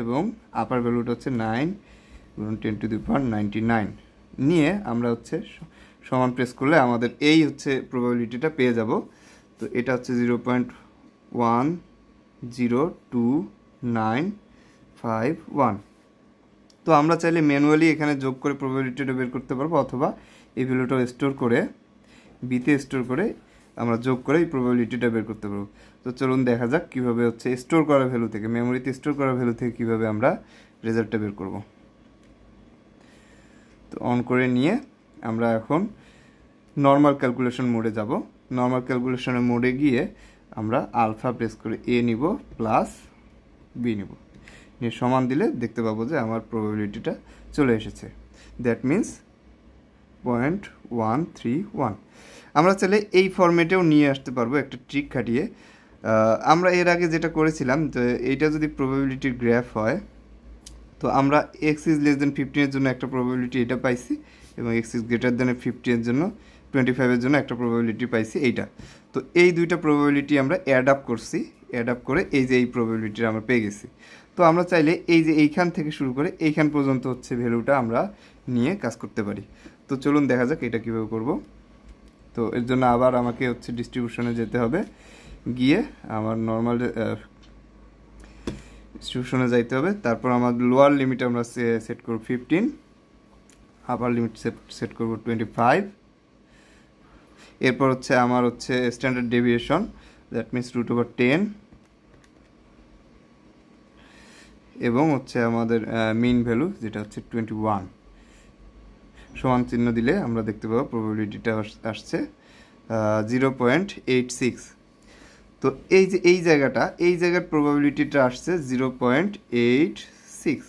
Speaker 1: এবং আপার ভ্যালুটা হচ্ছে nine ten to the point ninety nine নিয়ে আমরা হচ্ছে সমান প্রেস করলে আমাদের এই হচ্ছে প্রবাবিলিটিটা পেয়ে যাব তো এটা হচ্ছে zero point one zero two nine five one তো আমরা চাইলে ম্যানুয়ালি এখানে যোগ করে প্রবাবিলিটিটা বের করতে পারবো অথবা এই ভ্যালুটা স্টোর করে বিতে স্টোর করে আমরা যোগ করে এই প্রবাবিলিটিটা বের করতে পারবো তো চলুন দেখা যাক কীভাবে হচ্ছে স্টোর করা ভ্যালু থেকে মেমোরিতে স্টোর করা ভ্যালু থেকে কীভাবে আমরা রেজাল্টটা বের করব তো অন করে নিয়ে আমরা এখন নর্মাল ক্যালকুলেশন মোডে যাব নর্মাল ক্যালকুলেশনের মোডে গিয়ে আমরা আলফা প্রেস করে এ নিব প্লাস বি নিব নিয়ে সমান দিলে দেখতে পাবো যে আমার প্রবাবিলিটিটা চলে এসেছে that means point one three one আমরা চাইলে এই ফর্মেটেও নিয়ে আসতে পারবো একটা ট্রিক খাটিয়ে আমরা এর আগে যেটা করেছিলাম যে এইটা যদি প্রবাবিলিটির গ্র্যাফ হয় তো আমরা এক্স ইজ লেস দেন ফিফটিনের জন্য একটা প্রবাবিলিটি এটা পাইছি এবং এক্স ইজ গ্রেটার দেন ফিফটিনের জন্য টোয়েন্টি ফাইভের জন্য একটা প্রবাবিলিটি পাইছি এইটা তো এই দুইটা প্রবাবিলিটি আমরা অ্যাড আপ করছি অ্যাড আপ করে এই যে এই প্রবাবিলিটিটা আমরা পেয়ে গেছি তো আমরা চাইলে এই যে এইখান থেকে শুরু করে এইখান পর্যন্ত হচ্ছে ভ্যালুটা আমরা নিয়ে কাজ করতে পারি তো চলুন দেখা যাক এটা কীভাবে করব তো এর জন্য আবার আমাকে হচ্ছে ডিস্ট্রিবিউশনে যেতে হবে গিয়ে আমার নর্মাল ডিস্ট্রিবিউশনে যাইতে হবে তারপর আমার লোয়ার লিমিট আমরা সেট করব ফিফটিন আপার লিমিট সেট করব টোয়েন্টি ফাইভ এরপর হচ্ছে আমার হচ্ছে standard deviation that means root over ten এবং হচ্ছে আমাদের মিন ভ্যালু যেটা হচ্ছে টোয়েন্টি ওয়ান সমান চিহ্ন দিলে আমরা দেখতে পাবো প্রবাবিলিটিটা আসছে জিরো পয়েন্ট এইট সিক্স তো এই যে এই জায়গাটা এই জায়গার প্রবাবিলিটিটা আসছে zero point eight six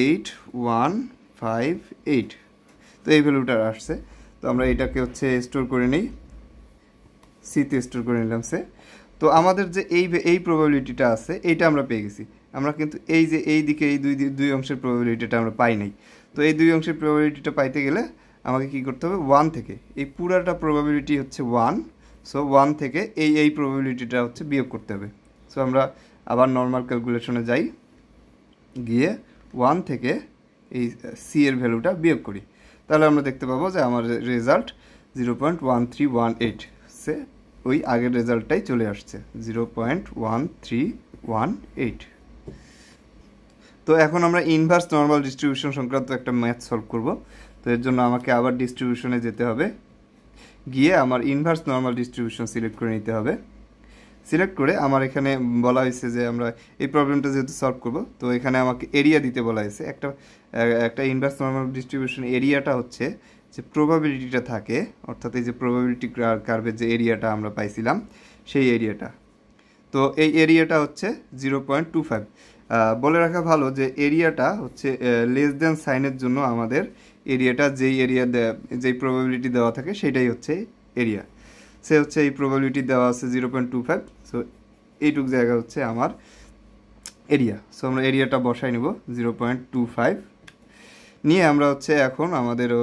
Speaker 1: eight one five eight তো এই ভ্যালুটা আসছে তো আমরা এটাকে হচ্ছে স্টোর করে নিই সিতে স্টোর করে নিলাম সে তো আমাদের যে এই এই প্রবাবিলিটিটা আছে এইটা আমরা পেয়ে গেছি আমরা কিন্তু এই যে এই দিকে এই দুই দুই অংশের প্রবাবিলিটিটা আমরা পাই নাই তো এই দুই অংশের প্রবাবিলিটিটা পাইতে গেলে আমাকে কি করতে হবে ওয়ান থেকে এই পুরাটা প্রবাবিলিটি হচ্ছে ওয়ান সো ওয়ান থেকে এই এই প্রবাবিলিটিটা হচ্ছে বিয়োগ করতে হবে সো আমরা আবার নর্মাল ক্যালকুলেশনে যাই গিয়ে ওয়ান থেকে এই সি এর ভ্যালুটা বিয়োগ করি তাহলে আমরা দেখতে পাবো যে আমার result zero point one three one eight সে ওই আগের রেজাল্টটাই চলে আসছে zero point one three one eight তো এখন আমরা ইনভার্স নর্মাল ডিস্ট্রিবিউশন সংক্রান্ত একটা ম্যাথ সলভ করব তো এর জন্য আমাকে আবার ডিস্ট্রিবিউশনে যেতে হবে গিয়ে আমার ইনভার্স নর্মাল ডিস্ট্রিবিউশন সিলেক্ট করে নিতে হবে সিলেক্ট করে আমার এখানে বলা হয়েছে যে আমরা এই প্রবলেমটা যেহেতু সলভ করব তো এখানে আমাকে এরিয়া দিতে বলা হয়েছে একটা একটা ইনভার্স নর্মাল ডিস্ট্রিবিউশন এরিয়াটা হচ্ছে যে প্রবাবিলিটিটা থাকে অর্থাৎ এই যে প্রবাবিলিটি কার্ভের যে এরিয়াটা আমরা পাইছিলাম সেই এরিয়াটা তো এই এরিয়াটা হচ্ছে জিরো পয়েন্ট টু ফাইভ বলে রাখা ভালো যে এরিয়াটা হচ্ছে লেস দেন সাইনের জন্য আমাদের এরিয়াটা যেই এরিয়া যেই প্রবাবিলিটি দেওয়া থাকে সেটাই হচ্ছে এরিয়া সে হচ্ছে এই প্রবাবিলিটি দেওয়া আছে zero point two five so এইটুক জায়গা হচ্ছে আমার এরিয়া সো আমরা এরিয়াটা বসাই নেব জিরো পয়েন্ট টু ফাইভ নিয়ে আমরা হচ্ছে এখন আমাদেরও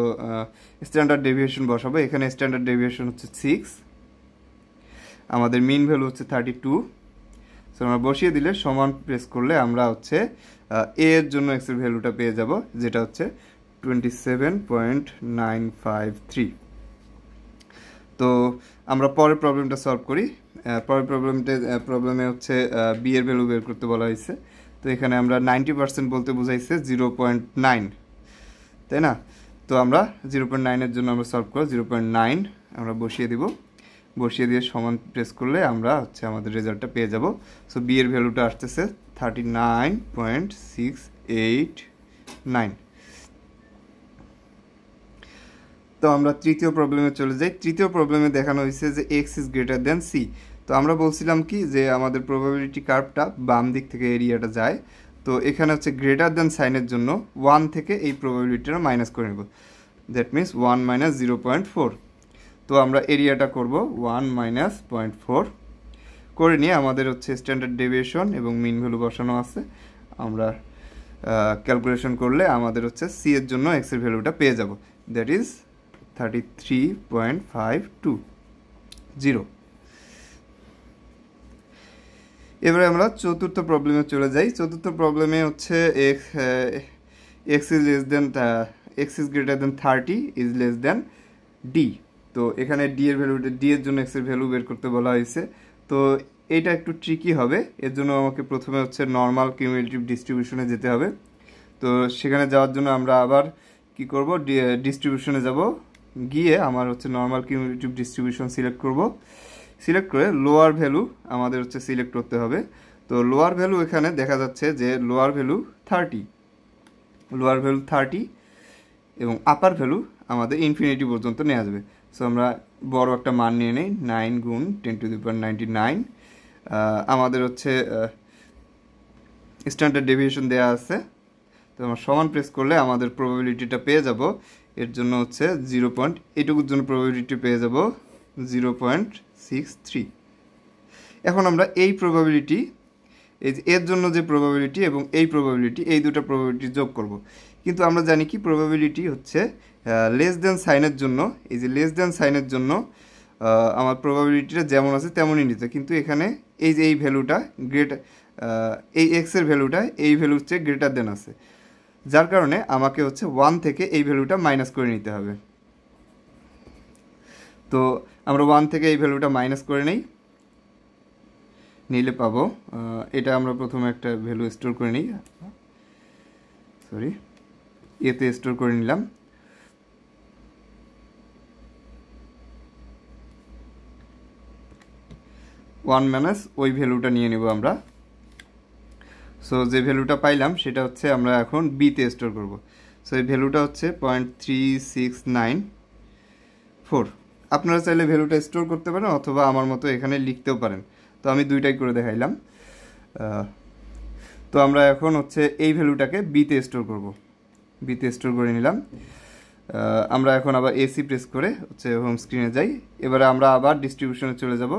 Speaker 1: স্ট্যান্ডার্ড ডেভিয়েশন বসাবো এখানে স্ট্যান্ডার্ড ডেভিয়েশন হচ্ছে সিক্স আমাদের মিন ভ্যালু হচ্ছে থার্টি টু সো আমরা বসিয়ে দিলে সমান প্রেস করলে আমরা হচ্ছে এ এর জন্য এক্সের ভ্যালুটা পেয়ে যাব যেটা হচ্ছে twenty seven point nine five three তো আমরা পরের প্রবলেমটা সলভ করি পরের প্রবলেমটা প্রবলেমে হচ্ছে বি এর ভ্যালু বের করতে বলা হয়েছে তো এখানে আমরা নাইনটি পার্সেন্ট বলতে বোঝাইছে জিরো পয়েন্ট নাইন তাই না তো আমরা জিরো পয়েন্ট নাইনের জন্য আমরা সলভ করি জিরো পয়েন্ট নাইন আমরা বসিয়ে দিব বসিয়ে দিয়ে সমান প্রেস করলে আমরা হচ্ছে আমাদের রেজাল্টটা পেয়ে যাব সো বি এর ভ্যালুটা আসতেছে thirty nine point six eight nine তো আমরা তৃতীয় প্রবলেমে চলে যাই তৃতীয় প্রবলেমে দেখানো হয়েছে যে x is greater than c তো আমরা বলছিলাম কি যে আমাদের প্রবাবিলিটি কার্ভটা বাম দিক থেকে এরিয়াটা যায় তো এখানে হচ্ছে গ্রেটার দেন সাইনের জন্য ওয়ান থেকে এই প্রবাবিলিটিটা মাইনাস করে নেব that means one minus zero point four তো আমরা এরিয়াটা করব ওয়ান মাইনাস পয়েন্ট ফোর করে নিয়ে আমাদের হচ্ছে স্ট্যান্ডার্ড ডেভিয়েশন এবং মিন ভ্যালু বসানো আছে আমরা ক্যালকুলেশন করলে আমাদের হচ্ছে সি এর জন্য এক্সের ভ্যালুটা পেয়ে যাব that is thirty three point five two zero এবারে আমরা চতুর্থ প্রবলেমে চলে যাই চতুর্থ প্রবলেমে হচ্ছে x x is less than x is greater than thirty is less than d তো এখানে ডি এর ভ্যালু ডি এর জন্য এক্সের ভ্যালু বের করতে বলা হয়েছে তো এটা একটু ট্রিকি হবে এর জন্য আমাকে প্রথমে হচ্ছে নর্মাল কিউমুলেটিভ ডিস্ট্রিবিউশনে যেতে হবে তো সেখানে যাওয়ার জন্য আমরা আবার কি করব ডিস্ট্রিবিউশনে যাব গিয়ে আমার হচ্ছে নর্মাল কিউমিউটিভ ডিস্ট্রিবিউশন সিলেক্ট করব সিলেক্ট করে লোয়ার ভ্যালু আমাদের হচ্ছে সিলেক্ট করতে হবে তো লোয়ার ভ্যালু এখানে দেখা যাচ্ছে যে lower value thirty lower value thirty এবং আপার ভ্যালু আমাদের ইনফিনিটি পর্যন্ত নিয়ে আসবে সো আমরা বড় একটা মান নিয়ে নিই নাইন গুণ ten to the point nine আমাদের হচ্ছে স্ট্যান্ডার্ড ডেভিয়েশন দেওয়া আছে তো আমরা সমান প্রেস করলে আমাদের প্রবাবিলিটিটা পেয়ে যাব এর জন্য হচ্ছে জিরো পয়েন্ট এটুকুর জন্য প্রবাবিলিটি পেয়ে যাব জিরো পয়েন্ট সিক্স থ্রি এখন আমরা এই প্রবাবিলিটি এই এর জন্য যে প্রবাবিলিটি এবং এই প্রবাবিলিটি এই দুটো প্রবাবিলিটি যোগ করব। কিন্তু আমরা জানি কি প্রবাবিলিটি হচ্ছে লেস দেন সাইনের জন্য এই যে লেস দেন সাইনের জন্য আমার প্রবাবিলিটিটা যেমন আছে তেমনই নিতে কিন্তু এখানে এই যে এই ভ্যালুটা গ্রেট এই এক্সের ভ্যালুটা এই ভ্যালুর চেয়ে গ্রেটার দেন আছে যার কারণে আমাকে হচ্ছে ওয়ান থেকে এই ভ্যালুটা মাইনাস করে নিতে হবে তো আমরা ওয়ান থেকে এই ভ্যালুটা মাইনাস করে নেই নিলে পাবো এটা আমরা প্রথমে একটা ভ্যালু স্টোর করে নিই সরি এতে স্টোর করে নিলাম ওয়ান মাইনাস ওই ভ্যালুটা নিয়ে নেব আমরা সো যে ভ্যালুটা পাইলাম সেটা হচ্ছে আমরা এখন বিতে স্টোর করব সো এই ভ্যালুটা হচ্ছে point three six nine four আপনারা চাইলে ভ্যালুটা স্টোর করতে পারেন অথবা আমার মতো এখানে লিখতেও পারেন তো আমি দুইটাই করে দেখাইলাম তো আমরা এখন হচ্ছে এই ভ্যালুটাকে বিতে স্টোর করব বিতে স্টোর করে নিলাম আমরা এখন আবার এসি প্রেস করে হচ্ছে হোম স্ক্রিনে যাই এবারে আমরা আবার ডিস্ট্রিবিউশনে চলে যাব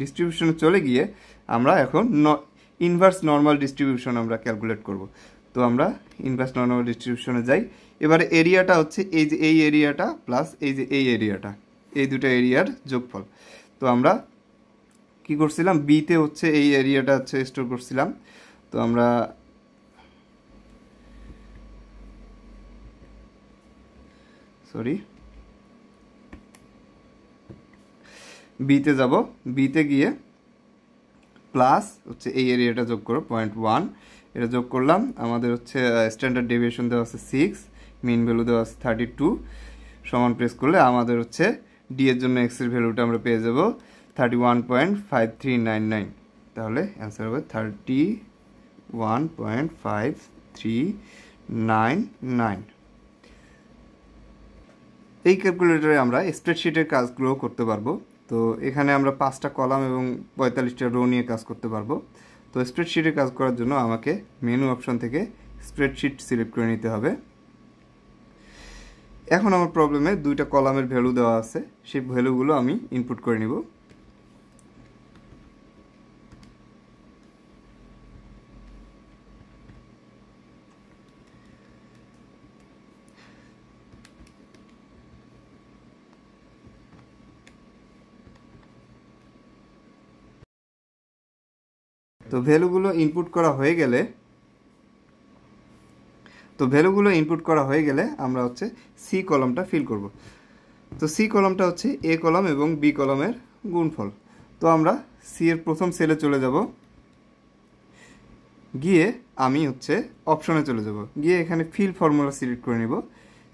Speaker 1: ডিস্ট্রিবিউশনে চলে গিয়ে আমরা এখন ইনভার্স নর্মাল ডিস্ট্রিবিউশন আমরা ক্যালকুলেট করব তো আমরা ইনভার্স নর্মাল ডিস্ট্রিবিউশনে যাই এবারে এরিয়াটা হচ্ছে এই যে এই এরিয়াটা প্লাস এই যে এই এরিয়াটা এই দুটো এরিয়ার যোগফল তো আমরা কি করছিলাম বিতে হচ্ছে এই এরিয়াটা হচ্ছে স্টোর করছিলাম তো আমরা সরি বিতে যাব বিতে গিয়ে প্লাস হচ্ছে এই এরিয়াটা যোগ করো পয়েন্ট ওয়ান এটা যোগ করলাম আমাদের হচ্ছে স্ট্যান্ডার্ড ডেভিয়েশন দেওয়া আছে সিক্স মিন ভ্যালু দেওয়া আছে থার্টি টু সমান প্রেস করলে আমাদের হচ্ছে ডি এর জন্য এক্সের ভ্যালুটা আমরা পেয়ে যাব thirty one point five three nine nine তাহলে অ্যান্সার হবে thirty one point five three nine nine এই ক্যালকুলেটরে আমরা স্প্রেডশিটের কাজগুলো করতে পারবো তো এখানে আমরা পাঁচটা কলাম এবং পঁয়তাল্লিশটা রো নিয়ে কাজ করতে পারবো তো স্প্রেডশিটে কাজ করার জন্য আমাকে মেনু অপশন থেকে স্প্রেডশিট সিলেক্ট করে নিতে হবে এখন আমার প্রবলেমে দুইটা কলামের ভ্যালু দেওয়া আছে সেই ভ্যালুগুলো আমি ইনপুট করে নিব তো ভ্যালুগুলো ইনপুট করা হয়ে গেলে তো ভ্যালুগুলো ইনপুট করা হয়ে গেলে আমরা হচ্ছে সি কলমটা ফিল করব তো সি কলমটা হচ্ছে এ কলম এবং বি কলমের গুণফল তো আমরা সি এর প্রথম সেলে চলে যাব গিয়ে আমি হচ্ছে অপশনে চলে যাব গিয়ে এখানে ফিল ফর্মুলা সিলেক্ট করে নিব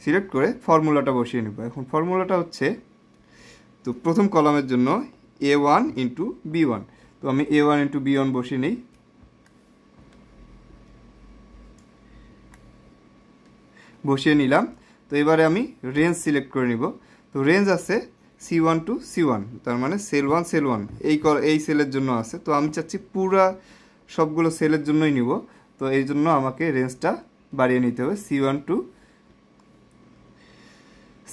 Speaker 1: সিলেক্ট করে ফর্মুলাটা বসিয়ে নেব এখন ফর্মুলাটা হচ্ছে তো প্রথম কলমের জন্য A one into B one তো আমি A one into B one বসিয়ে নিই বসিয়ে নিলাম তো এবারে আমি রেঞ্জ সিলেক্ট করে নিব তো রেঞ্জ আছে C one two C one তার মানে সেল ওয়ান সেল ওয়ান এই এই সেলের জন্য আছে তো আমি চাচ্ছি পুরা সবগুলো সেলের জন্যই নিব তো এই জন্য আমাকে রেঞ্জটা বাড়িয়ে নিতে হবে C one two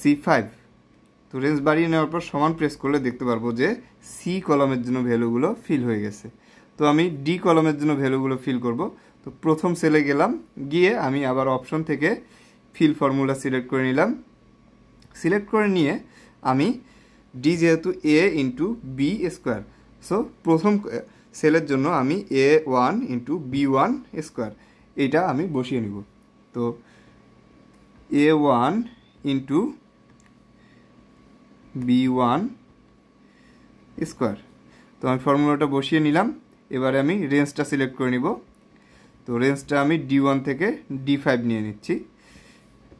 Speaker 1: C five তো রেঞ্জ বাড়িয়ে নেওয়ার পর সমান প্রেস করলে দেখতে পারবো যে সি কলমের জন্য ভ্যালুগুলো ফিল হয়ে গেছে তো আমি ডি কলমের জন্য ভ্যালুগুলো ফিল করব তো প্রথম সেলে গেলাম গিয়ে আমি আবার অপশন থেকে ফিল ফর্মুলা সিলেক্ট করে নিলাম সিলেক্ট করে নিয়ে আমি ডি যেহেতু A into B square so প্রথম সেলের জন্য আমি A one into B one square এটা আমি বসিয়ে নিব তো A one into B one square তো আমি ফর্মুলাটা বসিয়ে নিলাম এবারে আমি রেঞ্জটা সিলেক্ট করে নিব তো রেঞ্জটা আমি ডি ওয়ান থেকে ডি ফাইভ নিয়ে নিচ্ছি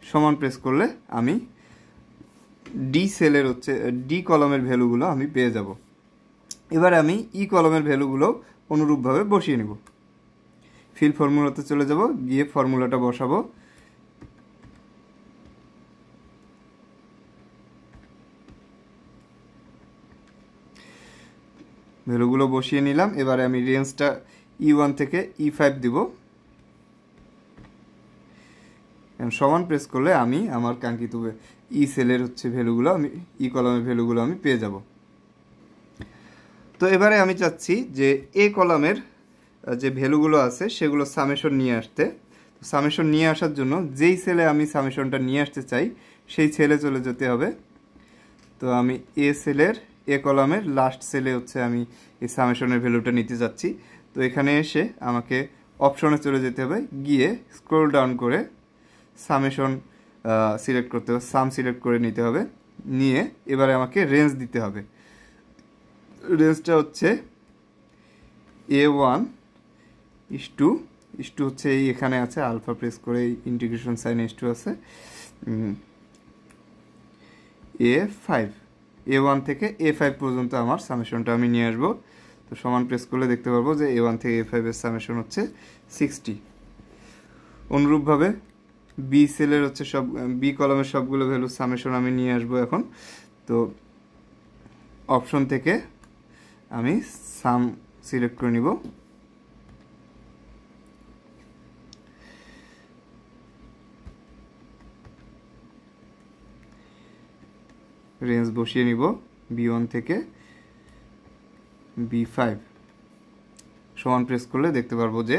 Speaker 1: সমান প্রেস করলে আমি ডি সেলের হচ্ছে ডি কলমের ভ্যালুগুলো আমি পেয়ে যাব এবার আমি ই কলমের ভ্যালুগুলো অনুরূপভাবে বসিয়ে নেব ফিল ফর্মুলাতে চলে যাব গিয়ে ফর্মুলাটা বসাবো ভ্যালুগুলো বসিয়ে নিলাম এবারে আমি রেঞ্জটা ই e ওয়ান থেকে ই e ফাইভ দিব সমান প্রেস করলে আমি আমার কাঙ্ক্ষিত ই e সেলের হচ্ছে ভ্যালুগুলো আমি ই কলামের ভ্যালুগুলো আমি পেয়ে যাব তো এবারে আমি চাচ্ছি যে এ কলামের যে ভ্যালুগুলো আছে সেগুলো সামেশন নিয়ে আসতে তো সামেশন নিয়ে আসার জন্য যেই সেলে আমি সামেশনটা নিয়ে আসতে চাই সেই ছেলে চলে যেতে হবে তো আমি এ সেলের এ কলামের লাস্ট সেলে হচ্ছে আমি এই সামেশনের ভ্যালুটা নিতে যাচ্ছি তো এখানে এসে আমাকে অপশনে চলে যেতে হবে গিয়ে স্ক্রোল ডাউন করে সামেশন সিলেক্ট করতে হবে সাম সিলেক্ট করে নিতে হবে নিয়ে এবারে আমাকে রেঞ্জ দিতে হবে রেঞ্জটা হচ্ছে A one is two is two হচ্ছে এই এখানে আছে আলফা প্রেস করে ইন্টিগ্রেশন সাইন ইস টু আছে এ ফাইভ এ ওয়ান থেকে এ ফাইভ পর্যন্ত আমার সামেশনটা আমি নিয়ে আসবো তো সমান প্রেস করলে দেখতে পারবো যে এ ওয়ান থেকে এ ফাইভের সামেশন হচ্ছে সিক্সটি অনুরূপভাবে বি সেলের হচ্ছে সব বি কলমের সবগুলো ভ্যালু সামেশন আমি নিয়ে আসবো এখন তো অপশন থেকে আমি সাম সিলেক্ট করে নিব রেঞ্জ বসিয়ে নিব বি ওয়ান থেকে বি ফাইভ সমান প্রেস করলে দেখতে পারবো যে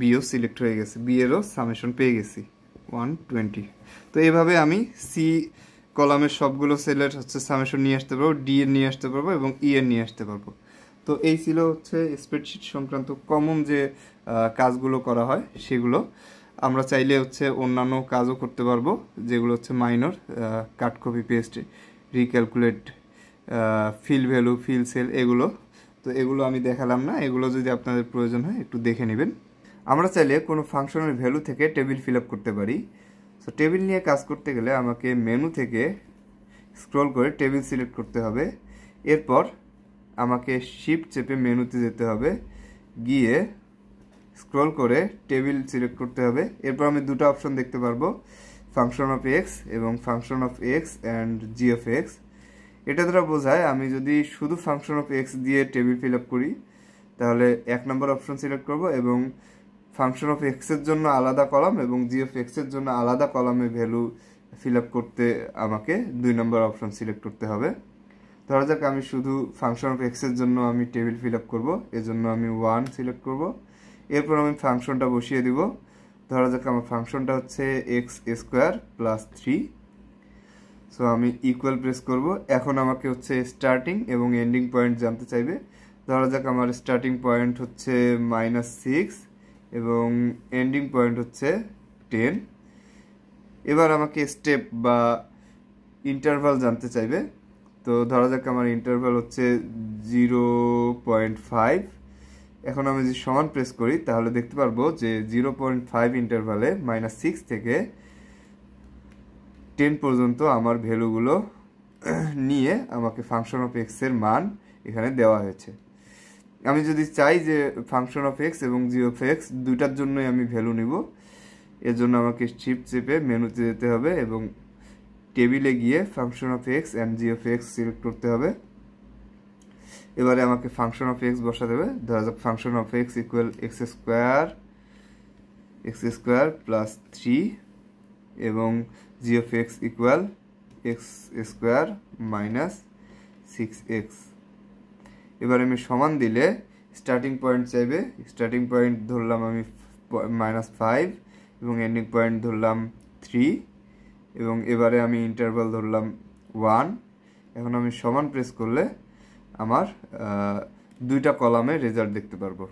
Speaker 1: বিও সিলেক্ট হয়ে গেছে বিয়েরও এরও সামেশন পেয়ে গেছি ওয়ান টোয়েন্টি তো এভাবে আমি সি কলামের সবগুলো সেলের হচ্ছে সামেশন নিয়ে আসতে পারবো ডি এর নিয়ে আসতে পারবো এবং ই e এর নিয়ে আসতে পারবো তো এই ছিল হচ্ছে স্প্রেডশিট সংক্রান্ত কমন যে কাজগুলো করা হয় সেগুলো আমরা চাইলে হচ্ছে অন্যান্য কাজও করতে পারবো যেগুলো হচ্ছে minor cut copy paste recalculate fill value fill cell এগুলো তো এগুলো আমি দেখালাম না এগুলো যদি আপনাদের প্রয়োজন হয় একটু দেখে নেবেন আমরা চাইলে কোনো ফাংশনের ভ্যালু থেকে টেবিল ফিল আপ করতে পারি সো টেবিল নিয়ে কাজ করতে গেলে আমাকে মেনু থেকে স্ক্রল করে টেবিল সিলেক্ট করতে হবে এরপর আমাকে শিপ চেপে মেনুতে যেতে হবে গিয়ে স্ক্রল করে টেবিল সিলেক্ট করতে হবে এরপর আমি দুটো অপশন দেখতে পারবো ফাংশন অফ এক্স এবং function of x and g of x এটা দ্বারা বোঝায় আমি যদি শুধু ফাংশন অফ এক্স দিয়ে টেবিল ফিল আপ করি তাহলে এক নম্বর অপশন সিলেক্ট করব এবং ফাংশন অফ এক্সের জন্য আলাদা কলাম এবং জি অফ এক্সের জন্য আলাদা কলামে ভ্যালু ফিল আপ করতে আমাকে দুই নম্বর অপশন সিলেক্ট করতে হবে ধরা যাক আমি শুধু ফাংশন অফ এক্সের জন্য আমি টেবিল ফিল আপ করবো এজন্য আমি ওয়ান সিলেক্ট করবো এরপর আমি ফাংশনটা বসিয়ে দিব ধরা যাক আমার ফাংশনটা হচ্ছে x square plus three so আমি ইকুয়াল প্রেস করব এখন আমাকে হচ্ছে স্টার্টিং এবং এন্ডিং পয়েন্ট জানতে চাইবে ধরা যাক আমার স্টার্টিং পয়েন্ট হচ্ছে মাইনাস সিক্স এবং এন্ডিং পয়েন্ট হচ্ছে টেন এবার আমাকে স্টেপ বা ইন্টারভাল জানতে চাইবে তো ধরা যাক আমার ইন্টারভাল হচ্ছে জিরো পয়েন্ট ফাইভ এখন আমি যদি সমান প্রেস করি তাহলে দেখতে পারবো যে জিরো পয়েন্ট ফাইভ ইন্টারভালে মাইনাস সিক্স থেকে টেন পর্যন্ত আমার ভ্যালুগুলো নিয়ে আমাকে ফাংশন অফ এক্সের মান এখানে দেওয়া হয়েছে আমি যদি চাই যে ফাংশন অফ এক্স এবং জি অফ এক্স দুইটার জন্যই আমি ভ্যালু নিব এর জন্য আমাকে চিপ চেপে মেনুতে যেতে হবে এবং টেবিলে গিয়ে function of x and g of x select করতে হবে এবারে আমাকে ফাংশন অফ এক্স বসা দেবে ধরা যাক function of x equal x square x square plus three এবং g of x equal x square minus six x এবার আমি সমান দিলে স্টার্টিং পয়েন্ট চাইবে স্টার্টিং পয়েন্ট ধরলাম আমি মাইনাস ফাইভ এবং এন্ডিং পয়েন্ট ধরলাম থ্রি এবং এবারে আমি ইন্টারভাল ধরলাম ওয়ান এখন আমি সমান প্রেস করলে আমার দুইটা কলামে রেজাল্ট দেখতে পারবো